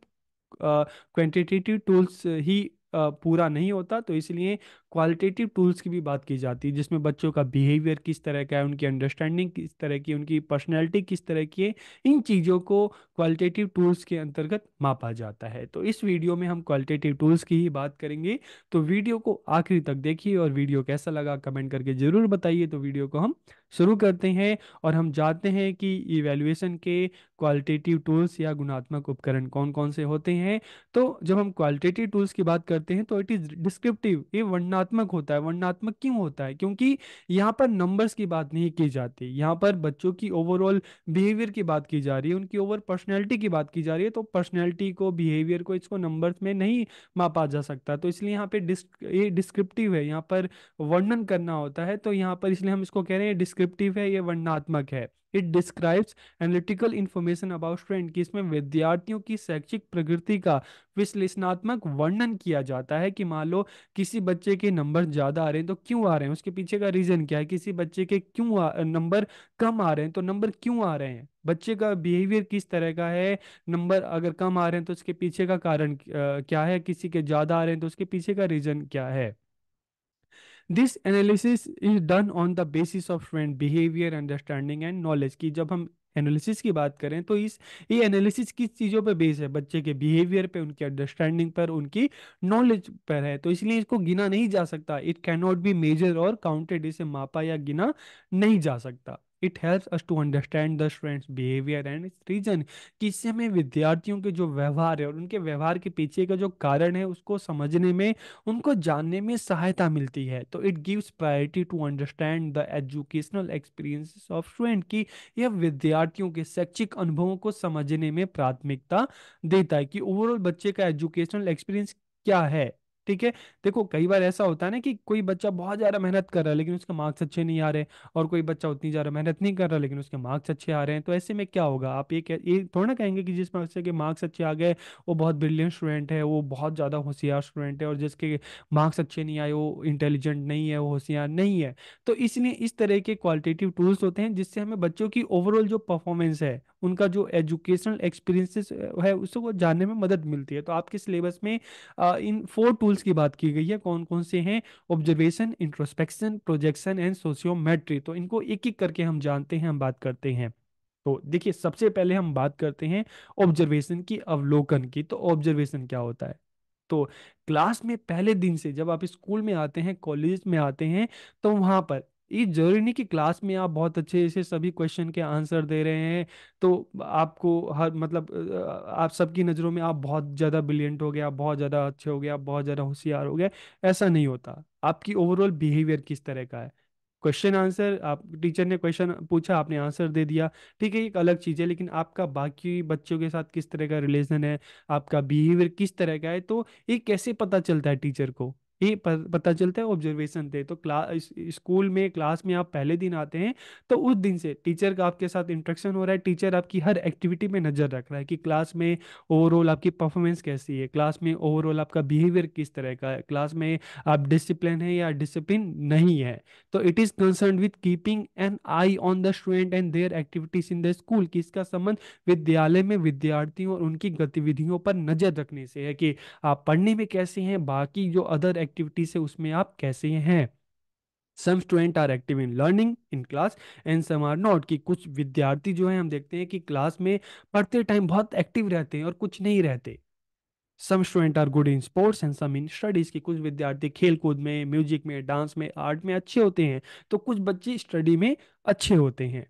क्वान्टिटेटिव टूल्स ही पूरा नहीं होता तो इसलिए क्वालिटेटिव टूल्स की भी बात की जाती है जिसमें बच्चों का बिहेवियर किस तरह का है उनकी अंडरस्टैंडिंग किस तरह की उनकी पर्सनैलिटी किस तरह की है इन चीज़ों को क्वालिटेटिव टूल्स के अंतर्गत मापा जाता है तो इस वीडियो में हम क्वालिटेटिव टूल्स की ही बात करेंगे तो वीडियो को आखिरी तक देखिए और वीडियो कैसा लगा कमेंट करके ज़रूर बताइए तो वीडियो को हम शुरू करते हैं और हम जानते हैं कि इवेल्युएसन के क्वालिटेटिव टूल्स या गुणात्मक उपकरण कौन कौन से होते हैं तो जब हम क्वालिटेटिव टूल्स की बात करते हैं तो इट इज़ डिस्क्रिप्टिव ये वर्णा वर्णात्मक होता है वर्णनात्मक क्यों होता है क्योंकि यहाँ पर नंबर्स की बात नहीं की जाती यहाँ पर बच्चों की ओवरऑल बिहेवियर की बात की जा रही है उनकी ओवर पर्सनैलिटी की बात की जा रही है तो पर्सनैलिटी को बिहेवियर को इसको नंबर्स में नहीं मापा जा सकता तो इसलिए यहाँ पे डिस्क ये डिस्क्रिप्टिव है यहाँ पर वर्णन करना होता है तो यहाँ पर इसलिए हम इसको कह रहे हैं डिस्क्रिप्टिव है ये वर्णात्मक है it describes analytical information about trend कि इसमें विद्यार्थियों की शैक्षिक प्रगति का विश्लेषणात्मक वर्णन किया जाता है कि मान लो किसी बच्चे के नंबर ज़्यादा आ रहे हैं तो क्यों आ रहे हैं उसके पीछे का रीज़न क्या है किसी बच्चे के क्यों नंबर कम आ रहे हैं तो नंबर क्यों आ रहे हैं बच्चे का बिहेवियर किस तरह का है नंबर अगर कम आ रहे हैं तो उसके पीछे का कारण क्या है किसी के ज़्यादा आ रहे हैं तो उसके पीछे का रीज़न क्या है this analysis is done on the basis of friend behaviour understanding and knowledge की जब हम एनालिसिस की बात करें तो इस ये एनालिसिस किस चीज़ों पे बेस है बच्चे के बिहेवियर पे उनकी अंडरस्टैंडिंग पर उनकी नॉलेज पर है तो इसलिए इसको गिना नहीं जा सकता it can not be measure और काउंटेड इसे मापा या गिना नहीं जा सकता it helps us to understand the students behaviour and इस रीजन कि इससे हमें विद्यार्थियों के जो व्यवहार है और उनके व्यवहार के पीछे का जो कारण है उसको समझने में उनको जानने में सहायता मिलती है तो it gives priority to understand the educational experiences of student की यह विद्यार्थियों के शैक्षिक अनुभवों को समझने में प्राथमिकता देता है कि ओवरऑल बच्चे का एजुकेशनल एक्सपीरियंस क्या है ठीक है देखो कई बार ऐसा होता है ना कि कोई बच्चा बहुत ज्यादा मेहनत कर रहा है लेकिन उसके मार्क्स अच्छे नहीं आ रहे और कोई बच्चा उतनी ज्यादा मेहनत नहीं कर रहा लेकिन उसके मार्क्स अच्छे आ रहे हैं तो ऐसे में क्या होगा आप ये ये थोड़ा ना कहेंगे कि जिस बच्चे के मार्क्स अच्छे आ गए वो बहुत ब्रिलियंट स्टूडेंट है वो बहुत ज्यादा होशियार स्टूडेंट है और जिसके मार्क्स अच्छे नहीं आए वो इंटेलिजेंट नहीं है वो होशियार नहीं है तो इसलिए इस तरह के क्वालिटेटिव टूल्स होते हैं जिससे हमें बच्चों की ओवरऑल जो परफॉर्मेंस है उनका जो एजुकेशनल एक्सपीरियंसेस है उसको जानने में मदद मिलती है तो आपके सिलेबस में इन फोर टूल्स टूल्स की बात की गई है कौन कौन से हैं observation introspection projection and sociometry तो इनको एक एक करके हम जानते हैं हम बात करते हैं तो देखिए सबसे पहले हम बात करते हैं ऑब्जर्वेशन की अवलोकन की तो ऑब्जर्वेशन क्या होता है तो क्लास में पहले दिन से जब आप स्कूल में आते हैं कॉलेज में आते हैं तो वहां पर ये जरूरी नहीं कि क्लास में आप बहुत अच्छे से सभी क्वेश्चन के आंसर दे रहे हैं तो आपको हर मतलब आप सबकी नज़रों में आप बहुत ज़्यादा ब्रिलियंट हो गए आप बहुत ज़्यादा अच्छे हो गए आप बहुत ज़्यादा होशियार हो गए ऐसा नहीं होता आपकी ओवरऑल बिहेवियर किस तरह का है क्वेश्चन आंसर आप टीचर ने क्वेश्चन पूछा आपने आंसर दे दिया ठीक है एक अलग चीज़ है लेकिन आपका बाकी बच्चों के साथ किस तरह का रिलेशन है आपका बिहेवियर किस तरह का है तो ये कैसे पता चलता है टीचर को ही पता चलता है ऑब्जर्वेशन से तो क्लास स्कूल में क्लास में आप पहले दिन आते हैं तो उस दिन से टीचर का आपके साथ इंट्रेक्शन हो रहा है टीचर आपकी हर एक्टिविटी में नज़र रख रहा है कि क्लास में ओवरऑल आपकी परफॉर्मेंस कैसी है क्लास में ओवरऑल आपका बिहेवियर किस तरह का है क्लास में आप डिसिप्लिन है या डिसिप्लिन नहीं है तो it is concern with keeping an eye on the student and their activities in the school कि इसका संबंध विद्यालय में विद्यार्थियों और उनकी गतिविधियों पर नज़र रखने से है कि आप पढ़ने में कैसे हैं बाकी जो अदर एक्टिविटीज है उसमें आप कैसे हैं some student are active in learning in class and some are not कि कुछ विद्यार्थी जो है हम देखते हैं कि क्लास में पढ़ते टाइम बहुत एक्टिव रहते हैं और कुछ नहीं रहते some student are good in sports and some in studies के कुछ विद्यार्थी खेल कूद में म्यूजिक में डांस में आर्ट में अच्छे होते हैं तो कुछ बच्चे स्टडी में अच्छे होते हैं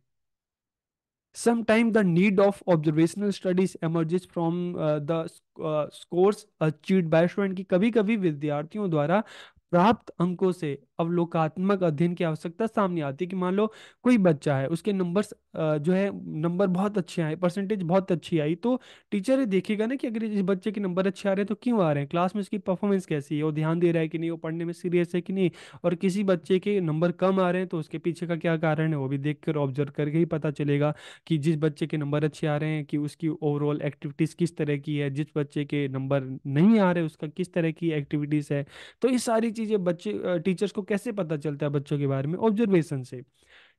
Sometimes the need of observational studies emerges from uh, the uh, scores achieved by student ki kabhi kabhi vidyarthiyon dwara प्राप्त अंकों से अवलोकात्मक अध्ययन की आवश्यकता सामने आती है कि मान लो कोई बच्चा है उसके नंबर्स जो है नंबर बहुत अच्छे आए परसेंटेज बहुत अच्छी आई तो टीचर देखेगा ना कि अगर इस बच्चे के नंबर अच्छे आ रहे हैं तो क्यों आ रहे हैं क्लास में इसकी परफॉर्मेंस कैसी है वो ध्यान दे रहा है कि नहीं वो पढ़ने में सीरियस है कि नहीं और किसी बच्चे के नंबर कम आ रहे हैं तो उसके पीछे का क्या कारण है वो भी देख कर ऑब्जर्व करके ही पता चलेगा कि जिस बच्चे के नंबर अच्छे आ रहे हैं कि उसकी ओवरऑल एक्टिविटीज़ किस तरह की है जिस बच्चे के नंबर नहीं आ रहे उसका किस तरह की एक्टिविटीज़ है तो ये सारी चीज़ें बच्चे टीचर्स को कैसे पता चलता है बच्चों के बारे में ऑब्जर्वेशन से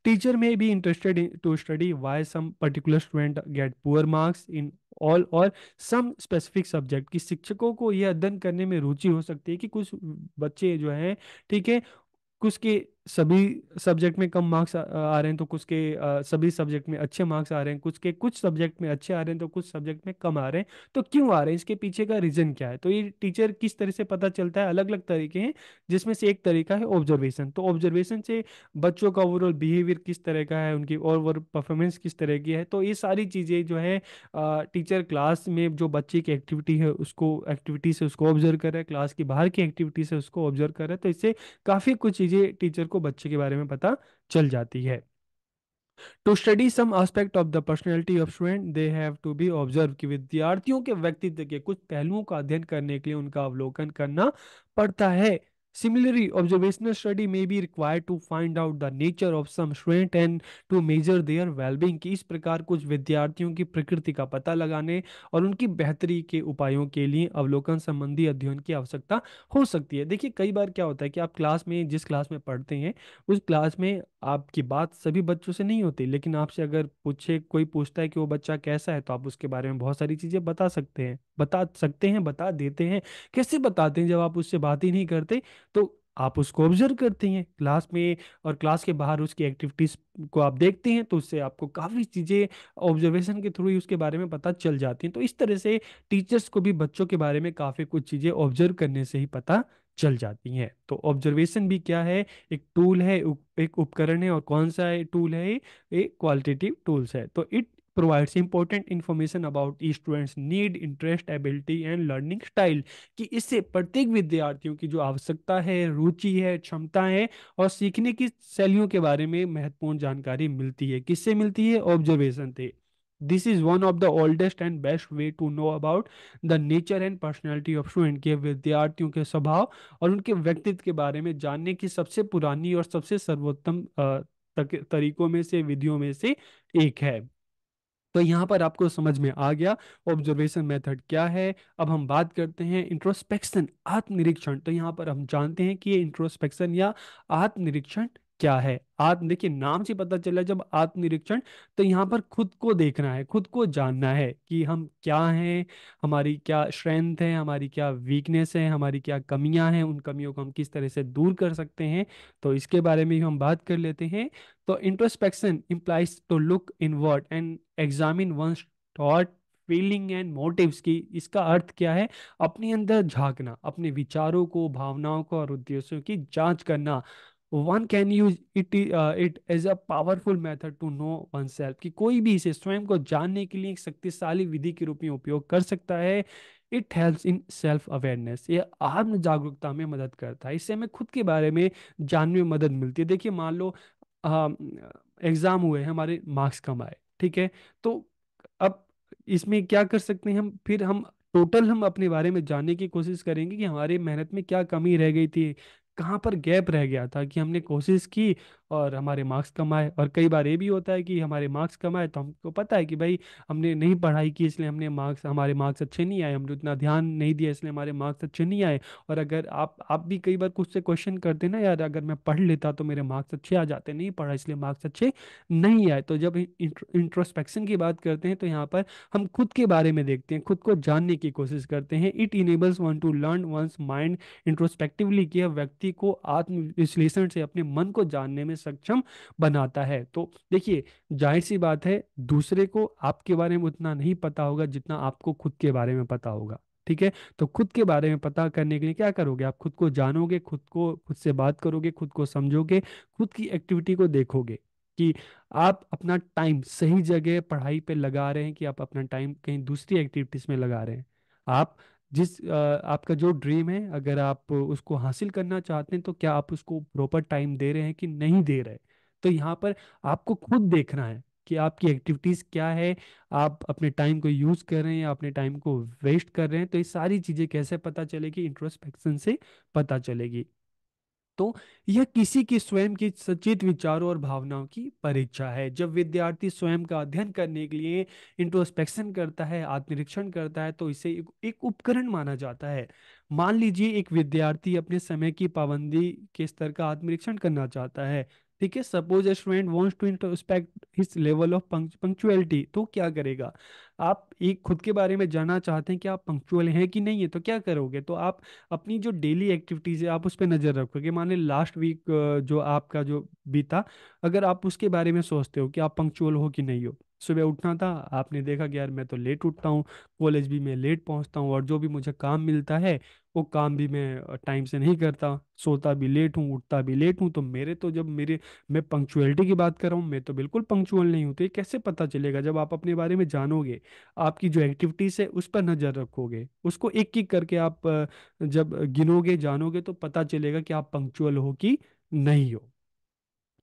टीचर में भी interested to study why some particular student get poor marks in all or some specific subject की शिक्षकों को यह अध्ययन करने में रुचि हो सकती है कि कुछ बच्चे जो हैं ठीक है कुछ के सभी सब्जेक्ट में कम मार्क्स आ, आ रहे हैं तो कुछ के आ, सभी सब्जेक्ट में अच्छे मार्क्स आ रहे हैं कुछ के कुछ सब्जेक्ट में अच्छे आ रहे हैं तो कुछ सब्जेक्ट में कम आ रहे हैं तो क्यों आ रहे हैं इसके पीछे का रीजन क्या है तो ये टीचर किस तरह से पता चलता है अलग अलग तरीके हैं जिसमें से एक तरीका है ऑब्जर्वेशन तो ऑब्जर्वेशन से बच्चों का ओवरऑल बिहेवियर किस तरह का है उनकी ओवरऑल परफॉर्मेंस किस तरह की है तो ये सारी चीज़ें जो है टीचर क्लास में जो बच्चे की एक्टिविटी है उसको एक्टिविटी से उसको ऑब्जर्व कर रहा है क्लास के बाहर की एक्टिविटी से उसको ऑब्जर्व कर रहा है तो इससे काफ़ी कुछ चीज़ें टीचर को बच्चे के बारे में पता चल जाती है to study some aspect of the personality of student they have to be observe कि विद्यार्थियों के व्यक्तित्व के कुछ पहलुओं का अध्ययन करने के लिए उनका अवलोकन करना पड़ता है Similarly, observational study may be required to find out the nature of some student and to measure their well-being कि इस प्रकार कुछ विद्यार्थियों की प्रकृति का पता लगाने और उनकी बेहतरी के उपायों के लिए अवलोकन संबंधी अध्ययन की आवश्यकता हो सकती है देखिए कई बार क्या होता है कि आप क्लास में जिस क्लास में पढ़ते हैं उस क्लास में आपकी बात सभी बच्चों से नहीं होती लेकिन आपसे अगर पूछे कोई पूछता है कि वो बच्चा कैसा है तो आप उसके बारे में बहुत सारी चीज़ें बता सकते हैं बता सकते हैं बता देते हैं कैसे बताते हैं जब आप उससे बात ही नहीं करते तो आप उसको ऑब्जर्व करते हैं क्लास में और क्लास के बाहर उसकी एक्टिविटीज़ को आप देखते हैं तो उससे आपको काफ़ी चीज़ें ऑब्जर्वेशन के थ्रू ही उसके बारे में पता चल जाती हैं तो इस तरह से टीचर्स को भी बच्चों के बारे में काफ़ी कुछ चीज़ें ऑब्जर्व करने से ही पता चल जाती हैं तो ऑब्जर्वेशन भी क्या है एक टूल है एक उपकरण है और कौन सा है टूल है एक क्वालिटेटिव टूल्स है तो it provides important information about students need interest ability and learning style कि इससे प्रत्येक विद्यार्थियों की जो आवश्यकता है रुचि है क्षमता है और सीखने की शैलियों के बारे में महत्वपूर्ण जानकारी मिलती है किससे मिलती है ऑब्जर्वेशन से This is one of the oldest and best way to know about the nature and personality of student के विद्यार्थियों के स्वभाव और उनके व्यक्तित्व के बारे में जानने की सबसे पुरानी और सबसे सर्वोत्तम तरीकों में से विधियों में से एक है तो यहाँ पर आपको समझ में आ गया ऑब्जर्वेशन मेथड क्या है अब हम बात करते हैं इंट्रोस्पेक्शन आत्मनिरीक्षण तो यहाँ पर हम जानते हैं कि ये इंट्रोस्पेक्शन या आत्मनिरीक्षण क्या है आत्म देखिए नाम से पता चला जब आत्मनिरीक्षण तो यहाँ पर खुद को देखना है खुद को जानना है कि हम क्या हैं हमारी क्या स्ट्रेंथ है हमारी क्या वीकनेस है हमारी क्या कमियां हैं उन कमियों को हम किस तरह से दूर कर सकते हैं तो इसके बारे में हम बात कर लेते हैं तो introspection implies to look inward and examine one thought feeling and motives की इसका अर्थ क्या है अपने अंदर झांकना अपने विचारों को भावनाओं को और उद्देश्यों की जांच करना one can use it it as a powerful method to know one oneself कोई भी इसे स्वयं को जानने के लिए एक शक्तिशाली विधि के रूप में उपयोग कर सकता है it helps in self awareness ये आत्म जागरूकता में मदद करता है इससे हमें खुद के बारे में जानने में मदद मिलती है देखिए मान लो एग्ज़ाम हुए हमारे मार्क्स कम आए ठीक है तो अब इसमें क्या कर सकते हैं हम फिर हम टोटल हम अपने बारे में जानने की कोशिश करेंगे कि हमारे मेहनत में क्या कमी रह गई थी कहाँ पर गैप रह गया था कि हमने कोशिश की और हमारे मार्क्स कम आए और कई बार ये भी होता है कि हमारे मार्क्स कम आए तो हमको पता है कि भाई हमने नहीं पढ़ाई की इसलिए हमने मार्क्स हमारे मार्क्स अच्छे नहीं आए हमने उतना ध्यान नहीं दिया इसलिए हमारे मार्क्स अच्छे नहीं आए और अगर आप आप भी कई बार खुद से क्वेश्चन करते ना यार अगर मैं पढ़ लेता तो मेरे मार्क्स अच्छे आ जाते नहीं पढ़ा इसलिए मार्क्स अच्छे नहीं आए तो जब इंट्रोस्पेक्शन की बात करते हैं तो यहाँ पर हम खुद के बारे में देखते हैं खुद को जानने की कोशिश करते हैं it enables one to learn one's mind introspectively किया व्यक्ति व्यक्ति को आत्मविश्लेषण से अपने मन को जानने में सक्षम बनाता है तो देखिए जाहिर सी बात है दूसरे को आपके बारे में उतना नहीं पता होगा जितना आपको खुद के बारे में पता होगा ठीक है तो खुद के बारे में पता करने के लिए क्या करोगे आप खुद को जानोगे खुद को खुद से बात करोगे खुद को समझोगे खुद की एक्टिविटी को देखोगे कि आप अपना टाइम सही जगह पढ़ाई पे लगा रहे हैं कि आप अपना टाइम कहीं दूसरी एक्टिविटीज में लगा रहे हैं आप जिस आपका जो ड्रीम है अगर आप उसको हासिल करना चाहते हैं तो क्या आप उसको प्रॉपर टाइम दे रहे हैं कि नहीं दे रहे तो यहाँ पर आपको खुद देखना है कि आपकी एक्टिविटीज़ क्या है आप अपने टाइम को यूज़ कर रहे हैं या अपने टाइम को वेस्ट कर रहे हैं तो ये सारी चीज़ें कैसे पता चलेगी इंट्रोस्पेक्शन से पता चलेगी तो यह किसी की स्वयं की सचेत विचारों और भावनाओं की परीक्षा है जब विद्यार्थी स्वयं का अध्ययन करने के लिए इंट्रोस्पेक्शन करता है आत्मनिरीक्षण करता है तो इसे एक, एक उपकरण माना जाता है मान लीजिए एक विद्यार्थी अपने समय की पाबंदी के स्तर का आत्मनिरीक्षण करना चाहता है ठीक है suppose a student wants to introspect his level of punctuality तो क्या करेगा आप एक खुद के बारे में जानना चाहते हैं कि आप पंक्चुअल हैं कि नहीं है तो क्या करोगे तो आप अपनी जो डेली एक्टिविटीज़ है आप उस पर नज़र रखोगे माने लास्ट वीक जो आपका जो बीता अगर आप उसके बारे में सोचते हो कि आप पंक्चुअल हो कि नहीं हो सुबह उठना था आपने देखा कि यार मैं तो लेट उठता हूँ कॉलेज भी मैं लेट पहुँचता हूँ और जो भी मुझे काम मिलता है वो काम भी मैं टाइम से नहीं करता सोता भी लेट हूँ उठता भी लेट हूँ तो मेरे तो जब मेरे मैं पंक्चुअलिटी की बात कर रहा हूँ मैं तो बिल्कुल पंक्चुअल नहीं हूँ तो ये कैसे पता चलेगा जब आप अपने बारे में जानोगे आपकी जो एक्टिविटीज़ है उस पर नज़र रखोगे उसको एक एक करके आप जब गिनोगे जानोगे तो पता चलेगा कि आप पंक्चुअल हो कि नहीं हो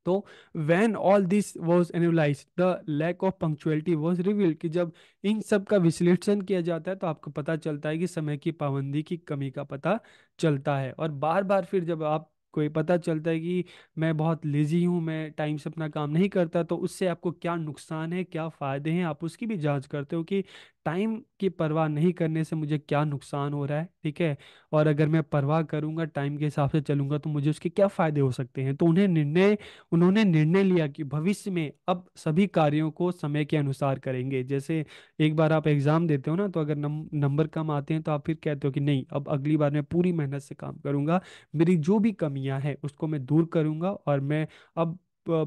तो when all this was analyse the lack of punctuality was reveal कि जब इन सब का विश्लेषण किया जाता है तो आपको पता चलता है कि समय की पाबंदी की कमी का पता चलता है और बार बार फिर जब आप कोई पता चलता है कि मैं बहुत लेजी हूँ मैं टाइम से अपना काम नहीं करता तो उससे आपको क्या नुकसान है क्या फ़ायदे हैं आप उसकी भी जांच करते हो कि टाइम की परवाह नहीं करने से मुझे क्या नुकसान हो रहा है ठीक है और अगर मैं परवाह करूँगा टाइम के हिसाब से चलूँगा तो मुझे उसके क्या फ़ायदे हो सकते हैं तो उन्हें निर्णय उन्होंने निर्णय लिया कि भविष्य में अब सभी कार्यों को समय के अनुसार करेंगे जैसे एक बार आप एग्ज़ाम देते हो ना तो अगर नंबर कम आते हैं तो आप फिर कहते हो कि नहीं अब अगली बार मैं पूरी मेहनत से काम करूँगा मेरी जो भी कमी कमियां हैं उसको मैं दूर करूँगा और मैं अब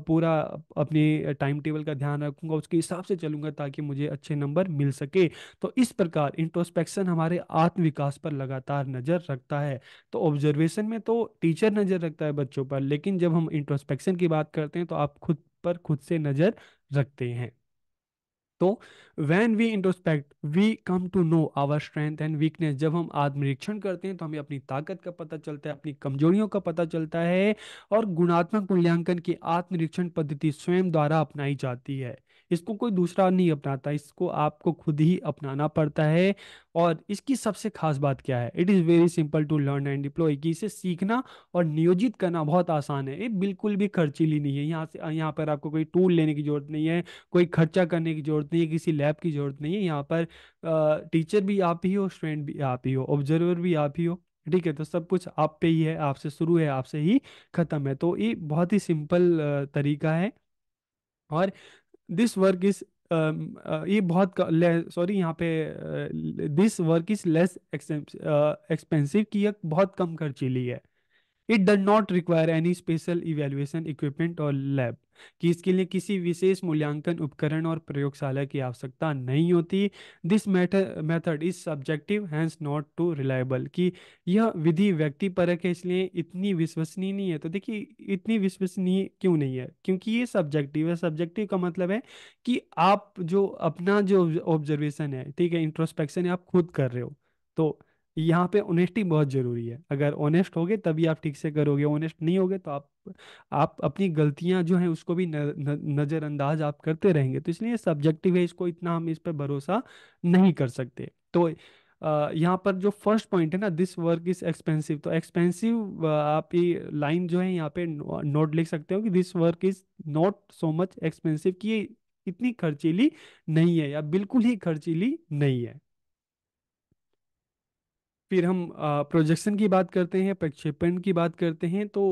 पूरा अपने टाइम टेबल का ध्यान रखूंगा उसके हिसाब से चलूंगा ताकि मुझे अच्छे नंबर मिल सके तो इस प्रकार इंट्रोस्पेक्शन हमारे आत्म विकास पर लगातार नज़र रखता है तो ऑब्जर्वेशन में तो टीचर नज़र रखता है बच्चों पर लेकिन जब हम इंट्रोस्पेक्शन की बात करते हैं तो आप खुद पर खुद से नज़र रखते हैं तो when we introspect we come to know our strength and weakness जब हम आत्मनिरीक्षण करते हैं तो हमें अपनी ताकत का पता चलता है अपनी कमजोरियों का पता चलता है और गुणात्मक मूल्यांकन की आत्मनिरीक्षण पद्धति स्वयं द्वारा अपनाई जाती है इसको कोई दूसरा नहीं अपनाता इसको आपको खुद ही अपनाना पड़ता है और इसकी सबसे खास बात क्या है it is very simple to learn and deploy कि इसे सीखना और नियोजित करना बहुत आसान है ये बिल्कुल भी खर्चीली नहीं है यहाँ से यहाँ पर आपको कोई टूल लेने की ज़रूरत नहीं है कोई खर्चा करने की ज़रूरत नहीं है किसी लैब की ज़रूरत नहीं है यहाँ पर टीचर भी आप ही हो स्टूडेंट भी आप ही हो ऑब्जर्वर भी आप ही हो ठीक है तो सब कुछ आप पे ही है आपसे शुरू है आपसे ही ख़त्म है तो ये बहुत ही सिंपल तरीका है और दिस वर्क इज ये बहुत सॉरी यहाँ पे this work is less expensive की बहुत कम खर्चीली है it does not require any special evaluation equipment और लैब कि इसके लिए किसी विशेष मूल्यांकन उपकरण और प्रयोगशाला की आवश्यकता नहीं होती this method is subjective hence not too reliable कि यह विधि व्यक्ति परक है इसलिए इतनी विश्वसनीय नहीं है तो देखिए इतनी विश्वसनीय क्यों नहीं है क्योंकि ये सब्जेक्टिव है सब्जेक्टिव का मतलब है कि आप जो अपना जो ऑब्जर्वेशन है ठीक है इंट्रोस्पेक्शन है आप खुद कर रहे हो तो यहाँ पे ऑनेस्टी बहुत जरूरी है अगर ऑनेस्ट होगे तभी आप ठीक से करोगे ऑनेस्ट नहीं होगे तो आप आप अपनी गलतियां जो हैं उसको भी नज़रअंदाज आप करते रहेंगे तो इसलिए सब्जेक्टिव है इसको इतना हम इस पर भरोसा नहीं कर सकते तो यहाँ पर जो फर्स्ट पॉइंट है ना दिस वर्क इज एक्सपेंसिव तो एक्सपेंसिव आप ये लाइन जो है यहाँ पे नोट लिख सकते हो कि this work is not so much expensive कि ये इतनी खर्चीली नहीं है या बिल्कुल ही खर्चीली नहीं है फिर हम प्रोजेक्शन की बात करते हैं प्रक्षेपण की बात करते हैं तो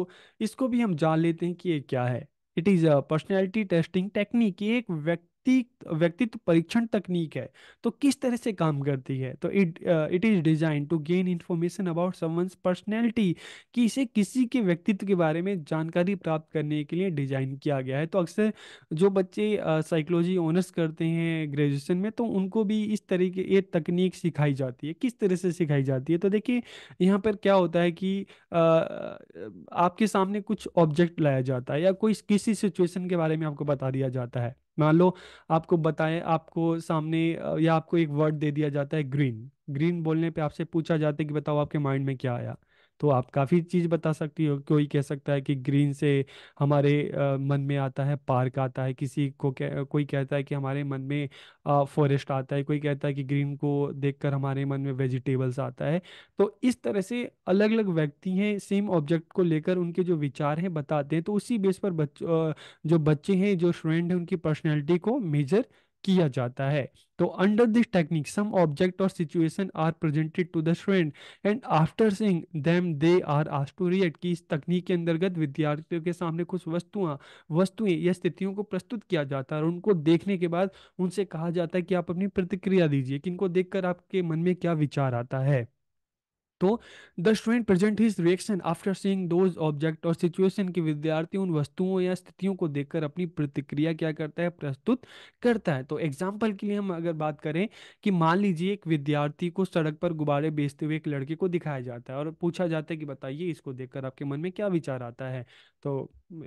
इसको भी हम जान लेते हैं कि ये क्या है it is a personality testing technique ये एक व्यक्ति व्यक्ति व्यक्तित्व परीक्षण तकनीक है तो किस तरह से काम करती है तो it it is design to gain information about someone's personality कि इसे किसी के व्यक्तित्व के बारे में जानकारी प्राप्त करने के लिए डिजाइन किया गया है तो अक्सर जो बच्चे साइकोलॉजी ऑनर्स करते हैं ग्रेजुएशन में तो उनको भी इस तरीके ये तकनीक सिखाई जाती है किस तरह से सिखाई जाती है तो देखिए यहाँ पर क्या होता है कि आपके सामने कुछ ऑब्जेक्ट लाया जाता है या कोई किसी सिचुएशन के बारे में आपको बता दिया जाता है मान लो आपको बताएं आपको सामने या आपको एक वर्ड दे दिया जाता है ग्रीन ग्रीन बोलने पे आपसे पूछा जाता है कि बताओ आपके माइंड में क्या आया तो आप काफ़ी चीज़ बता सकती हो कोई कह सकता है कि ग्रीन से हमारे आ, मन में आता है पार्क आता है किसी को कह, कोई कहता है कि हमारे मन में फॉरेस्ट आता है कोई कहता है कि ग्रीन को देखकर हमारे मन में वेजिटेबल्स आता है तो इस तरह से अलग अलग व्यक्ति हैं सेम ऑब्जेक्ट को लेकर उनके जो विचार हैं बताते हैं तो उसी बेस पर बच्चों जो बच्चे हैं जो स्टूडेंट हैं उनकी पर्सनैलिटी को मेजर किया जाता है तो under this technique some object और situation are presented to the student and after seeing them they are asked to react कि इस तकनीक के अंतर्गत विद्यार्थियों के सामने कुछ वस्तुआ वस्तुएं या स्थितियों को प्रस्तुत किया जाता है और उनको देखने के बाद उनसे कहा जाता है कि आप अपनी प्रतिक्रिया दीजिए कि इनको देखकर आपके मन में क्या विचार आता है तो the student present his reaction after seeing those object और सिचुएशन के विद्यार्थी उन वस्तुओं या स्थितियों को देखकर अपनी प्रतिक्रिया क्या करता है प्रस्तुत करता है तो एग्जाम्पल के लिए हम अगर बात करें कि मान लीजिए एक विद्यार्थी को सड़क पर गुब्बारे बेचते हुए एक लड़के को दिखाया जाता है और पूछा जाता है कि बताइए इसको देखकर आपके मन में क्या विचार आता है तो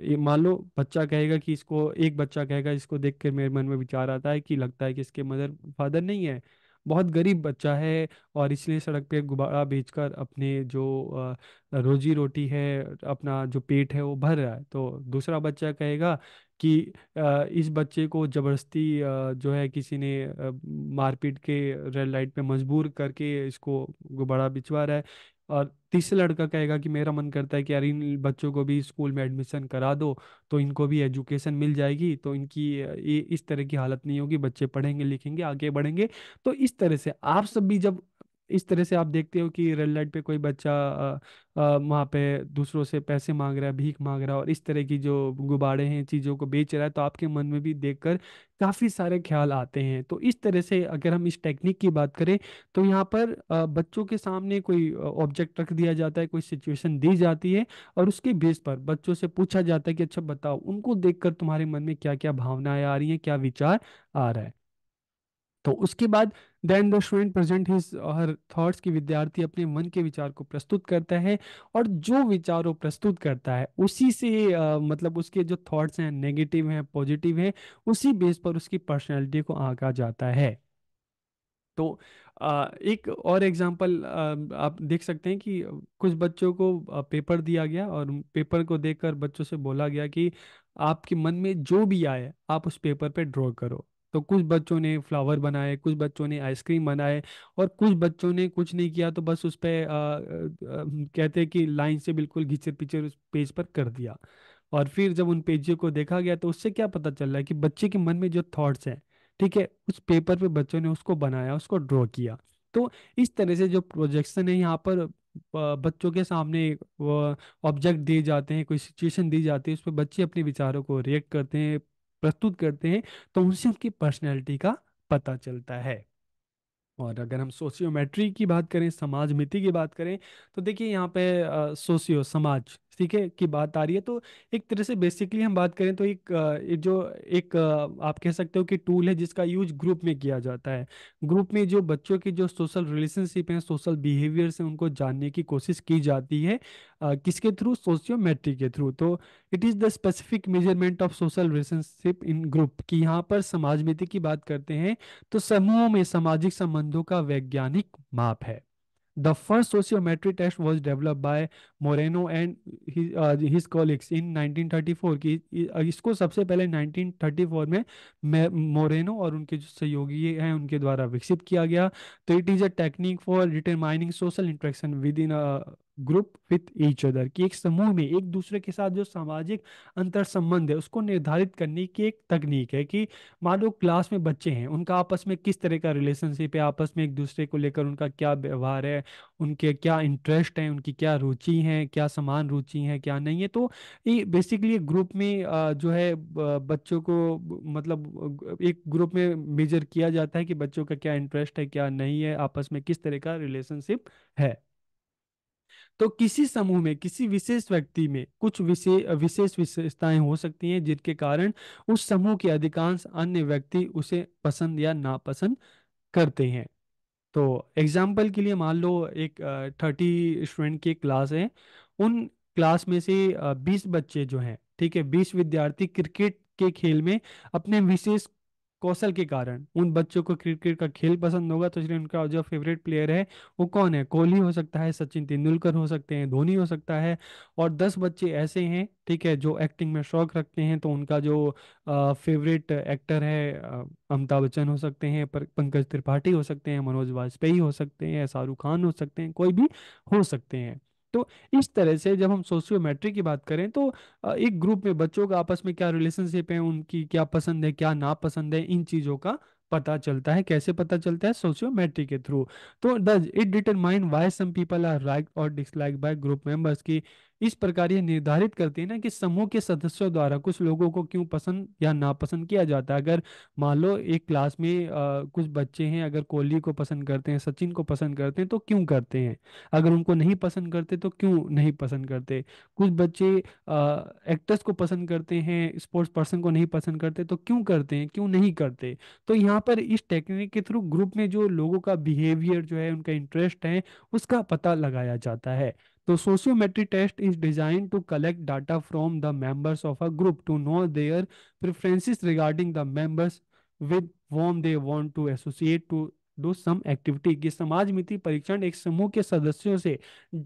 ये मान लो बच्चा कहेगा कि इसको एक बच्चा कहेगा इसको देख मेरे मन में विचार आता है कि लगता है कि इसके मदर फादर नहीं है बहुत गरीब बच्चा है और इसलिए सड़क पे गुब्बारा बेचकर अपने जो रोजी रोटी है अपना जो पेट है वो भर रहा है तो दूसरा बच्चा कहेगा कि इस बच्चे को जबरदस्ती जो है किसी ने मारपीट के रेड लाइट पे मजबूर करके इसको गुब्बारा बिचवा रहा है और तीसरा लड़का कहेगा कि मेरा मन करता है कि यार इन बच्चों को भी स्कूल में एडमिशन करा दो तो इनको भी एजुकेशन मिल जाएगी तो इनकी इस तरह की हालत नहीं होगी बच्चे पढ़ेंगे लिखेंगे आगे बढ़ेंगे तो इस तरह से आप सब भी जब इस तरह से आप देखते हो कि रेड लाइट पे कोई बच्चा वहाँ पे दूसरों से पैसे मांग रहा है भीख मांग रहा है और इस तरह की जो गुब्बारे हैं चीज़ों को बेच रहा है तो आपके मन में भी देखकर काफ़ी सारे ख्याल आते हैं तो इस तरह से अगर हम इस टेक्निक की बात करें तो यहाँ पर बच्चों के सामने कोई ऑब्जेक्ट रख दिया जाता है कोई सिचुएशन दी जाती है और उसके बेस पर बच्चों से पूछा जाता है कि अच्छा बताओ उनको देखकर तुम्हारे मन में क्या क्या भावनाएं आ रही हैं क्या विचार आ रहा है तो उसके बाद then the student present his her thoughts की विद्यार्थी अपने मन के विचार को प्रस्तुत करता है और जो विचार वो प्रस्तुत करता है उसी से आ, uh, मतलब उसके जो थॉट्स हैं नेगेटिव हैं पॉजिटिव है उसी बेस पर उसकी पर्सनैलिटी को आंका जाता है तो आ, uh, एक और एग्जाम्पल uh, आप देख सकते हैं कि कुछ बच्चों को पेपर दिया गया और पेपर को देखकर बच्चों से बोला गया कि आपके मन में जो भी आए आप उस पेपर पे ड्रॉ करो तो कुछ बच्चों ने फ्लावर बनाए कुछ बच्चों ने आइसक्रीम बनाए और कुछ बच्चों ने कुछ नहीं किया तो बस उस पर कहते हैं कि लाइन से बिल्कुल घिचर पिचर उस पेज पर कर दिया और फिर जब उन पेजों को देखा गया तो उससे क्या पता चल रहा है कि बच्चे के मन में जो थॉट्स हैं ठीक है उस पेपर पे बच्चों ने उसको बनाया उसको ड्रॉ किया तो इस तरह से जो प्रोजेक्शन है यहाँ पर बच्चों के सामने ऑब्जेक्ट दिए जाते हैं कोई सिचुएशन दी जाती है उस पर बच्चे अपने विचारों को रिएक्ट करते हैं प्रस्तुत करते हैं तो उनसे उनकी पर्सनैलिटी का पता चलता है और अगर हम सोशियोमेट्री की बात करें समाज मिति की बात करें तो देखिए यहाँ पे सोशियो समाज ठीक है की बात आ रही है तो एक तरह से बेसिकली हम बात करें तो एक जो एक आप कह सकते हो कि टूल है जिसका यूज ग्रुप में किया जाता है ग्रुप में जो बच्चों की जो सोशल रिलेशनशिप है सोशल बिहेवियर्स हैं उनको जानने की कोशिश की जाती है किसके थ्रू सोशियोमेट्रिक के थ्रू तो it is the specific measurement of social relationship in group कि यहाँ पर समाजमिति की बात करते हैं तो समूहों में सामाजिक संबंधों का वैज्ञानिक माप है The first sociometry test was developed by Moreno and his, uh, his colleagues in 1934 की uh, इसको सबसे पहले 1934 में मोरेनो और उनके जो सहयोगी हैं उनके द्वारा विकसित किया गया तो it is a technique for determining social interaction within group with each other की एक समूह में एक दूसरे के साथ जो सामाजिक अंतर संबंध है उसको निर्धारित करने की एक तकनीक है कि मान लो क्लास में बच्चे हैं उनका आपस में किस तरह का रिलेशनशिप है आपस में एक दूसरे को लेकर उनका क्या व्यवहार है उनके क्या इंटरेस्ट हैं उनकी क्या रुचि है क्या समान रुचि है क्या नहीं है तो ये बेसिकली ग्रुप में जो है बच्चों को मतलब एक ग्रुप में मेजर किया जाता है कि बच्चों का क्या इंटरेस्ट है क्या नहीं है आपस में किस तरह का रिलेशनशिप है तो किसी समूह में किसी विशेष व्यक्ति में कुछ विशेष विशेष विशेषताएं हो सकती हैं जिनके कारण उस समूह के अधिकांश अन्य व्यक्ति उसे पसंद या नापसंद करते हैं तो एग्जाम्पल के लिए मान लो एक थर्टी स्टूडेंट की क्लास है उन क्लास में से बीस बच्चे जो हैं ठीक है बीस विद्यार्थी क्रिकेट के खेल में अपने विशेष कौशल के कारण उन बच्चों को क्रिकेट का खेल पसंद होगा तो इसलिए उनका जो फेवरेट प्लेयर है वो कौन है कोहली हो सकता है सचिन तेंदुलकर हो सकते हैं धोनी हो सकता है और दस बच्चे ऐसे हैं ठीक है जो एक्टिंग में शौक रखते हैं तो उनका जो फेवरेट एक्टर है अमिताभ बच्चन हो सकते हैं पंकज त्रिपाठी हो सकते हैं मनोज वाजपेयी हो सकते हैं शाहरुख खान हो सकते हैं कोई भी हो सकते हैं तो इस तरह से जब हम सोशियोमेट्रिक की बात करें तो एक ग्रुप में बच्चों का आपस में क्या रिलेशनशिप है उनकी क्या पसंद है क्या नापसंद है इन चीज़ों का पता चलता है कैसे पता चलता है सोशियोमेट्रिक के थ्रू तो does it determine why some people are like और डिसलाइक बाय ग्रुप मेंबर्स की इस प्रकार ये निर्धारित करते हैं ना कि समूह के सदस्यों द्वारा कुछ लोगों को क्यों पसंद या नापसंद किया जाता है अगर मान लो एक क्लास में आ, कुछ बच्चे हैं अगर कोहली को पसंद करते हैं सचिन को पसंद करते हैं तो क्यों करते हैं अगर उनको नहीं पसंद करते तो क्यों नहीं पसंद करते कुछ बच्चे एक्टर्स को पसंद करते हैं स्पोर्ट्स पर्सन को नहीं पसंद करते तो क्यों करते हैं क्यों नहीं करते तो यहाँ पर इस टेक्निक के थ्रू ग्रुप में जो लोगों का बिहेवियर जो है उनका इंटरेस्ट है उसका पता लगाया जाता है तो sociometric test is design to collect data from the members of a group to know their preferences regarding the members with whom they want to associate to do some activity कि समाज मिति परीक्षण एक समूह के सदस्यों से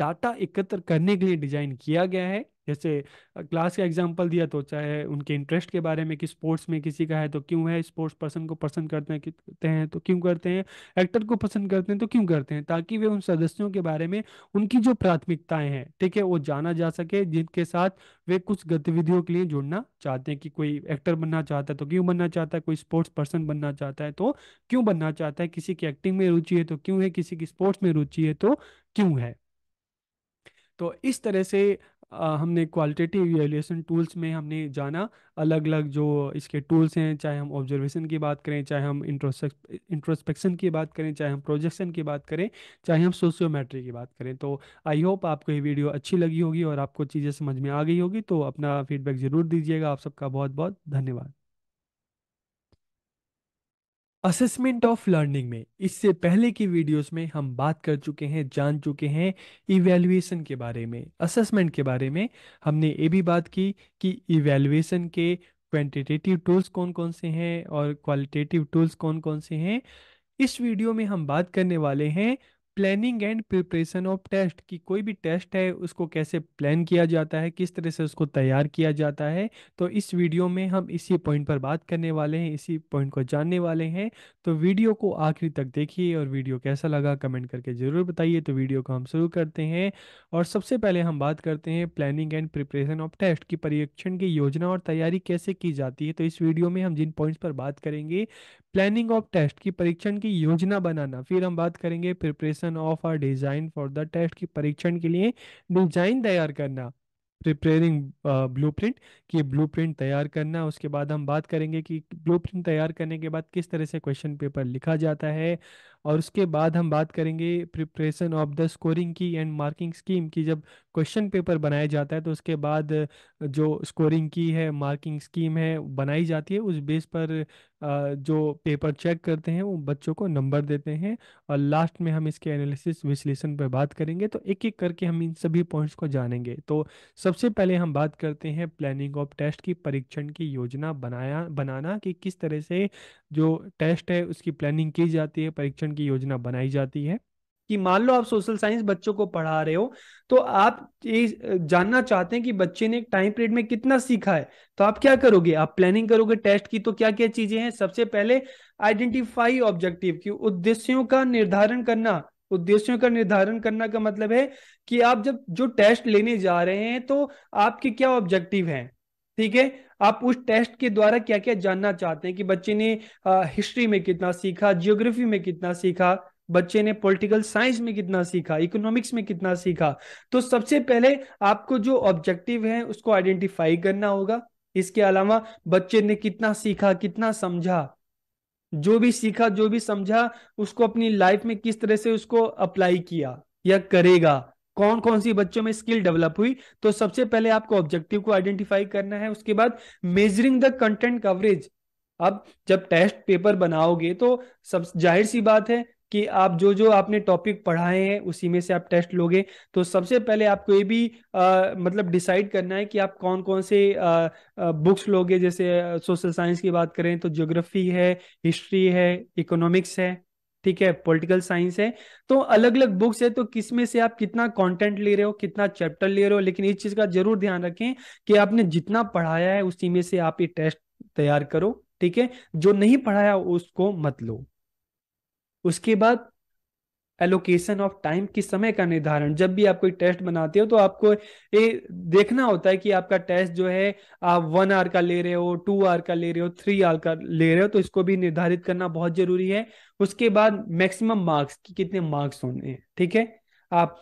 डाटा एकत्र करने के लिए डिजाइन किया गया है जैसे क्लास का एग्जाम्पल दिया तो चाहे उनके इंटरेस्ट के बारे में कि स्पोर्ट्स में किसी का है तो क्यों है स्पोर्ट्स पर्सन को पसंद करते हैं करते हैं तो क्यों करते हैं एक्टर को पसंद करते हैं तो क्यों करते हैं ताकि वे उन सदस्यों के बारे में उनकी जो प्राथमिकताएं हैं ठीक है वो जाना जा सके जिनके साथ वे कुछ गतिविधियों के लिए जुड़ना चाहते हैं कि कोई एक्टर बनना चाहता है तो क्यों बनना चाहता है कोई स्पोर्ट्स पर्सन बनना चाहता है तो क्यों बनना चाहता है किसी की एक्टिंग में रुचि है तो क्यों है किसी की स्पोर्ट्स में रुचि है तो क्यों है तो इस तरह से हमने क्वालिटेटिव इवेल्यूएशन टूल्स में हमने जाना अलग अलग जो इसके टूल्स हैं चाहे हम ऑब्जर्वेशन की बात करें चाहे हम इंट्रोस्पेक्शन की बात करें चाहे हम प्रोजेक्शन की बात करें चाहे हम सोशियोमेट्री की बात करें तो आई होप आपको ये वीडियो अच्छी लगी होगी और आपको चीज़ें समझ में आ गई होगी तो अपना फीडबैक ज़रूर दीजिएगा आप सबका बहुत बहुत धन्यवाद असेसमेंट ऑफ लर्निंग में इससे पहले की वीडियोस में हम बात कर चुके हैं जान चुके हैं इवेल्युएशन के बारे में असेसमेंट के बारे में हमने ये भी बात की कि इवेल्युएशन के क्वांटिटेटिव टूल्स कौन कौन से हैं और क्वालिटेटिव टूल्स कौन कौन से हैं इस वीडियो में हम बात करने वाले हैं planning and preparation of test कि कोई भी टेस्ट है उसको कैसे प्लान किया जाता है किस तरह से उसको तैयार किया जाता है तो इस वीडियो में हम इसी पॉइंट पर बात करने वाले हैं इसी पॉइंट को जानने वाले हैं तो वीडियो को आखिरी तक देखिए और वीडियो कैसा लगा कमेंट करके ज़रूर बताइए तो वीडियो को हम शुरू करते हैं और सबसे पहले हम बात करते हैं planning and preparation of test की परीक्षण की योजना और तैयारी कैसे की जाती है तो इस वीडियो में हम जिन पॉइंट्स पर बात करेंगे प्लानिंग ऑफ टेस्ट की परीक्षण की योजना बनाना फिर हम बात करेंगे preparation preparation of or design for the test की परीक्षण के लिए डिजाइन तैयार करना प्रिपेयरिंग की ब्लू प्रिंट तैयार करना उसके बाद हम बात करेंगे कि ब्लू प्रिंट तैयार करने के बाद किस तरह से क्वेश्चन पेपर लिखा जाता है और उसके बाद हम बात करेंगे प्रिपरेशन ऑफ द स्कोरिंग की एंड मार्किंग स्कीम की जब क्वेश्चन पेपर बनाया जाता है तो उसके बाद जो स्कोरिंग की है मार्किंग स्कीम है बनाई जाती है उस बेस पर जो पेपर चेक करते हैं वो बच्चों को नंबर देते हैं और लास्ट में हम इसके एनालिसिस विश्लेषण पर बात करेंगे तो एक एक करके हम इन सभी पॉइंट्स को जानेंगे तो सबसे पहले हम बात करते हैं प्लानिंग ऑफ टेस्ट की परीक्षण की योजना बनाया बनाना कि किस तरह से जो टेस्ट है उसकी प्लानिंग की जाती है परीक्षण की योजना बनाई जाती है कि मान लो आप सोशल साइंस बच्चों को पढ़ा रहे हो तो आप ये जानना चाहते हैं कि बच्चे ने एक टाइम पीरियड में कितना सीखा है तो आप क्या करोगे आप प्लानिंग करोगे टेस्ट की तो क्या क्या चीजें हैं सबसे पहले आइडेंटिफाई ऑब्जेक्टिव की उद्देश्यों का निर्धारण करना उद्देश्यों का निर्धारण करना का मतलब है कि आप जब जो टेस्ट लेने जा रहे हैं तो आपके क्या ऑब्जेक्टिव हैं ठीक है आप उस टेस्ट के द्वारा क्या क्या जानना चाहते हैं कि बच्चे ने हिस्ट्री में कितना सीखा जियोग्राफी में कितना सीखा बच्चे ने पॉलिटिकल साइंस में कितना सीखा इकोनॉमिक्स में कितना सीखा तो सबसे पहले आपको जो ऑब्जेक्टिव है उसको आइडेंटिफाई करना होगा इसके अलावा बच्चे ने कितना सीखा कितना समझा जो भी सीखा जो भी समझा उसको अपनी लाइफ में किस तरह से उसको अप्लाई किया या करेगा कौन कौन सी बच्चों में स्किल डेवलप हुई तो सबसे पहले आपको ऑब्जेक्टिव को आइडेंटिफाई करना है उसके बाद मेजरिंग द कंटेंट कवरेज अब जब टेस्ट पेपर बनाओगे तो सब जाहिर सी बात है कि आप जो जो आपने टॉपिक पढ़ाए हैं उसी में से आप टेस्ट लोगे तो सबसे पहले आपको ये भी आ, मतलब डिसाइड करना है कि आप कौन कौन से आ, आ, बुक्स लोगे जैसे सोशल साइंस की बात करें तो ज्योग्राफी है हिस्ट्री है इकोनॉमिक्स है ठीक है पॉलिटिकल साइंस है तो अलग अलग बुक्स है तो किस में से आप कितना कंटेंट ले रहे हो कितना चैप्टर ले रहे हो लेकिन इस चीज का जरूर ध्यान रखें कि आपने जितना पढ़ाया है उसी में से आप ये टेस्ट तैयार करो ठीक है जो नहीं पढ़ाया उसको मत लो उसके बाद एलोकेशन ऑफ टाइम की समय का निर्धारण जब भी आप कोई टेस्ट बनाते हो तो आपको ये देखना होता है कि आपका टेस्ट जो है आप वन आवर का ले रहे हो टू आवर का ले रहे हो थ्री आवर का ले रहे हो तो इसको भी निर्धारित करना बहुत जरूरी है उसके बाद मैक्सिमम मार्क्स की कितने मार्क्स होने हैं ठीक है आप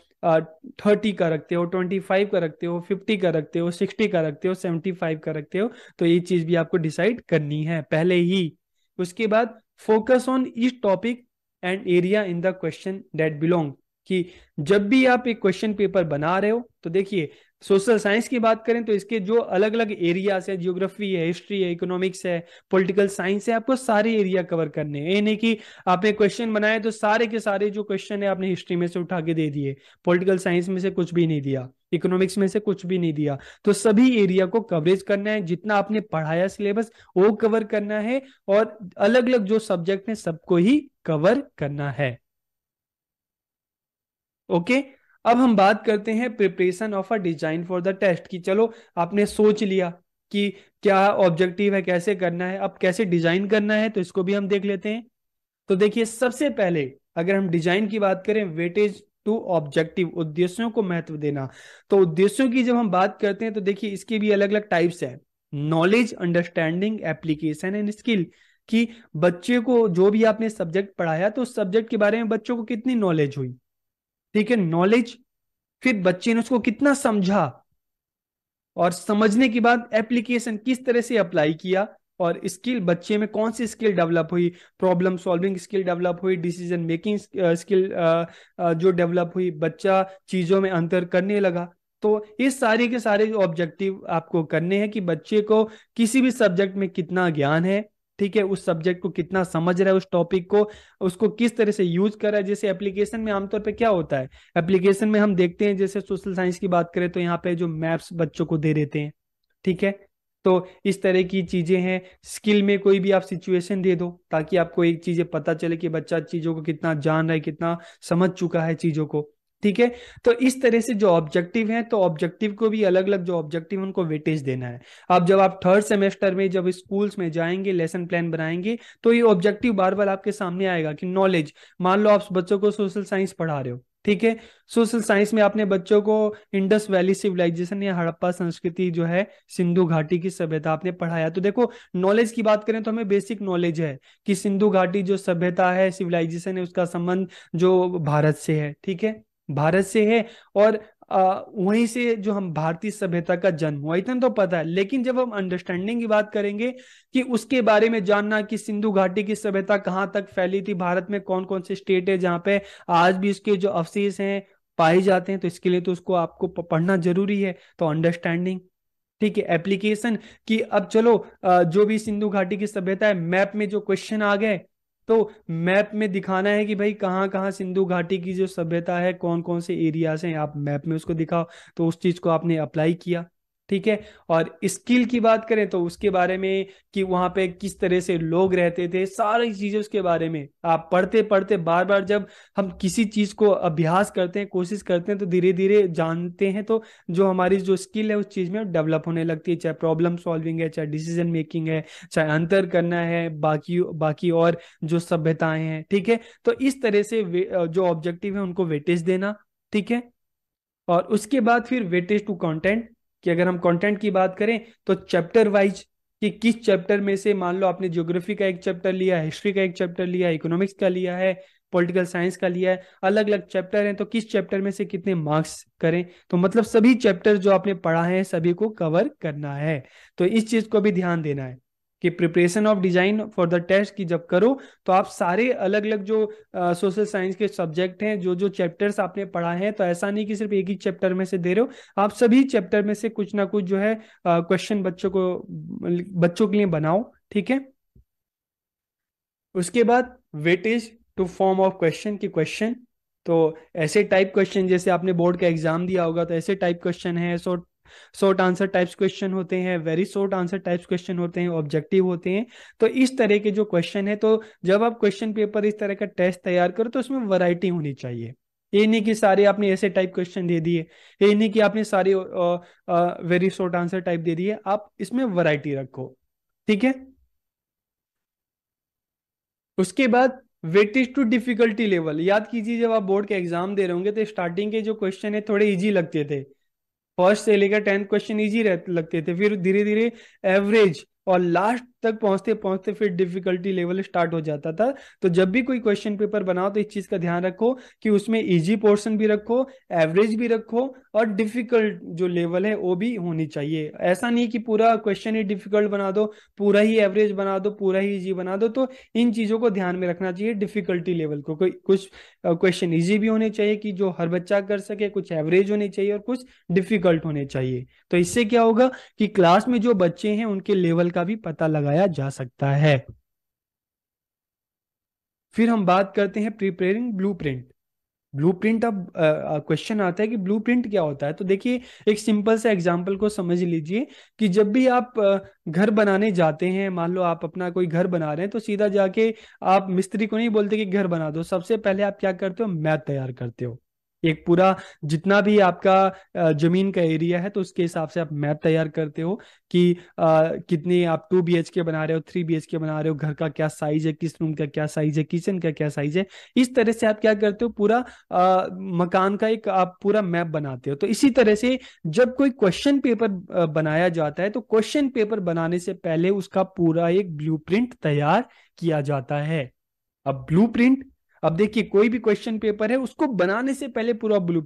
थर्टी का रखते हो ट्वेंटी फाइव का रखते हो फिफ्टी का रखते हो सिक्सटी का रखते हो सेवेंटी फाइव का रखते हो तो ये चीज भी आपको डिसाइड करनी है पहले ही उसके बाद focus on this topic and area in the question that belong कि जब भी आप एक क्वेश्चन पेपर बना रहे हो तो देखिए सोशल साइंस की बात करें तो इसके जो अलग अलग एरियाज है जियोग्राफी है हिस्ट्री है इकोनॉमिक्स है पॉलिटिकल साइंस है आपको सारे एरिया कवर करने हैं ये नहीं कि आपने क्वेश्चन बनाए तो सारे के सारे जो क्वेश्चन है आपने हिस्ट्री में से उठा के दे दिए पॉलिटिकल साइंस में से कुछ भी नहीं दिया इकोनॉमिक्स में से कुछ भी नहीं दिया तो सभी एरिया को कवरेज करना है जितना आपने पढ़ाया सिलेबस वो कवर करना है और अलग अलग जो सब्जेक्ट है सबको ही कवर करना है ओके अब हम बात करते हैं preparation of a design for the test की चलो आपने सोच लिया कि क्या ऑब्जेक्टिव है कैसे करना है अब कैसे डिजाइन करना है तो इसको भी हम देख लेते हैं तो देखिए सबसे पहले अगर हम डिजाइन की बात करें वेटेज टू ऑब्जेक्टिव उद्देश्यों को महत्व देना तो उद्देश्यों की जब हम बात करते हैं तो देखिए इसके भी अलग अलग टाइप्स है knowledge understanding application and skill कि बच्चे को जो भी आपने सब्जेक्ट पढ़ाया तो उस सब्जेक्ट के बारे में बच्चों को कितनी नॉलेज हुई ठीक है नॉलेज फिर बच्चे ने उसको कितना समझा और समझने के बाद एप्लीकेशन किस तरह से अप्लाई किया और स्किल बच्चे में कौन सी स्किल डेवलप हुई प्रॉब्लम सॉल्विंग स्किल डेवलप हुई डिसीजन मेकिंग स्किल जो डेवलप हुई बच्चा चीज़ों में अंतर करने लगा तो इस सारे के सारे ऑब्जेक्टिव आपको करने हैं कि बच्चे को किसी भी सब्जेक्ट में कितना ज्ञान है ठीक है उस सब्जेक्ट को कितना समझ रहा है उस टॉपिक को उसको किस तरह से यूज कर रहा है जैसे एप्लीकेशन में आमतौर पे क्या होता है एप्लीकेशन में हम देखते हैं जैसे सोशल साइंस की बात करें तो यहाँ पे जो मैप्स बच्चों को दे देते हैं ठीक है तो इस तरह की चीजें हैं स्किल में कोई भी आप सिचुएशन दे दो ताकि आपको एक चीजें पता चले कि बच्चा चीजों को कितना जान रहा है कितना समझ चुका है चीजों को ठीक है तो इस तरह से जो ऑब्जेक्टिव है तो ऑब्जेक्टिव को भी अलग अलग जो ऑब्जेक्टिव उनको वेटेज देना है अब जब आप थर्ड सेमेस्टर में जब स्कूल्स में जाएंगे लेसन प्लान बनाएंगे तो ये ऑब्जेक्टिव बार बार आपके सामने आएगा कि नॉलेज मान लो आप बच्चों को सोशल साइंस पढ़ा रहे हो ठीक है सोशल साइंस में आपने बच्चों को इंडस वैली सिविलाइजेशन या हड़प्पा संस्कृति जो है सिंधु घाटी की सभ्यता आपने पढ़ाया तो देखो नॉलेज की बात करें तो हमें बेसिक नॉलेज है कि सिंधु घाटी जो सभ्यता है सिविलाइजेशन है उसका संबंध जो भारत से है ठीक है भारत से है और वहीं से जो हम भारतीय सभ्यता का जन्म हुआ इतना तो पता है लेकिन जब हम अंडरस्टैंडिंग की बात करेंगे कि उसके बारे में जानना कि सिंधु घाटी की सभ्यता कहाँ तक फैली थी भारत में कौन कौन से स्टेट है जहाँ पे आज भी उसके जो अवशेष हैं पाए जाते हैं तो इसके लिए तो उसको आपको पढ़ना जरूरी है तो अंडरस्टैंडिंग ठीक है एप्लीकेशन कि अब चलो जो भी सिंधु घाटी की सभ्यता है मैप में जो क्वेश्चन आ गए तो मैप में दिखाना है कि भाई कहाँ कहाँ सिंधु घाटी की जो सभ्यता है कौन कौन से एरियाज हैं आप मैप में उसको दिखाओ तो उस चीज को आपने अप्लाई किया ठीक है और स्किल की बात करें तो उसके बारे में कि वहां पे किस तरह से लोग रहते थे सारी चीजें उसके बारे में आप पढ़ते पढ़ते बार बार जब हम किसी चीज को अभ्यास करते हैं कोशिश करते हैं तो धीरे धीरे जानते हैं तो जो हमारी जो स्किल है उस चीज में डेवलप होने लगती है चाहे प्रॉब्लम सॉल्विंग है चाहे डिसीजन मेकिंग है चाहे अंतर करना है बाकी बाकी और जो सभ्यताएं हैं ठीक है तो इस तरह से जो ऑब्जेक्टिव है उनको वेटेज देना ठीक है और उसके बाद फिर वेटेज टू कंटेंट कि अगर हम कंटेंट की बात करें तो चैप्टर वाइज कि किस चैप्टर में से मान लो आपने ज्योग्राफी का एक चैप्टर लिया हिस्ट्री का एक चैप्टर लिया इकोनॉमिक्स का लिया है पॉलिटिकल साइंस का लिया है अलग अलग चैप्टर हैं तो किस चैप्टर में से कितने मार्क्स करें तो मतलब सभी चैप्टर जो आपने पढ़ा है सभी को कवर करना है तो इस चीज को भी ध्यान देना है कि preparation of design for the test की जब करो तो आप सारे अलग अलग जो सोशल साइंस के सब्जेक्ट हैं जो जो चैप्टर्स आपने पढ़ा है तो ऐसा नहीं कि सिर्फ एक ही चैप्टर में से दे रहे हो आप सभी चैप्टर में से कुछ ना कुछ जो है क्वेश्चन बच्चों को बच्चों के लिए बनाओ ठीक है उसके बाद weightage to form of question की क्वेश्चन तो ऐसे टाइप क्वेश्चन जैसे आपने बोर्ड का एग्जाम दिया होगा तो ऐसे टाइप क्वेश्चन है so short answer types question होते हैं very short answer types question होते हैं ऑब्जेक्टिव होते हैं तो इस तरह के जो क्वेश्चन है तो जब आप क्वेश्चन पेपर इस तरह का टेस्ट तैयार करो तो उसमें वराइटी होनी चाहिए ये नहीं कि सारे आपने ऐसे टाइप क्वेश्चन दे दिए ये नहीं कि आपने सारे वेरी शॉर्ट आंसर टाइप दे दिए आप इसमें वराइटी रखो ठीक है उसके बाद वेटेज टू डिफिकल्टी लेवल याद कीजिए जब आप बोर्ड के एग्जाम दे रहे होंगे तो स्टार्टिंग के जो क्वेश्चन है थोड़े इजी लगते थे फर्स्ट से लेकर टेंथ क्वेश्चन इजी लगते थे फिर धीरे धीरे एवरेज और लास्ट तक पहुंचते पहुंचते फिर डिफिकल्टी लेवल स्टार्ट हो जाता था तो जब भी कोई क्वेश्चन पेपर बनाओ तो इस चीज का ध्यान रखो कि उसमें इजी पोर्शन भी रखो एवरेज भी रखो और डिफिकल्ट जो लेवल है वो भी होनी चाहिए ऐसा नहीं कि पूरा क्वेश्चन ही डिफिकल्ट बना दो पूरा ही एवरेज बना दो पूरा ही इजी बना दो तो इन चीजों को ध्यान में रखना चाहिए डिफिकल्टी लेवल को कुछ क्वेश्चन इजी भी होने चाहिए कि जो हर बच्चा कर सके कुछ एवरेज होने चाहिए और कुछ डिफिकल्ट होने चाहिए तो इससे क्या होगा कि क्लास में जो बच्चे हैं उनके लेवल का भी पता लगा लगाया जा सकता है फिर हम बात करते हैं preparing blue print blue print अब क्वेश्चन आता है कि ब्लू प्रिंट क्या होता है तो देखिए एक सिंपल सा एग्जाम्पल को समझ लीजिए कि जब भी आप घर बनाने जाते हैं मान लो आप अपना कोई घर बना रहे हैं तो सीधा जाके आप मिस्त्री को नहीं बोलते कि घर बना दो सबसे पहले आप क्या करते हो मैप तैयार करते हो एक पूरा जितना भी आपका जमीन का एरिया है तो उसके हिसाब से आप मैप तैयार करते हो कि आ, कितनी आप टू बी के बना रहे हो थ्री बी के बना रहे हो घर का क्या साइज है किस रूम का क्या साइज है किचन का क्या साइज है इस तरह से आप क्या करते हो पूरा आ, मकान का एक आप पूरा मैप बनाते हो तो इसी तरह से जब कोई क्वेश्चन पेपर बनाया जाता है तो क्वेश्चन पेपर बनाने से पहले उसका पूरा एक ब्लू तैयार किया जाता है अब ब्लू प्रिंट अब देखिए कोई भी क्वेश्चन पेपर है उसको बनाने से पहले पूरा ब्लू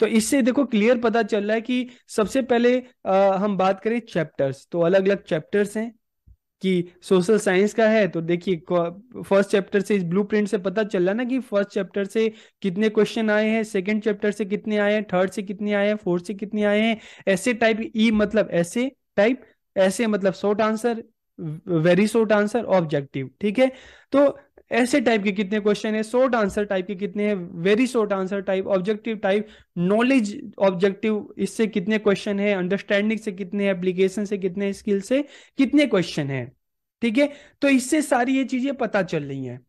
तो इससे देखो क्लियर पता चल रहा है कि सबसे पहले आ, हम बात करें चैप्टर्स तो अलग अलग चैप्टर्स हैं कि सोशल साइंस का है तो देखिए फर्स्ट चैप्टर से इस ब्लू से पता चल रहा ना कि फर्स्ट चैप्टर से कितने क्वेश्चन आए हैं सेकेंड चैप्टर से कितने आए हैं थर्ड से कितने आए हैं फोर्थ से कितने आए हैं ऐसे टाइप ई e मतलब ऐसे टाइप ऐसे मतलब short answer very short answer objective ठीक है तो ऐसे टाइप के कितने क्वेश्चन है शॉर्ट आंसर टाइप के कितने हैं very short answer type objective type knowledge objective इससे कितने क्वेश्चन है अंडरस्टैंडिंग से कितने एप्लीकेशन से कितने स्किल से कितने क्वेश्चन है ठीक है तो इससे सारी ये चीजें पता चल रही हैं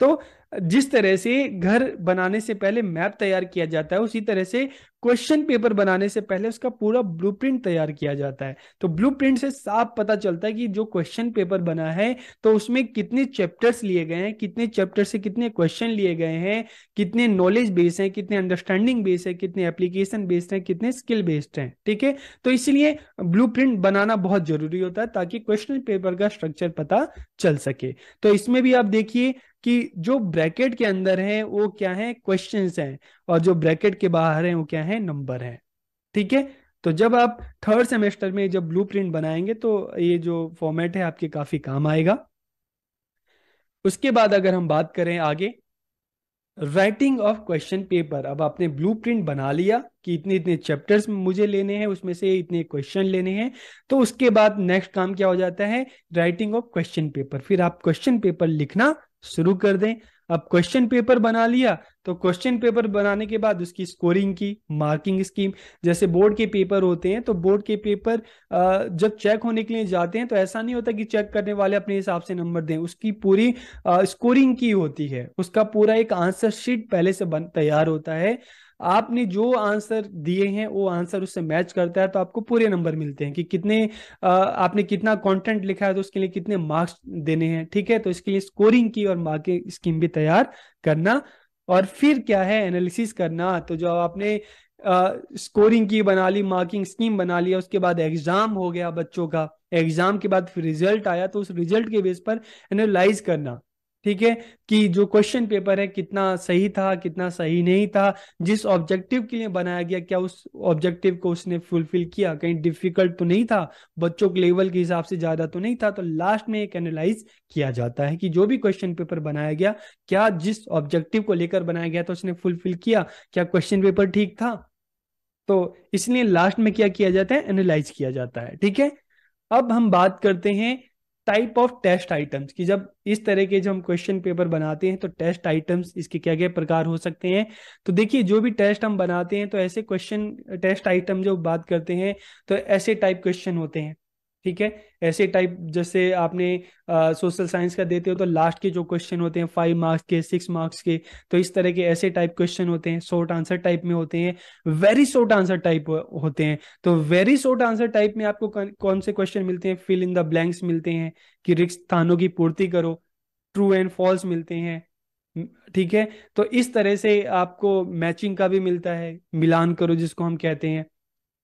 तो जिस तरह से घर बनाने से पहले मैप तैयार किया जाता है उसी तरह से क्वेश्चन पेपर बनाने से पहले उसका पूरा ब्लूप्रिंट तैयार किया जाता है तो ब्लूप्रिंट से साफ पता चलता है कि जो क्वेश्चन पेपर बना है तो उसमें कितने चैप्टर्स लिए गए हैं कितने चैप्टर से कितने क्वेश्चन लिए गए हैं कितने नॉलेज बेस्ड हैं कितने अंडरस्टैंडिंग बेस्ड है कितने एप्लीकेशन बेस्ड है कितने स्किल बेस्ड हैं ठीक है तो इसलिए ब्लू बनाना बहुत जरूरी होता है ताकि क्वेश्चन पेपर का स्ट्रक्चर पता चल सके तो इसमें भी आप देखिए कि जो ब्रैकेट के अंदर है वो क्या है क्वेश्चन है और जो ब्रैकेट के बाहर है वो क्या है नंबर है ठीक है तो जब आप थर्ड सेमेस्टर में जब ब्लू बनाएंगे तो ये जो फॉर्मेट है आपके काफी काम आएगा उसके बाद अगर हम बात करें आगे राइटिंग ऑफ क्वेश्चन पेपर अब आपने ब्लू बना लिया कि इतने इतने चैप्टर्स मुझे लेने हैं उसमें से इतने क्वेश्चन लेने हैं तो उसके बाद नेक्स्ट काम क्या हो जाता है राइटिंग ऑफ क्वेश्चन पेपर फिर आप क्वेश्चन पेपर लिखना शुरू कर दें अब क्वेश्चन पेपर बना लिया तो क्वेश्चन पेपर बनाने के बाद उसकी स्कोरिंग की मार्किंग स्कीम जैसे बोर्ड के पेपर होते हैं तो बोर्ड के पेपर जब चेक होने के लिए जाते हैं तो ऐसा नहीं होता कि चेक करने वाले अपने हिसाब से नंबर दें उसकी पूरी स्कोरिंग की होती है उसका पूरा एक आंसर शीट पहले से बन तैयार होता है आपने जो आंसर दिए हैं वो आंसर उससे मैच करता है तो आपको पूरे नंबर मिलते हैं कि कितने आपने कितना कंटेंट लिखा है तो उसके लिए कितने मार्क्स देने हैं ठीक है तो इसके लिए स्कोरिंग की और मार्किंग स्कीम भी तैयार करना और फिर क्या है एनालिसिस करना तो जो आपने स्कोरिंग की बना ली मार्किंग स्कीम बना लिया उसके बाद एग्जाम हो गया बच्चों का एग्जाम के बाद फिर रिजल्ट आया तो उस रिजल्ट के बेस पर एनालाइज करना ठीक है कि जो क्वेश्चन पेपर है कितना सही था कितना सही नहीं था जिस ऑब्जेक्टिव के लिए बनाया गया क्या उस ऑब्जेक्टिव को उसने फुलफिल किया कहीं डिफिकल्ट तो नहीं था बच्चों के लेवल के हिसाब से ज्यादा तो नहीं था तो लास्ट में एक एनालाइज किया जाता है कि जो भी क्वेश्चन पेपर बनाया गया क्या जिस ऑब्जेक्टिव को लेकर बनाया गया तो उसने फुलफिल किया क्या क्वेश्चन पेपर ठीक था तो इसलिए लास्ट में क्या किया जाता है एनालाइज किया जाता है ठीक है अब हम बात करते हैं टाइप ऑफ टेस्ट आइटम्स कि जब इस तरह के जो हम क्वेश्चन पेपर बनाते हैं तो टेस्ट आइटम्स इसके क्या क्या प्रकार हो सकते हैं तो देखिए जो भी टेस्ट हम बनाते हैं तो ऐसे क्वेश्चन टेस्ट आइटम जो बात करते हैं तो ऐसे टाइप क्वेश्चन होते हैं ठीक है ऐसे टाइप जैसे आपने सोशल साइंस का देते हो तो लास्ट के जो क्वेश्चन होते हैं फाइव मार्क्स के सिक्स मार्क्स के तो इस तरह के ऐसे टाइप क्वेश्चन होते हैं शॉर्ट आंसर टाइप में होते हैं वेरी शॉर्ट आंसर टाइप होते हैं तो वेरी शॉर्ट आंसर टाइप में आपको कौन से क्वेश्चन मिलते हैं फिल इन द ब्लैंक्स मिलते हैं कि रिक्स स्थानों की पूर्ति करो ट्रू एंड फॉल्स मिलते हैं ठीक है तो इस तरह से आपको मैचिंग का भी मिलता है मिलान करो जिसको हम कहते हैं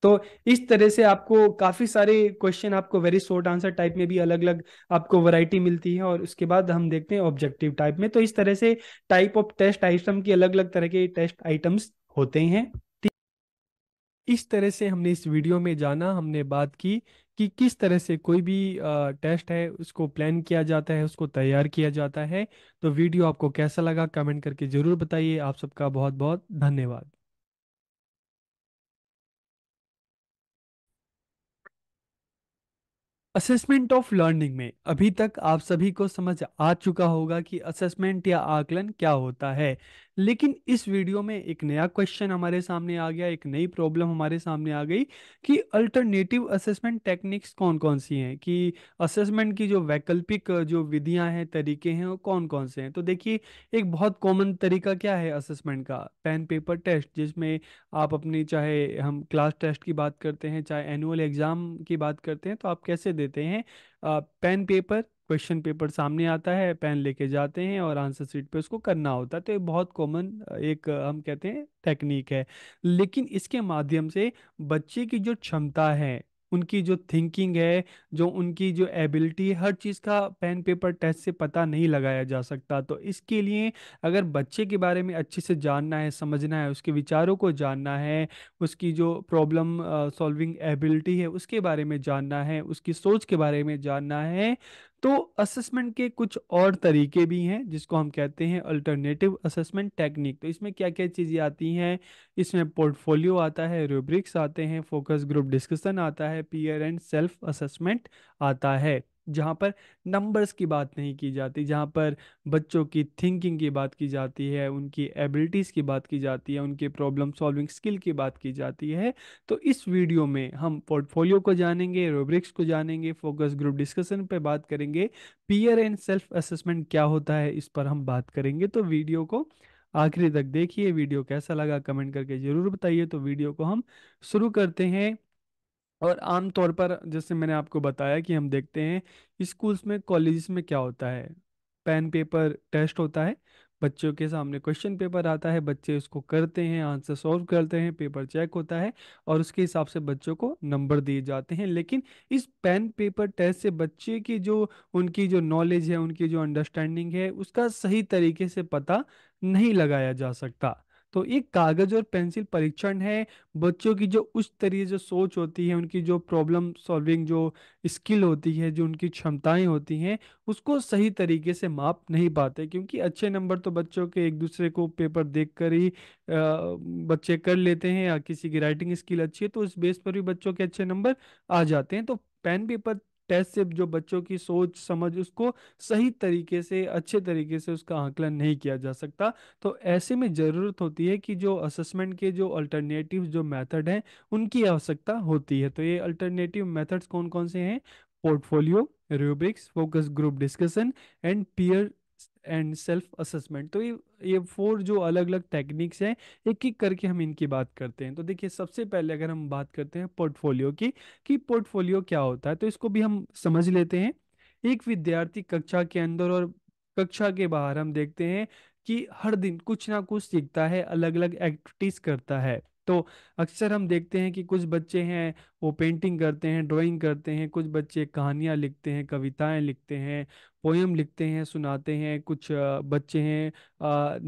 तो इस तरह से आपको काफी सारे क्वेश्चन आपको वेरी शॉर्ट आंसर टाइप में भी अलग अलग आपको वैरायटी मिलती है और उसके बाद हम देखते हैं ऑब्जेक्टिव टाइप में तो इस तरह से टाइप ऑफ टेस्ट आइटम की अलग अलग तरह के टेस्ट आइटम्स होते हैं इस तरह से हमने इस वीडियो में जाना हमने बात की कि किस तरह से कोई भी टेस्ट है उसको प्लान किया जाता है उसको तैयार किया जाता है तो वीडियो आपको कैसा लगा कमेंट करके ज़रूर बताइए आप सबका बहुत बहुत धन्यवाद असेसमेंट ऑफ लर्निंग में अभी तक आप सभी को समझ आ चुका होगा कि असेसमेंट या आकलन क्या होता है लेकिन इस वीडियो में एक नया क्वेश्चन हमारे सामने आ गया एक नई प्रॉब्लम हमारे सामने आ गई कि अल्टरनेटिव असेसमेंट टेक्निक्स कौन कौन सी हैं कि असेसमेंट की जो वैकल्पिक जो विधियां हैं तरीके हैं वो कौन कौन से हैं तो देखिए एक बहुत कॉमन तरीका क्या है असेसमेंट का पेन पेपर टेस्ट जिसमें आप अपनी चाहे हम क्लास टेस्ट की बात करते हैं चाहे एनुअल एग्जाम की बात करते हैं तो आप कैसे देते हैं पेन पेपर क्वेश्चन पेपर सामने आता है पेन लेके जाते हैं और आंसर शीट पे उसको करना होता है तो ये बहुत कॉमन एक हम कहते हैं टेक्निक है लेकिन इसके माध्यम से बच्चे की जो क्षमता है उनकी जो थिंकिंग है जो उनकी जो एबिलिटी है हर चीज़ का पेन पेपर टेस्ट से पता नहीं लगाया जा सकता तो इसके लिए अगर बच्चे के बारे में अच्छे से जानना है समझना है उसके विचारों को जानना है उसकी जो प्रॉब्लम सॉल्विंग एबिलिटी है उसके बारे में जानना है उसकी सोच के बारे में जानना है तो असेसमेंट के कुछ और तरीके भी हैं जिसको हम कहते हैं अल्टरनेटिव असेसमेंट टेक्निक तो इसमें क्या क्या चीज़ें आती हैं इसमें पोर्टफोलियो आता है रूब्रिक्स आते हैं फोकस ग्रुप डिस्कशन आता है पीयर एंड सेल्फ असेसमेंट आता है जहाँ पर नंबर्स की बात नहीं की जाती जहाँ पर बच्चों की थिंकिंग की बात की जाती है उनकी एबिलिटीज़ की बात की जाती है उनके प्रॉब्लम सॉल्विंग स्किल की बात की जाती है तो इस वीडियो में हम पोर्टफोलियो को जानेंगे रूब्रिक्स को जानेंगे फोकस ग्रुप डिस्कशन पर बात करेंगे पीयर एंड सेल्फ असेसमेंट क्या होता है इस पर हम बात करेंगे तो वीडियो को आखिरी तक देखिए वीडियो कैसा लगा कमेंट करके ज़रूर बताइए तो वीडियो को हम शुरू करते हैं और आम तौर पर जैसे मैंने आपको बताया कि हम देखते हैं स्कूल्स में कॉलेजेस में क्या होता है पेन पेपर टेस्ट होता है बच्चों के सामने क्वेश्चन पेपर आता है बच्चे उसको करते हैं आंसर सॉल्व करते हैं पेपर चेक होता है और उसके हिसाब से बच्चों को नंबर दिए जाते हैं लेकिन इस पेन पेपर टेस्ट से बच्चे की जो उनकी जो नॉलेज है उनकी जो अंडरस्टैंडिंग है उसका सही तरीके से पता नहीं लगाया जा सकता तो ये कागज और पेंसिल परीक्षण है बच्चों की जो उस तरीके जो सोच होती है उनकी जो प्रॉब्लम सॉल्विंग जो स्किल होती है जो उनकी क्षमताएं होती हैं उसको सही तरीके से माप नहीं पाते क्योंकि अच्छे नंबर तो बच्चों के एक दूसरे को पेपर देख कर ही बच्चे कर लेते हैं या किसी की राइटिंग स्किल अच्छी है तो उस बेस पर भी बच्चों के अच्छे नंबर आ जाते हैं तो पेन पेपर टेस्ट से जो बच्चों की सोच समझ उसको सही तरीके से अच्छे तरीके से उसका आकलन नहीं किया जा सकता तो ऐसे में ज़रूरत होती है कि जो असेसमेंट के जो अल्टरनेटिव जो मेथड हैं उनकी आवश्यकता होती है तो ये अल्टरनेटिव मेथड्स कौन कौन से हैं portfolio rubrics focus group discussion and peer and self assessment तो ये ये फोर जो अलग अलग टेक्निक्स हैं एक एक करके हम इनकी बात करते हैं तो देखिए सबसे पहले अगर हम बात करते हैं पोर्टफोलियो की कि पोर्टफोलियो क्या होता है तो इसको भी हम समझ लेते हैं एक विद्यार्थी कक्षा के अंदर और कक्षा के बाहर हम देखते हैं कि हर दिन कुछ ना कुछ सीखता है अलग अलग एक्टिविटीज करता है तो अक्सर हम देखते हैं कि कुछ बच्चे हैं वो पेंटिंग करते हैं ड्राइंग करते हैं कुछ बच्चे कहानियाँ लिखते हैं कविताएं लिखते हैं पोएम लिखते हैं सुनाते हैं कुछ बच्चे हैं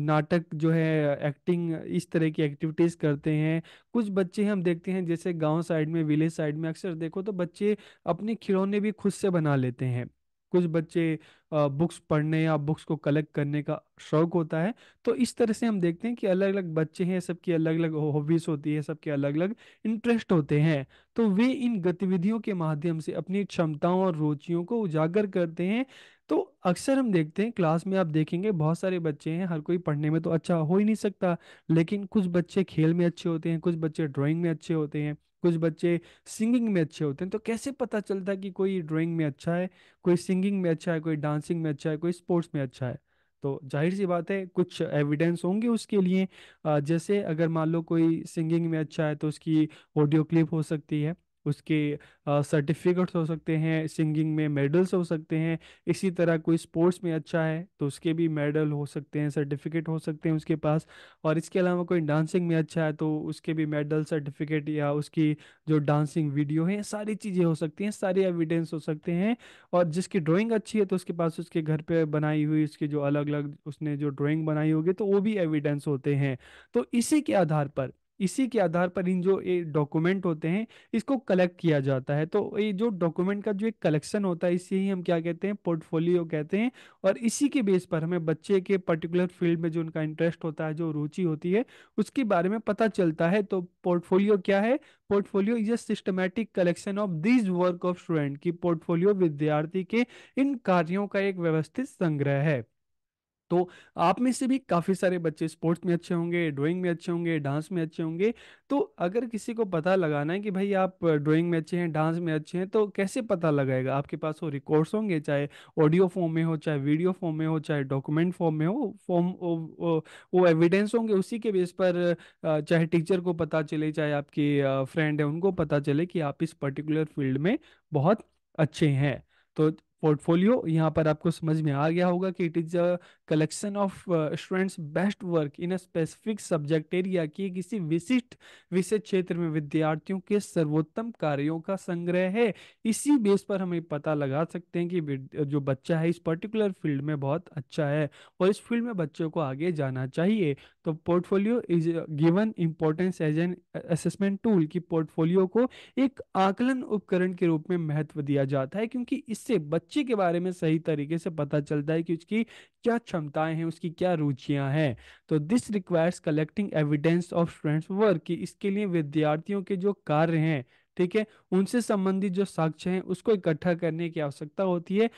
नाटक जो है एक्टिंग इस तरह की एक्टिविटीज़ करते हैं कुछ बच्चे हम देखते हैं जैसे गांव साइड में विलेज साइड में अक्सर देखो तो बच्चे अपने खिलौने भी खुद से बना लेते हैं कुछ बच्चे बुक्स पढ़ने या बुक्स को कलेक्ट करने का शौक होता है तो इस तरह से हम देखते हैं कि अलग अलग बच्चे हैं सबकी अलग अलग हॉबीज होती है सबके अलग अलग इंटरेस्ट होते हैं तो वे इन गतिविधियों के माध्यम से अपनी क्षमताओं और रुचियों को उजागर करते हैं तो अक्सर हम देखते हैं क्लास में आप देखेंगे बहुत सारे बच्चे हैं हर कोई पढ़ने में तो अच्छा हो ही नहीं सकता लेकिन कुछ बच्चे खेल में अच्छे होते हैं कुछ बच्चे ड्राइंग में अच्छे होते हैं कुछ बच्चे सिंगिंग में अच्छे होते हैं तो कैसे पता चलता है कि कोई ड्राइंग में अच्छा है कोई सिंगिंग में अच्छा है कोई डांसिंग में अच्छा है कोई स्पोर्ट्स में अच्छा है तो जाहिर सी बात है कुछ एविडेंस होंगे उसके लिए जैसे अगर मान लो कोई सिंगिंग में अच्छा है तो उसकी ऑडियो क्लिप हो सकती है उसके सर्टिफिकेट्स हो सकते हैं सिंगिंग में मेडल्स हो सकते हैं इसी तरह कोई स्पोर्ट्स में अच्छा है तो उसके भी मेडल हो सकते हैं सर्टिफिकेट हो सकते हैं उसके पास और इसके अलावा कोई डांसिंग में अच्छा है तो उसके भी मेडल सर्टिफिकेट या उसकी जो डांसिंग वीडियो है सारी चीज़ें हो सकती हैं सारे एविडेंस हो सकते हैं और जिसकी ड्रॉइंग अच्छी है तो उसके पास उसके घर पर बनाई हुई उसकी जो अलग अलग उसने जो ड्रॉइंग बनाई होगी तो वो भी एविडेंस होते हैं तो इसी के आधार पर इसी के आधार पर इन जो ये डॉक्यूमेंट होते हैं इसको कलेक्ट किया जाता है तो ये जो डॉक्यूमेंट का जो एक कलेक्शन होता है इसे ही हम क्या कहते हैं पोर्टफोलियो कहते हैं और इसी के बेस पर हमें बच्चे के पर्टिकुलर फील्ड में जो उनका इंटरेस्ट होता है जो रुचि होती है उसके बारे में पता चलता है तो पोर्टफोलियो क्या है portfolio is a systematic collection of this work of student की पोर्टफोलियो विद्यार्थी के इन कार्यों का एक व्यवस्थित संग्रह है तो आप में से भी काफ़ी सारे बच्चे स्पोर्ट्स में अच्छे होंगे ड्राइंग में अच्छे होंगे डांस में अच्छे होंगे तो अगर किसी को पता लगाना है कि भाई आप ड्राइंग में अच्छे हैं डांस में अच्छे हैं तो कैसे पता लगाएगा आपके पास वो रिकॉर्ड्स होंगे चाहे ऑडियो फॉर्म में हो चाहे वीडियो फॉर्म में हो चाहे डॉक्यूमेंट फॉर्म में हो फॉर्म वो एविडेंस होंगे उसी के बेस पर चाहे टीचर को पता चले चाहे आपके फ्रेंड है उनको पता चले कि आप इस पर्टिकुलर फील्ड में बहुत अच्छे हैं तो पोर्टफोलियो यहाँ पर आपको समझ में आ गया होगा कि it is a collection of students best work in a specific subject area की किसी विशिष्ट विषय क्षेत्र में विद्यार्थियों के सर्वोत्तम कार्यों का संग्रह है इसी बेस पर हमें पता लगा सकते हैं कि जो बच्चा है इस पर्टिकुलर फील्ड में बहुत अच्छा है और इस फील्ड में बच्चों को आगे जाना चाहिए तो portfolio is given importance as an assessment tool की पोर्टफोलियो को एक आकलन उपकरण के रूप में महत्व दिया जाता है क्योंकि इससे बच्चे के बारे में सही तरीके से पता चलता है कि उसकी क्या क्षमताएं हैं उसकी क्या रुचियां हैं तो this requires collecting evidence of students work कि इसके लिए विद्यार्थियों के जो कार्य हैं ठीक है उनसे संबंधित जो साक्ष्य हैं उसको इकट्ठा करने की आवश्यकता होती है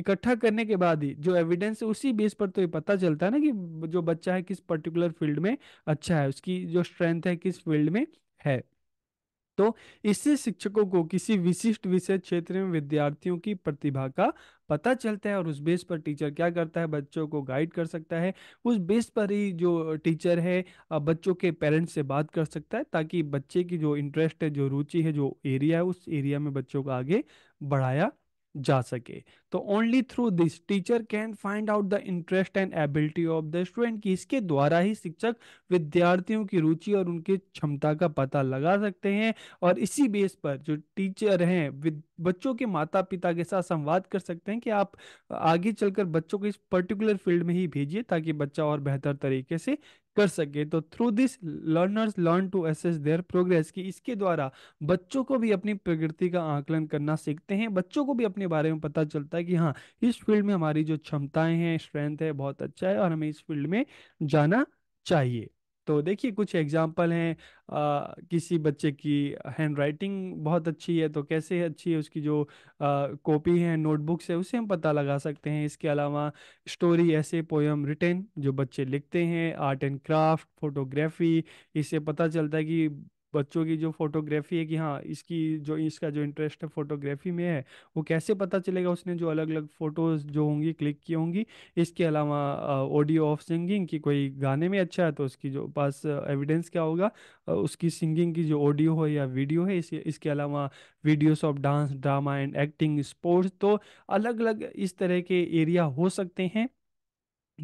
इकट्ठा करने के बाद ही जो एविडेंस है उसी बेस पर तो ये पता चलता है ना कि जो बच्चा है किस पर्टिकुलर फील्ड में अच्छा है उसकी जो स्ट्रेंथ है किस फील्ड में है तो इससे शिक्षकों को किसी विशिष्ट विषय क्षेत्र में विद्यार्थियों की प्रतिभा का पता चलता है और उस बेस पर टीचर क्या करता है बच्चों को गाइड कर सकता है उस बेस पर ही जो टीचर है बच्चों के पेरेंट्स से बात कर सकता है ताकि बच्चे की जो इंटरेस्ट है जो रुचि है जो एरिया है उस एरिया में बच्चों को आगे बढ़ाया जा सके तो only through this teacher can find out the interest and ability of the student कि इसके द्वारा ही शिक्षक विद्यार्थियों की रुचि और उनकी क्षमता का पता लगा सकते हैं और इसी बेस पर जो टीचर हैं बच्चों के माता पिता के साथ संवाद कर सकते हैं कि आप आगे चलकर बच्चों को इस पर्टिकुलर फील्ड में ही भेजिए ताकि बच्चा और बेहतर तरीके से कर सके तो through this learners learn to assess their progress कि इसके द्वारा बच्चों को भी अपनी प्रकृति का आकलन करना सीखते हैं बच्चों को भी अपने बारे में पता चलता है कि हाँ इस फील्ड में हमारी जो क्षमताएं हैं स्ट्रेंथ है बहुत अच्छा है और हमें इस फील्ड में जाना चाहिए तो देखिए कुछ एग्जाम्पल हैं किसी बच्चे की हैंड राइटिंग बहुत अच्छी है तो कैसे अच्छी है उसकी जो कॉपी है नोटबुक्स है उसे हम पता लगा सकते हैं इसके अलावा स्टोरी ऐसे पोएम रिटेन जो बच्चे लिखते हैं आर्ट एंड क्राफ्ट फोटोग्राफी इससे पता चलता है कि बच्चों की जो फोटोग्राफी है कि हाँ इसकी जो इसका जो इंटरेस्ट है फोटोग्राफी में है वो कैसे पता चलेगा उसने जो अलग अलग फोटोज जो होंगी क्लिक की होंगी इसके अलावा ऑडियो ऑफ सिंगिंग की कोई गाने में अच्छा है तो उसकी जो पास एविडेंस क्या होगा उसकी सिंगिंग की जो ऑडियो हो या वीडियो है इस, इसके अलावा videos of dance drama and acting sports तो अलग अलग इस तरह के एरिया हो सकते हैं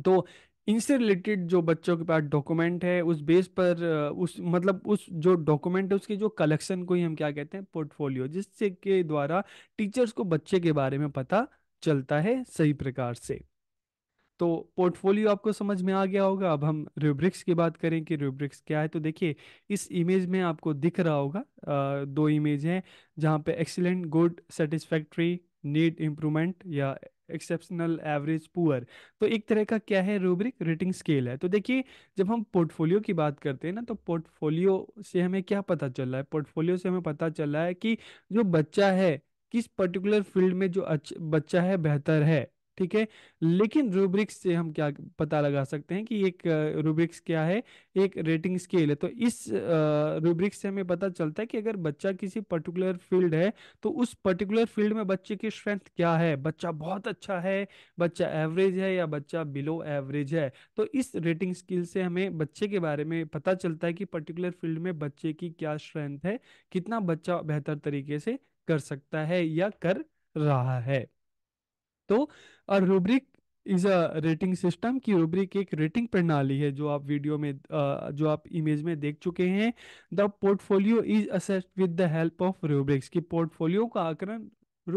तो इनसे रिलेटेड जो बच्चों के पास डॉक्यूमेंट है उस बेस पर उस मतलब उस जो डॉक्यूमेंट है उसके जो कलेक्शन को ही हम क्या कहते हैं पोर्टफोलियो जिससे के द्वारा टीचर्स को बच्चे के बारे में पता चलता है सही प्रकार से तो पोर्टफोलियो आपको समझ में आ गया होगा अब हम रूब्रिक्स की बात करें कि रूब्रिक्स क्या है तो देखिए इस इमेज में आपको दिख रहा होगा दो इमेज हैं जहाँ पे excellent good satisfactory need improvement या एक्सेप्शनल एवरेज पुअर तो एक तरह का क्या है रूब्रिक रेटिंग स्केल है तो देखिए जब हम पोर्टफोलियो की बात करते हैं ना तो पोर्टफोलियो से हमें क्या पता चल रहा है पोर्टफोलियो से हमें पता चल रहा है कि जो बच्चा है किस पर्टिकुलर फील्ड में जो अच्छा बच्चा है बेहतर है ठीक है लेकिन रूब्रिक्स से हम क्या पता लगा सकते हैं कि एक रूब्रिक्स क्या है एक रेटिंग स्केल है तो इस रूब्रिक्स से हमें पता चलता है कि अगर बच्चा किसी पर्टिकुलर फील्ड है तो उस पर्टिकुलर फील्ड में बच्चे की स्ट्रेंथ क्या है बच्चा बहुत अच्छा है बच्चा एवरेज है या बच्चा बिलो एवरेज है तो इस रेटिंग स्किल से हमें बच्चे के बारे में पता चलता है कि पर्टिकुलर फील्ड में बच्चे की क्या स्ट्रेंथ है कितना बच्चा बेहतर तरीके से कर सकता है या कर रहा है तो और rubric is a rating system की रूब्रिक एक रेटिंग प्रणाली है जो आप वीडियो में जो आप इमेज में देख चुके हैं the portfolio is assessed with the help of rubrics की पोर्टफोलियो का आकलन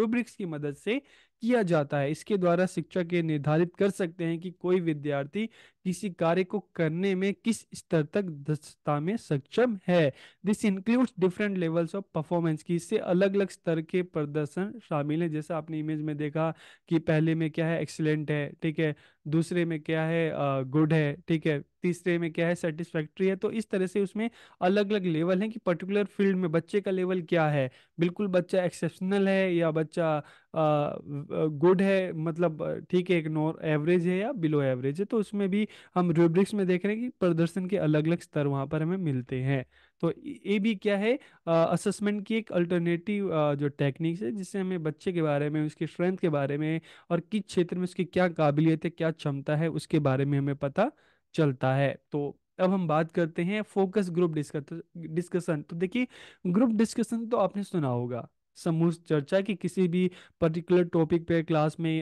रूब्रिक्स की मदद से किया जाता है इसके द्वारा शिक्षक ये निर्धारित कर सकते हैं कि कोई विद्यार्थी किसी कार्य को करने में किस स्तर तक दक्षता में सक्षम है this includes different levels of performance की इससे अलग अलग स्तर के प्रदर्शन शामिल है जैसा आपने इमेज में देखा कि पहले में क्या है एक्सीलेंट है ठीक है दूसरे में क्या है गुड है ठीक है तीसरे में क्या है सेटिस्फैक्ट्री है तो इस तरह से उसमें अलग अलग लेवल है कि पर्टिकुलर फील्ड में बच्चे का लेवल क्या है बिल्कुल बच्चा एक्सेप्शनल है या बच्चा गुड है मतलब ठीक है एक नॉर एवरेज है या बिलो एवरेज है तो उसमें भी हम रूब्रिक्स में देख रहे हैं कि प्रदर्शन के अलग अलग स्तर वहाँ पर हमें मिलते हैं तो ये भी क्या है असेसमेंट की एक अल्टरनेटिव जो टेक्निक्स है जिससे हमें बच्चे के बारे में उसकी स्ट्रेंथ के बारे में और किस क्षेत्र में उसकी क्या काबिलियत है क्या क्षमता है उसके बारे में हमें पता चलता है तो अब हम बात करते हैं फोकस ग्रुप डिस्कशन तो देखिए ग्रुप डिस्कशन तो आपने सुना होगा समूह चर्चा कि किसी भी पर्टिकुलर टॉपिक पे क्लास में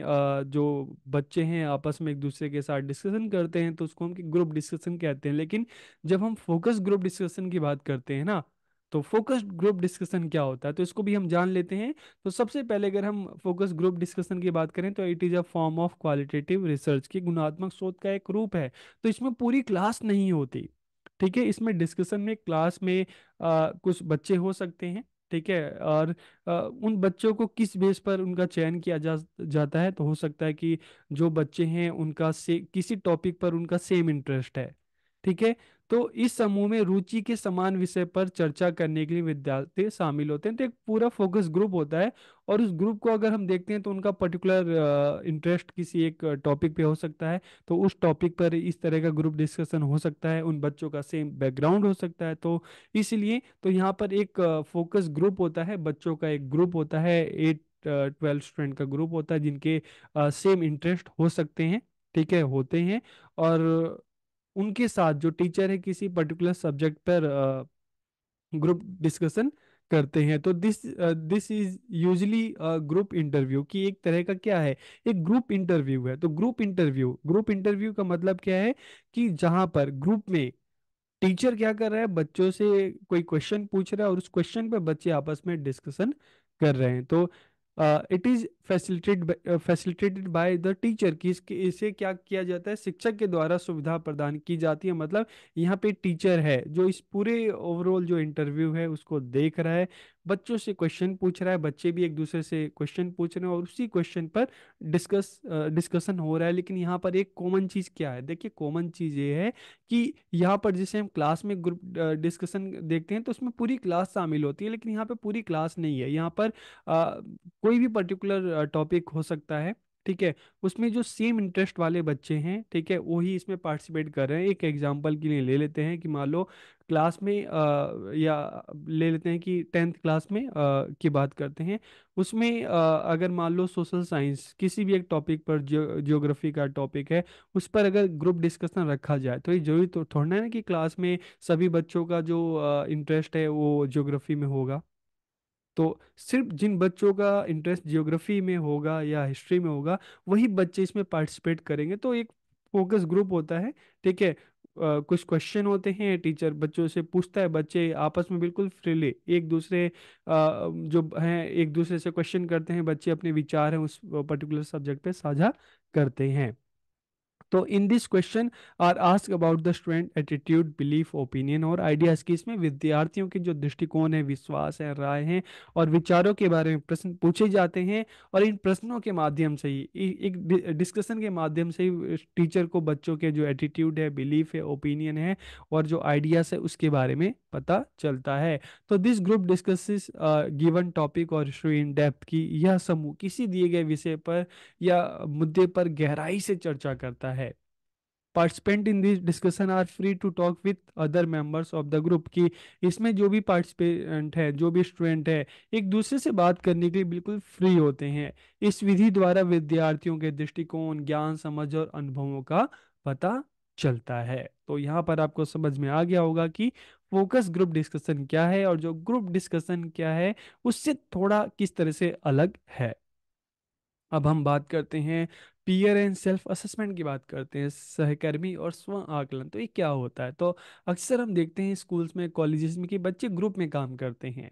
जो बच्चे हैं आपस में एक दूसरे के साथ डिस्कशन करते हैं तो उसको हम ग्रुप डिस्कशन कहते हैं लेकिन जब हम फोकस ग्रुप डिस्कशन की बात करते हैं ना तो फोकस ग्रुप डिस्कशन क्या होता है तो इसको भी हम जान लेते हैं तो सबसे पहले अगर हम फोकस ग्रुप डिस्कशन की बात करें तो it is a form of qualitative research की गुणात्मक शोध का एक रूप है तो इसमें पूरी क्लास नहीं होती ठीक है इसमें डिस्कशन में क्लास में आ, कुछ बच्चे हो सकते हैं ठीक है और उन बच्चों को किस बेस पर उनका चयन किया जा जाता है तो हो सकता है कि जो बच्चे हैं उनका से किसी टॉपिक पर उनका सेम इंटरेस्ट है ठीक है तो इस समूह में रुचि के समान विषय पर चर्चा करने के लिए विद्यार्थी शामिल होते हैं तो एक पूरा फोकस ग्रुप होता है और उस ग्रुप को अगर हम देखते हैं तो उनका पर्टिकुलर इंटरेस्ट किसी एक टॉपिक पे हो सकता है तो उस टॉपिक पर इस तरह का ग्रुप डिस्कशन हो सकता है उन बच्चों का सेम बैकग्राउंड हो सकता है तो इसलिए तो यहाँ पर एक फोकस ग्रुप होता है बच्चों का एक ग्रुप होता है एट ट्वेल्व स्टूडेंट का ग्रुप होता है जिनके सेम इंटरेस्ट हो सकते हैं ठीक है होते हैं और उनके साथ जो टीचर है किसी पर्टिकुलर सब्जेक्ट पर ग्रुप डिस्कशन करते हैं तो this this is usually group interview कि एक तरह का क्या है एक ग्रुप इंटरव्यू है तो ग्रुप इंटरव्यू ग्रुप इंटरव्यू का मतलब क्या है कि जहां पर ग्रुप में टीचर क्या कर रहा है बच्चों से कोई क्वेश्चन पूछ रहा है और उस क्वेश्चन पर बच्चे आपस में डिस्कशन कर रहे हैं तो it is facilitated facilitated by the teacher कि इसके इसे क्या किया जाता है शिक्षक के द्वारा सुविधा प्रदान की जाती है मतलब यहाँ पे टीचर है जो इस पूरे ओवरऑल जो इंटरव्यू है उसको देख रहा है बच्चों से क्वेश्चन पूछ रहा है बच्चे भी एक दूसरे से क्वेश्चन पूछ रहे हैं और उसी क्वेश्चन पर डिस्कस डिस्कशन uh, हो रहा है लेकिन यहाँ पर एक कॉमन चीज़ क्या है देखिए कॉमन चीज़ ये है कि यहाँ पर जैसे हम क्लास में ग्रुप डिस्कशन uh, देखते हैं तो उसमें पूरी क्लास शामिल होती है लेकिन यहाँ पर पूरी क्लास नहीं है यहाँ पर uh, कोई भी पर्टिकुलर टॉपिक हो सकता है ठीक है उसमें जो सेम इंटरेस्ट वाले बच्चे हैं ठीक है वही इसमें पार्टिसिपेट कर रहे हैं एक एग्जांपल के लिए ले लेते हैं कि मान लो क्लास में आ, या ले लेते हैं कि टेंथ क्लास में आ, की बात करते हैं उसमें आ, अगर मान लो सोशल साइंस किसी भी एक टॉपिक पर जियो जियोग्राफी का टॉपिक है उस पर अगर ग्रुप डिस्कशन रखा जाए तो ये जरूरी तो थोड़ा ना कि क्लास में सभी बच्चों का जो इंटरेस्ट है वो जियोग्राफी में होगा तो सिर्फ जिन बच्चों का इंटरेस्ट जियोग्राफी में होगा या हिस्ट्री में होगा वही बच्चे इसमें पार्टिसिपेट करेंगे तो एक फोकस ग्रुप होता है ठीक है Uh, कुछ क्वेश्चन होते हैं टीचर बच्चों से पूछता है बच्चे आपस में बिल्कुल फ्रीली एक दूसरे uh, जो हैं एक दूसरे से क्वेश्चन करते हैं बच्चे अपने विचार हैं उस पर्टिकुलर सब्जेक्ट पे साझा करते हैं तो in this question are ask about the student attitude belief opinion और आइडियाज की इसमें विद्यार्थियों के जो दृष्टिकोण है विश्वास है राय है और विचारों के बारे में प्रश्न पूछे जाते हैं और इन प्रश्नों के माध्यम से ही एक डिस्कशन के माध्यम से ही टीचर को बच्चों के जो एटीट्यूड है बिलीफ है ओपिनियन है और जो आइडियाज है उसके बारे में पता चलता है तो this group discusses given topic और इशू इन डेप्थ की यह समूह किसी दिए गए विषय पर या मुद्दे पर गहराई से चर्चा करता है participant in this discussion are free to talk with other members of the group कि इसमें जो भी पार्टिसिपेंट है जो भी स्टूडेंट है एक दूसरे से बात करने के लिए बिल्कुल फ्री होते हैं इस विधि द्वारा विद्यार्थियों के दृष्टिकोण ज्ञान समझ और अनुभवों का पता चलता है तो यहाँ पर आपको समझ में आ गया होगा कि फोकस ग्रुप डिस्कशन क्या है और जो ग्रुप डिस्कशन क्या है उससे थोड़ा किस तरह से अलग है अब हम बात करते हैं पीयर एंड सेल्फ असेसमेंट की बात करते हैं सहकर्मी और स्व आकलन तो ये क्या होता है तो अक्सर हम देखते हैं स्कूल्स में कॉलेजेस में कि बच्चे ग्रुप में काम करते हैं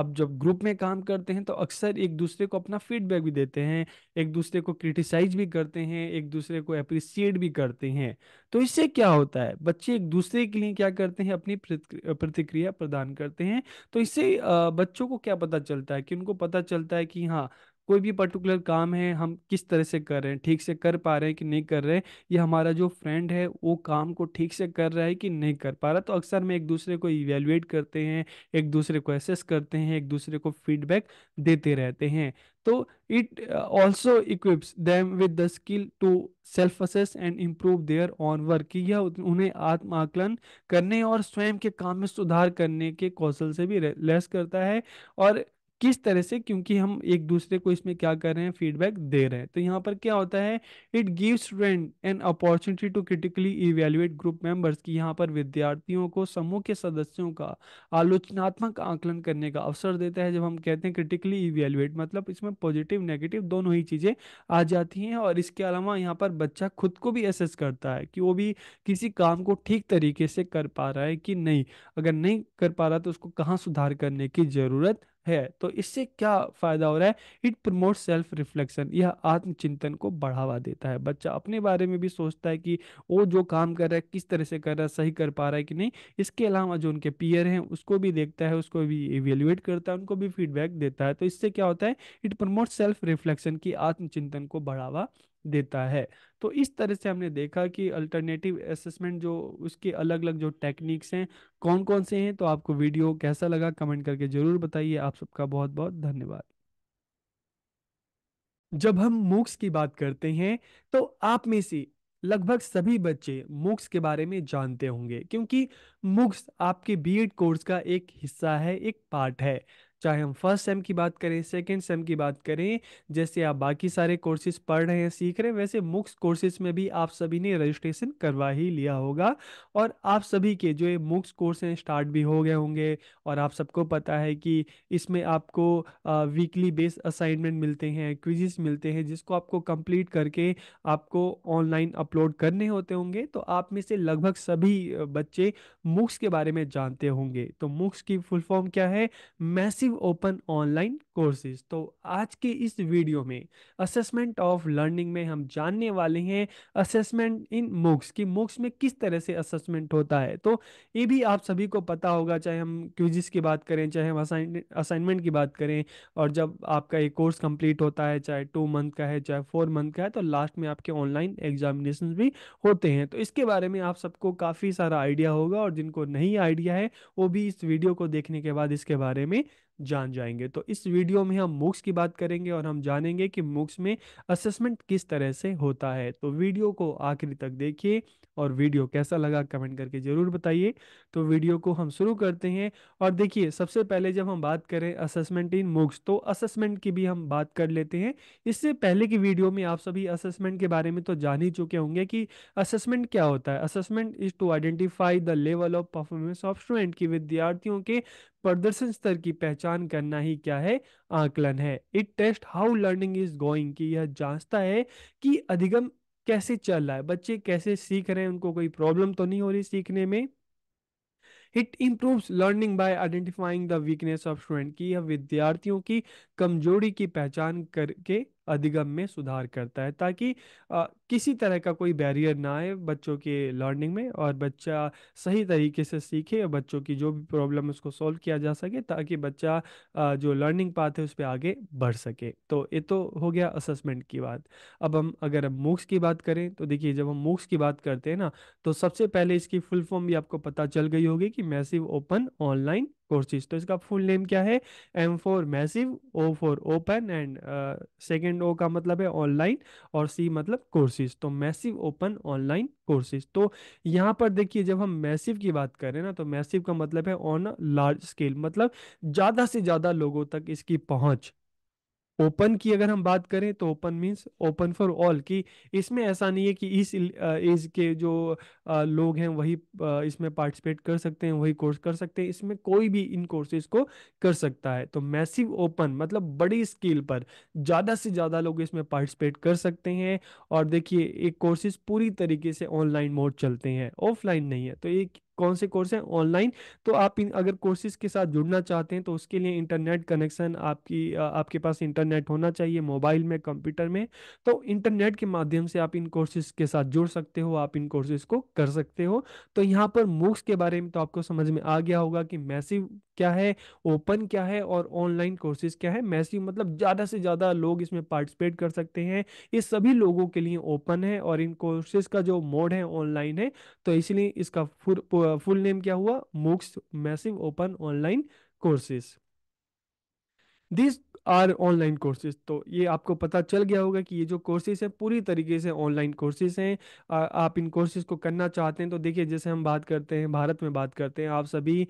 अब जब ग्रुप में काम करते हैं तो अक्सर एक दूसरे को अपना फीडबैक भी देते हैं एक दूसरे को क्रिटिसाइज भी करते हैं एक दूसरे को अप्रिसिएट भी करते हैं तो इससे क्या होता है बच्चे एक दूसरे के लिए क्या करते हैं अपनी प्रतिक्रिया प्रदान करते हैं तो इससे बच्चों को क्या पता चलता है कि उनको पता चलता है कि हाँ कोई भी पर्टिकुलर काम है हम किस तरह से कर रहे हैं ठीक से कर पा रहे हैं कि नहीं कर रहे हैं ये हमारा जो फ्रेंड है वो काम को ठीक से कर रहा है कि नहीं कर पा रहा तो अक्सर में एक दूसरे को इवेल्युएट करते हैं एक दूसरे को एसेस करते हैं एक दूसरे को फीडबैक देते रहते हैं तो it also equips them with the skill to self assess and improve their own work यह उन्हें आत्म आकलन करने और स्वयं के काम में सुधार करने के कौशल से भी लेस करता है और किस तरह से क्योंकि हम एक दूसरे को इसमें क्या कर रहे हैं फीडबैक दे रहे हैं तो यहाँ पर क्या होता है it gives student an opportunity to critically evaluate group members की यहाँ पर विद्यार्थियों को समूह के सदस्यों का आलोचनात्मक आकलन करने का अवसर देता है जब हम कहते हैं क्रिटिकली इवेल्युएट मतलब इसमें पॉजिटिव नेगेटिव दोनों ही चीज़ें आ जाती हैं और इसके अलावा यहाँ पर बच्चा खुद को भी एसेस करता है कि वो भी किसी काम को ठीक तरीके से कर पा रहा है कि नहीं अगर नहीं कर पा रहा तो उसको कहाँ सुधार करने की ज़रूरत है तो इससे क्या फायदा हो रहा है इट प्रमोट सेल्फ रिफ्लेक्शन यह आत्मचिंतन को बढ़ावा देता है बच्चा अपने बारे में भी सोचता है कि वो जो काम कर रहा है किस तरह से कर रहा है सही कर पा रहा है कि नहीं इसके अलावा जो उनके पियर हैं उसको भी देखता है उसको भी इवेल्युएट करता है उनको भी फीडबैक देता है तो इससे क्या होता है इट प्रमोट सेल्फ रिफ्लेक्शन की आत्मचिंतन को बढ़ावा देता है तो इस तरह से हमने देखा कि अल्टरनेटिव असेसमेंट जो उसके अलग अलग जो टेक्निक्स हैं कौन कौन से हैं तो आपको वीडियो कैसा लगा कमेंट करके ज़रूर बताइए आप सबका बहुत बहुत धन्यवाद जब हम मूक्स की बात करते हैं तो आप में से लगभग सभी बच्चे मूक्स के बारे में जानते होंगे क्योंकि मूक्स आपके बीएड कोर्स का एक हिस्सा है एक पार्ट है चाहे हम फर्स्ट सेम की बात करें सेकेंड सेम की बात करें जैसे आप बाकी सारे कोर्सेज पढ़ रहे हैं सीख रहे हैं वैसे मुक्स कोर्सेज में भी आप सभी ने रजिस्ट्रेशन करवा ही लिया होगा और आप सभी के जो ये मुक्स कोर्स हैं स्टार्ट भी हो गए होंगे और आप सबको पता है कि इसमें आपको वीकली बेस असाइनमेंट मिलते हैं क्विजिस मिलते हैं जिसको आपको कंप्लीट करके आपको ऑनलाइन अपलोड करने होते होंगे तो आप में से लगभग सभी बच्चे मुक्स के बारे में जानते होंगे तो मुक्स की फुल फॉर्म क्या है massive five open online courses तो आज के इस वीडियो में असेसमेंट ऑफ लर्निंग में हम जानने वाले हैं असेसमेंट इन मोक्स कि मोक्स में किस तरह से असेसमेंट होता है तो ये भी आप सभी को पता होगा चाहे हम क्विजिस की बात करें चाहे हम असाइनमेंट की बात करें और जब आपका ये कोर्स कंप्लीट होता है चाहे टू मंथ का है चाहे फोर मंथ का है तो लास्ट में आपके ऑनलाइन एग्जामिनेशन भी होते हैं तो इसके बारे में आप सबको काफ़ी सारा आइडिया होगा और जिनको नहीं आइडिया है वो भी इस वीडियो को देखने के बाद इसके बारे में जान जाएंगे तो इस वीडियो में हम मुक्स की बात करेंगे और हम जानेंगे कि मुक्स में असेसमेंट किस तरह से होता है तो वीडियो को आखिरी तक देखिए और वीडियो कैसा लगा कमेंट करके ज़रूर बताइए तो वीडियो को हम शुरू करते हैं और देखिए सबसे पहले जब हम बात करें असेसमेंट इन मुक्स तो असेसमेंट की भी हम बात कर लेते हैं इससे पहले की वीडियो में आप सभी असेसमेंट के बारे में तो जान ही चुके होंगे कि असेसमेंट क्या होता है assessment is to identify the level of performance of student की विद्यार्थियों के प्रदर्शन स्तर की पहचान करना ही क्या है आकलन है it test how learning is going की यह जांचता है कि अधिगम कैसे चल रहा है बच्चे कैसे सीख रहे हैं उनको कोई प्रॉब्लम तो नहीं हो रही सीखने में it improves learning by identifying the weakness of student की यह विद्यार्थियों की कमजोरी की पहचान करके अधिगम में सुधार करता है ताकि आ, किसी तरह का कोई बैरियर ना आए बच्चों के लर्निंग में और बच्चा सही तरीके से सीखे और बच्चों की जो भी प्रॉब्लम है उसको सॉल्व किया जा सके ताकि बच्चा आ, जो लर्निंग पाथ है उस पर आगे बढ़ सके तो ये तो हो गया असेसमेंट की बात अब हम अगर हम मूक्स की बात करें तो देखिए जब हम मूक्स की बात करते हैं ना तो सबसे पहले इसकी फुल फॉर्म भी आपको पता चल गई होगी कि मैसिव ओपन ऑनलाइन कोर्सेज तो इसका फुल नेम क्या है M for massive O for open and second O का मतलब है ऑनलाइन और सी मतलब कोर्सेज तो मैसिव ओपन ऑनलाइन कोर्सेज तो यहाँ पर देखिए जब हम मैसिव की बात करें ना तो मैसिव का मतलब है ऑन लार्ज स्केल मतलब ज़्यादा से ज़्यादा लोगों तक इसकी पहुँच ओपन की अगर हम बात करें तो open means open for all कि इसमें ऐसा नहीं है कि इस एज के जो लोग हैं वही इसमें पार्टिसिपेट कर सकते हैं वही कोर्स कर सकते हैं इसमें कोई भी इन कोर्सेज को कर सकता है तो मैसिव ओपन मतलब बड़ी स्केल पर ज़्यादा से ज़्यादा लोग इसमें पार्टिसिपेट कर सकते हैं और देखिए एक कोर्सेज पूरी तरीके से ऑनलाइन मोड चलते हैं ऑफलाइन नहीं है तो एक कौन से कोर्स हैं ऑनलाइन तो आप इन अगर कोर्सेज के साथ जुड़ना चाहते हैं तो उसके लिए इंटरनेट कनेक्शन आपकी आपके पास इंटरनेट होना चाहिए मोबाइल में कंप्यूटर में तो इंटरनेट के माध्यम से आप इन कोर्सेज के साथ जुड़ सकते हो आप इन कोर्सेज को कर सकते हो तो यहाँ पर मूक्स के बारे में तो आपको समझ में आ गया होगा कि मैसिव क्या है ओपन क्या है और ऑनलाइन कोर्सेज क्या है मैसिव मतलब ज़्यादा से ज़्यादा लोग इसमें पार्टिसिपेट कर सकते हैं ये सभी लोगों के लिए ओपन है और इन कोर्सेज का जो मोड है ऑनलाइन है तो इसलिए इसका फुल फुल नेम क्या हुआ MOOCs massive open online courses this are online courses तो ये आपको पता चल गया होगा कि ये जो कोर्सेज हैं पूरी तरीके से ऑनलाइन कोर्सेज हैं आप इन कोर्सेज को करना चाहते हैं तो देखिए जैसे हम बात करते हैं भारत में बात करते हैं आप सभी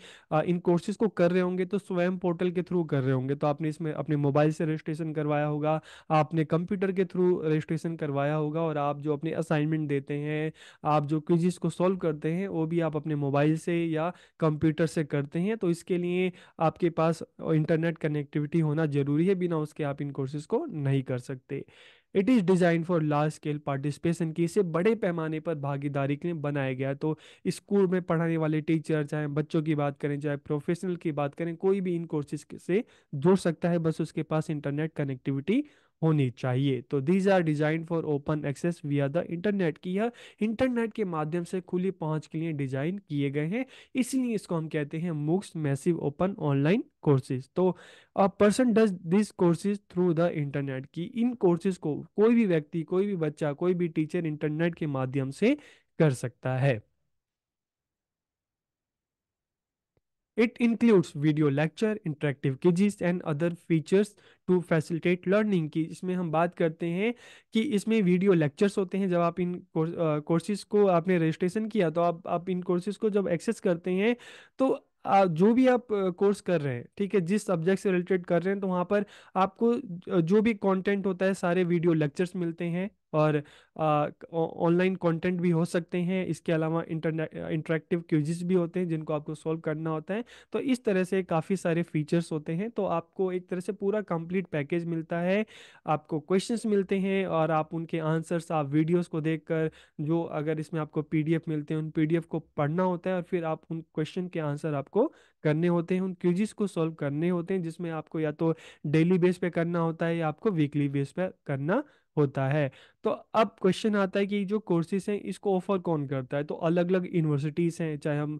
इन कोर्सेज को कर रहे होंगे तो स्वयं पोर्टल के थ्रू कर रहे होंगे तो आपने इसमें अपने मोबाइल से रजिस्ट्रेशन करवाया होगा आपने कंप्यूटर के थ्रू रजिस्ट्रेशन करवाया होगा और आप जो अपने असाइनमेंट देते हैं आप जो क्विजिस को सॉल्व करते हैं वो भी आप अपने मोबाइल से या कंप्यूटर से करते हैं तो इसके लिए आपके पास इंटरनेट कनेक्टिविटी होना जरूरी जरूरी है बिना उसके आप इन कोर्सेज को नहीं कर सकते it is design for large scale participation की इसे बड़े पैमाने पर भागीदारी के लिए बनाया गया तो स्कूल में पढ़ाने वाले टीचर चाहे बच्चों की बात करें चाहे प्रोफेशनल की बात करें कोई भी इन कोर्सेज से जुड़ सकता है बस उसके पास इंटरनेट कनेक्टिविटी होनी चाहिए तो these are design for open access we are the internet की यह इंटरनेट के माध्यम से खुली पहुंच के लिए डिजाइन किए गए हैं इसलिए इसको हम कहते हैं MOOCs massive open online courses तो a person does this courses through the internet की इन कोर्सेज को कोई भी व्यक्ति कोई भी बच्चा कोई भी टीचर इंटरनेट के माध्यम से कर सकता है It includes video lecture, interactive quizzes and other features to facilitate learning की इसमें हम बात करते हैं कि इसमें वीडियो लेक्चर्स होते हैं जब आप इन कोर्सेज को आपने रजिस्ट्रेशन किया तो आप आप इन कोर्सेज को जब एक्सेस करते हैं तो आ, जो भी आप कोर्स कर रहे हैं ठीक है जिस सब्जेक्ट से रिलेटेड कर रहे हैं तो वहाँ पर आपको जो भी कंटेंट होता है सारे वीडियो लेक्चर्स मिलते हैं और ऑनलाइन कंटेंट भी हो सकते हैं इसके अलावा इंटरेक्टिव क्यूजिस भी होते हैं जिनको आपको सॉल्व करना होता है तो इस तरह से काफ़ी सारे फीचर्स होते हैं तो आपको एक तरह से पूरा कंप्लीट पैकेज मिलता है आपको क्वेश्चंस मिलते हैं और आप उनके आंसर्स आप वीडियोस को कर जो अगर इसमें आपको पी मिलते हैं उन पी को पढ़ना होता है और फिर आप उन क्वेश्चन के आंसर आपको करने होते हैं उन क्यूजिस को सॉल्व करने होते हैं जिसमें आपको या तो डेली बेस पे करना होता है या आपको वीकली बेस पे करना होता है तो अब क्वेश्चन आता है कि जो कोर्सेज हैं इसको ऑफर कौन करता है तो अलग अलग यूनिवर्सिटीज़ हैं चाहे हम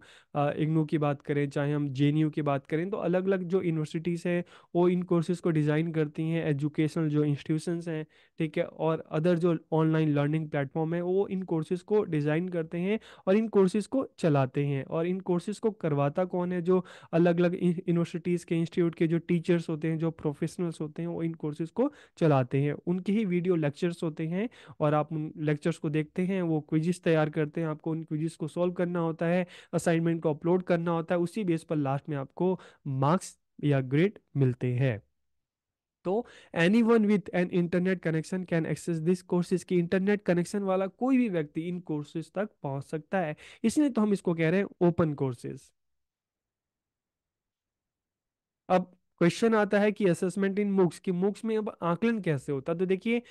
इग्नू की बात करें चाहे हम जे की बात करें तो अलग अलग जो यूनिवर्सिटीज़ हैं वो इन कोर्सेज़ को डिज़ाइन करती हैं एजुकेशनल जो इंस्टीट्यूशंस हैं ठीक है और अदर जो ऑनलाइन लर्निंग प्लेटफॉर्म है वो इन कोर्सेज़ को डिज़ाइन करते हैं और इन कोर्सेज़ को चलाते हैं और इन कोर्सेज़ को करवाता कौन है जो अलग अलग यूनिवर्सिटीज़ के इंस्टीट्यूट के जो टीचर्स होते हैं जो प्रोफेशनल्स होते हैं वो इन कोर्सेज़ को चलाते हैं उनके ही वीडियो लेक्चर्स होते हैं और आप उन लेक्चर्स को देखते हैं वो क्विजिस तैयार करते हैं आपको उन क्विजिस को सॉल्व करना होता है असाइनमेंट को अपलोड करना होता है उसी बेस पर लास्ट में आपको मार्क्स या ग्रेड मिलते हैं तो anyone with an internet connection can access this courses की इंटरनेट कनेक्शन वाला कोई भी व्यक्ति इन कोर्सेज तक पहुंच सकता है इसलिए तो हम इसको कह रहे हैं ओपन कोर्सेज अब क्वेश्चन आता है कि असेसमेंट इन मुक्स की मुक्स में अब आकलन कैसे होता तो देखिए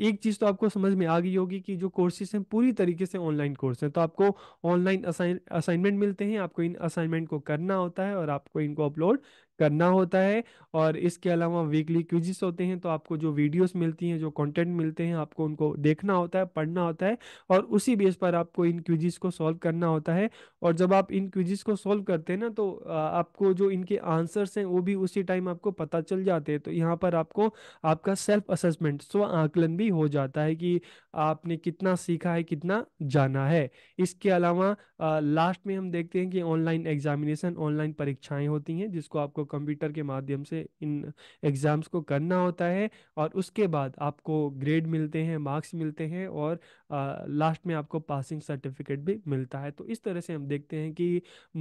एक चीज तो आपको समझ में आ गई होगी कि जो कोर्सेज हैं पूरी तरीके से ऑनलाइन कोर्स हैं तो आपको ऑनलाइन असाइनमेंट मिलते हैं आपको इन असाइनमेंट को करना होता है और आपको इनको अपलोड करना होता है और इसके अलावा वीकली क्विजिस होते हैं तो आपको जो वीडियोस मिलती हैं जो कंटेंट मिलते हैं आपको उनको देखना होता है पढ़ना होता है और उसी बेस पर आपको इन क्विजिस को सॉल्व करना होता है और जब आप इन क्विजिस को सॉल्व करते हैं ना तो आपको जो इनके आंसर्स हैं वो भी उसी टाइम आपको पता चल जाते हैं तो यहाँ पर आपको आपका सेल्फ असेसमेंट स्व आकलन भी हो जाता है कि आपने कितना सीखा है कितना जाना है इसके अलावा लास्ट में हम देखते हैं कि ऑनलाइन एग्जामिनेशन ऑनलाइन परीक्षाएं होती हैं जिसको आपको कंप्यूटर के माध्यम से इन एग्ज़ाम्स को करना होता है और उसके बाद आपको ग्रेड मिलते हैं मार्क्स मिलते हैं और लास्ट में आपको पासिंग सर्टिफिकेट भी मिलता है तो इस तरह से हम देखते हैं कि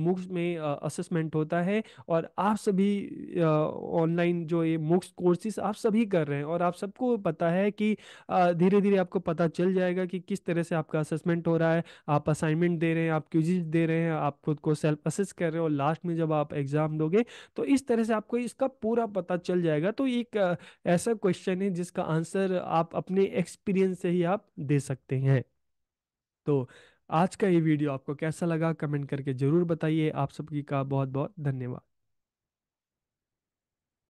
मुक्स में असेसमेंट होता है और आप सभी ऑनलाइन जो ये मुक्स कोर्सेस आप सभी कर रहे हैं और आप सबको पता है कि धीरे धीरे आपको पता चल जाएगा कि किस तरह से आपका असेसमेंट हो रहा है आप असाइनमेंट दे रहे हैं आप क्यूजिज दे रहे हैं आप खुद को सेल्फ असेस कर रहे हो और लास्ट में जब आप एग्ज़ाम दोगे तो इस इस तरह से आपको इसका पूरा पता चल जाएगा तो एक ऐसा क्वेश्चन है जिसका आंसर आप अपने एक्सपीरियंस से ही आप दे सकते हैं तो आज का ये वीडियो आपको कैसा लगा कमेंट करके ज़रूर बताइए आप सबकी का बहुत बहुत धन्यवाद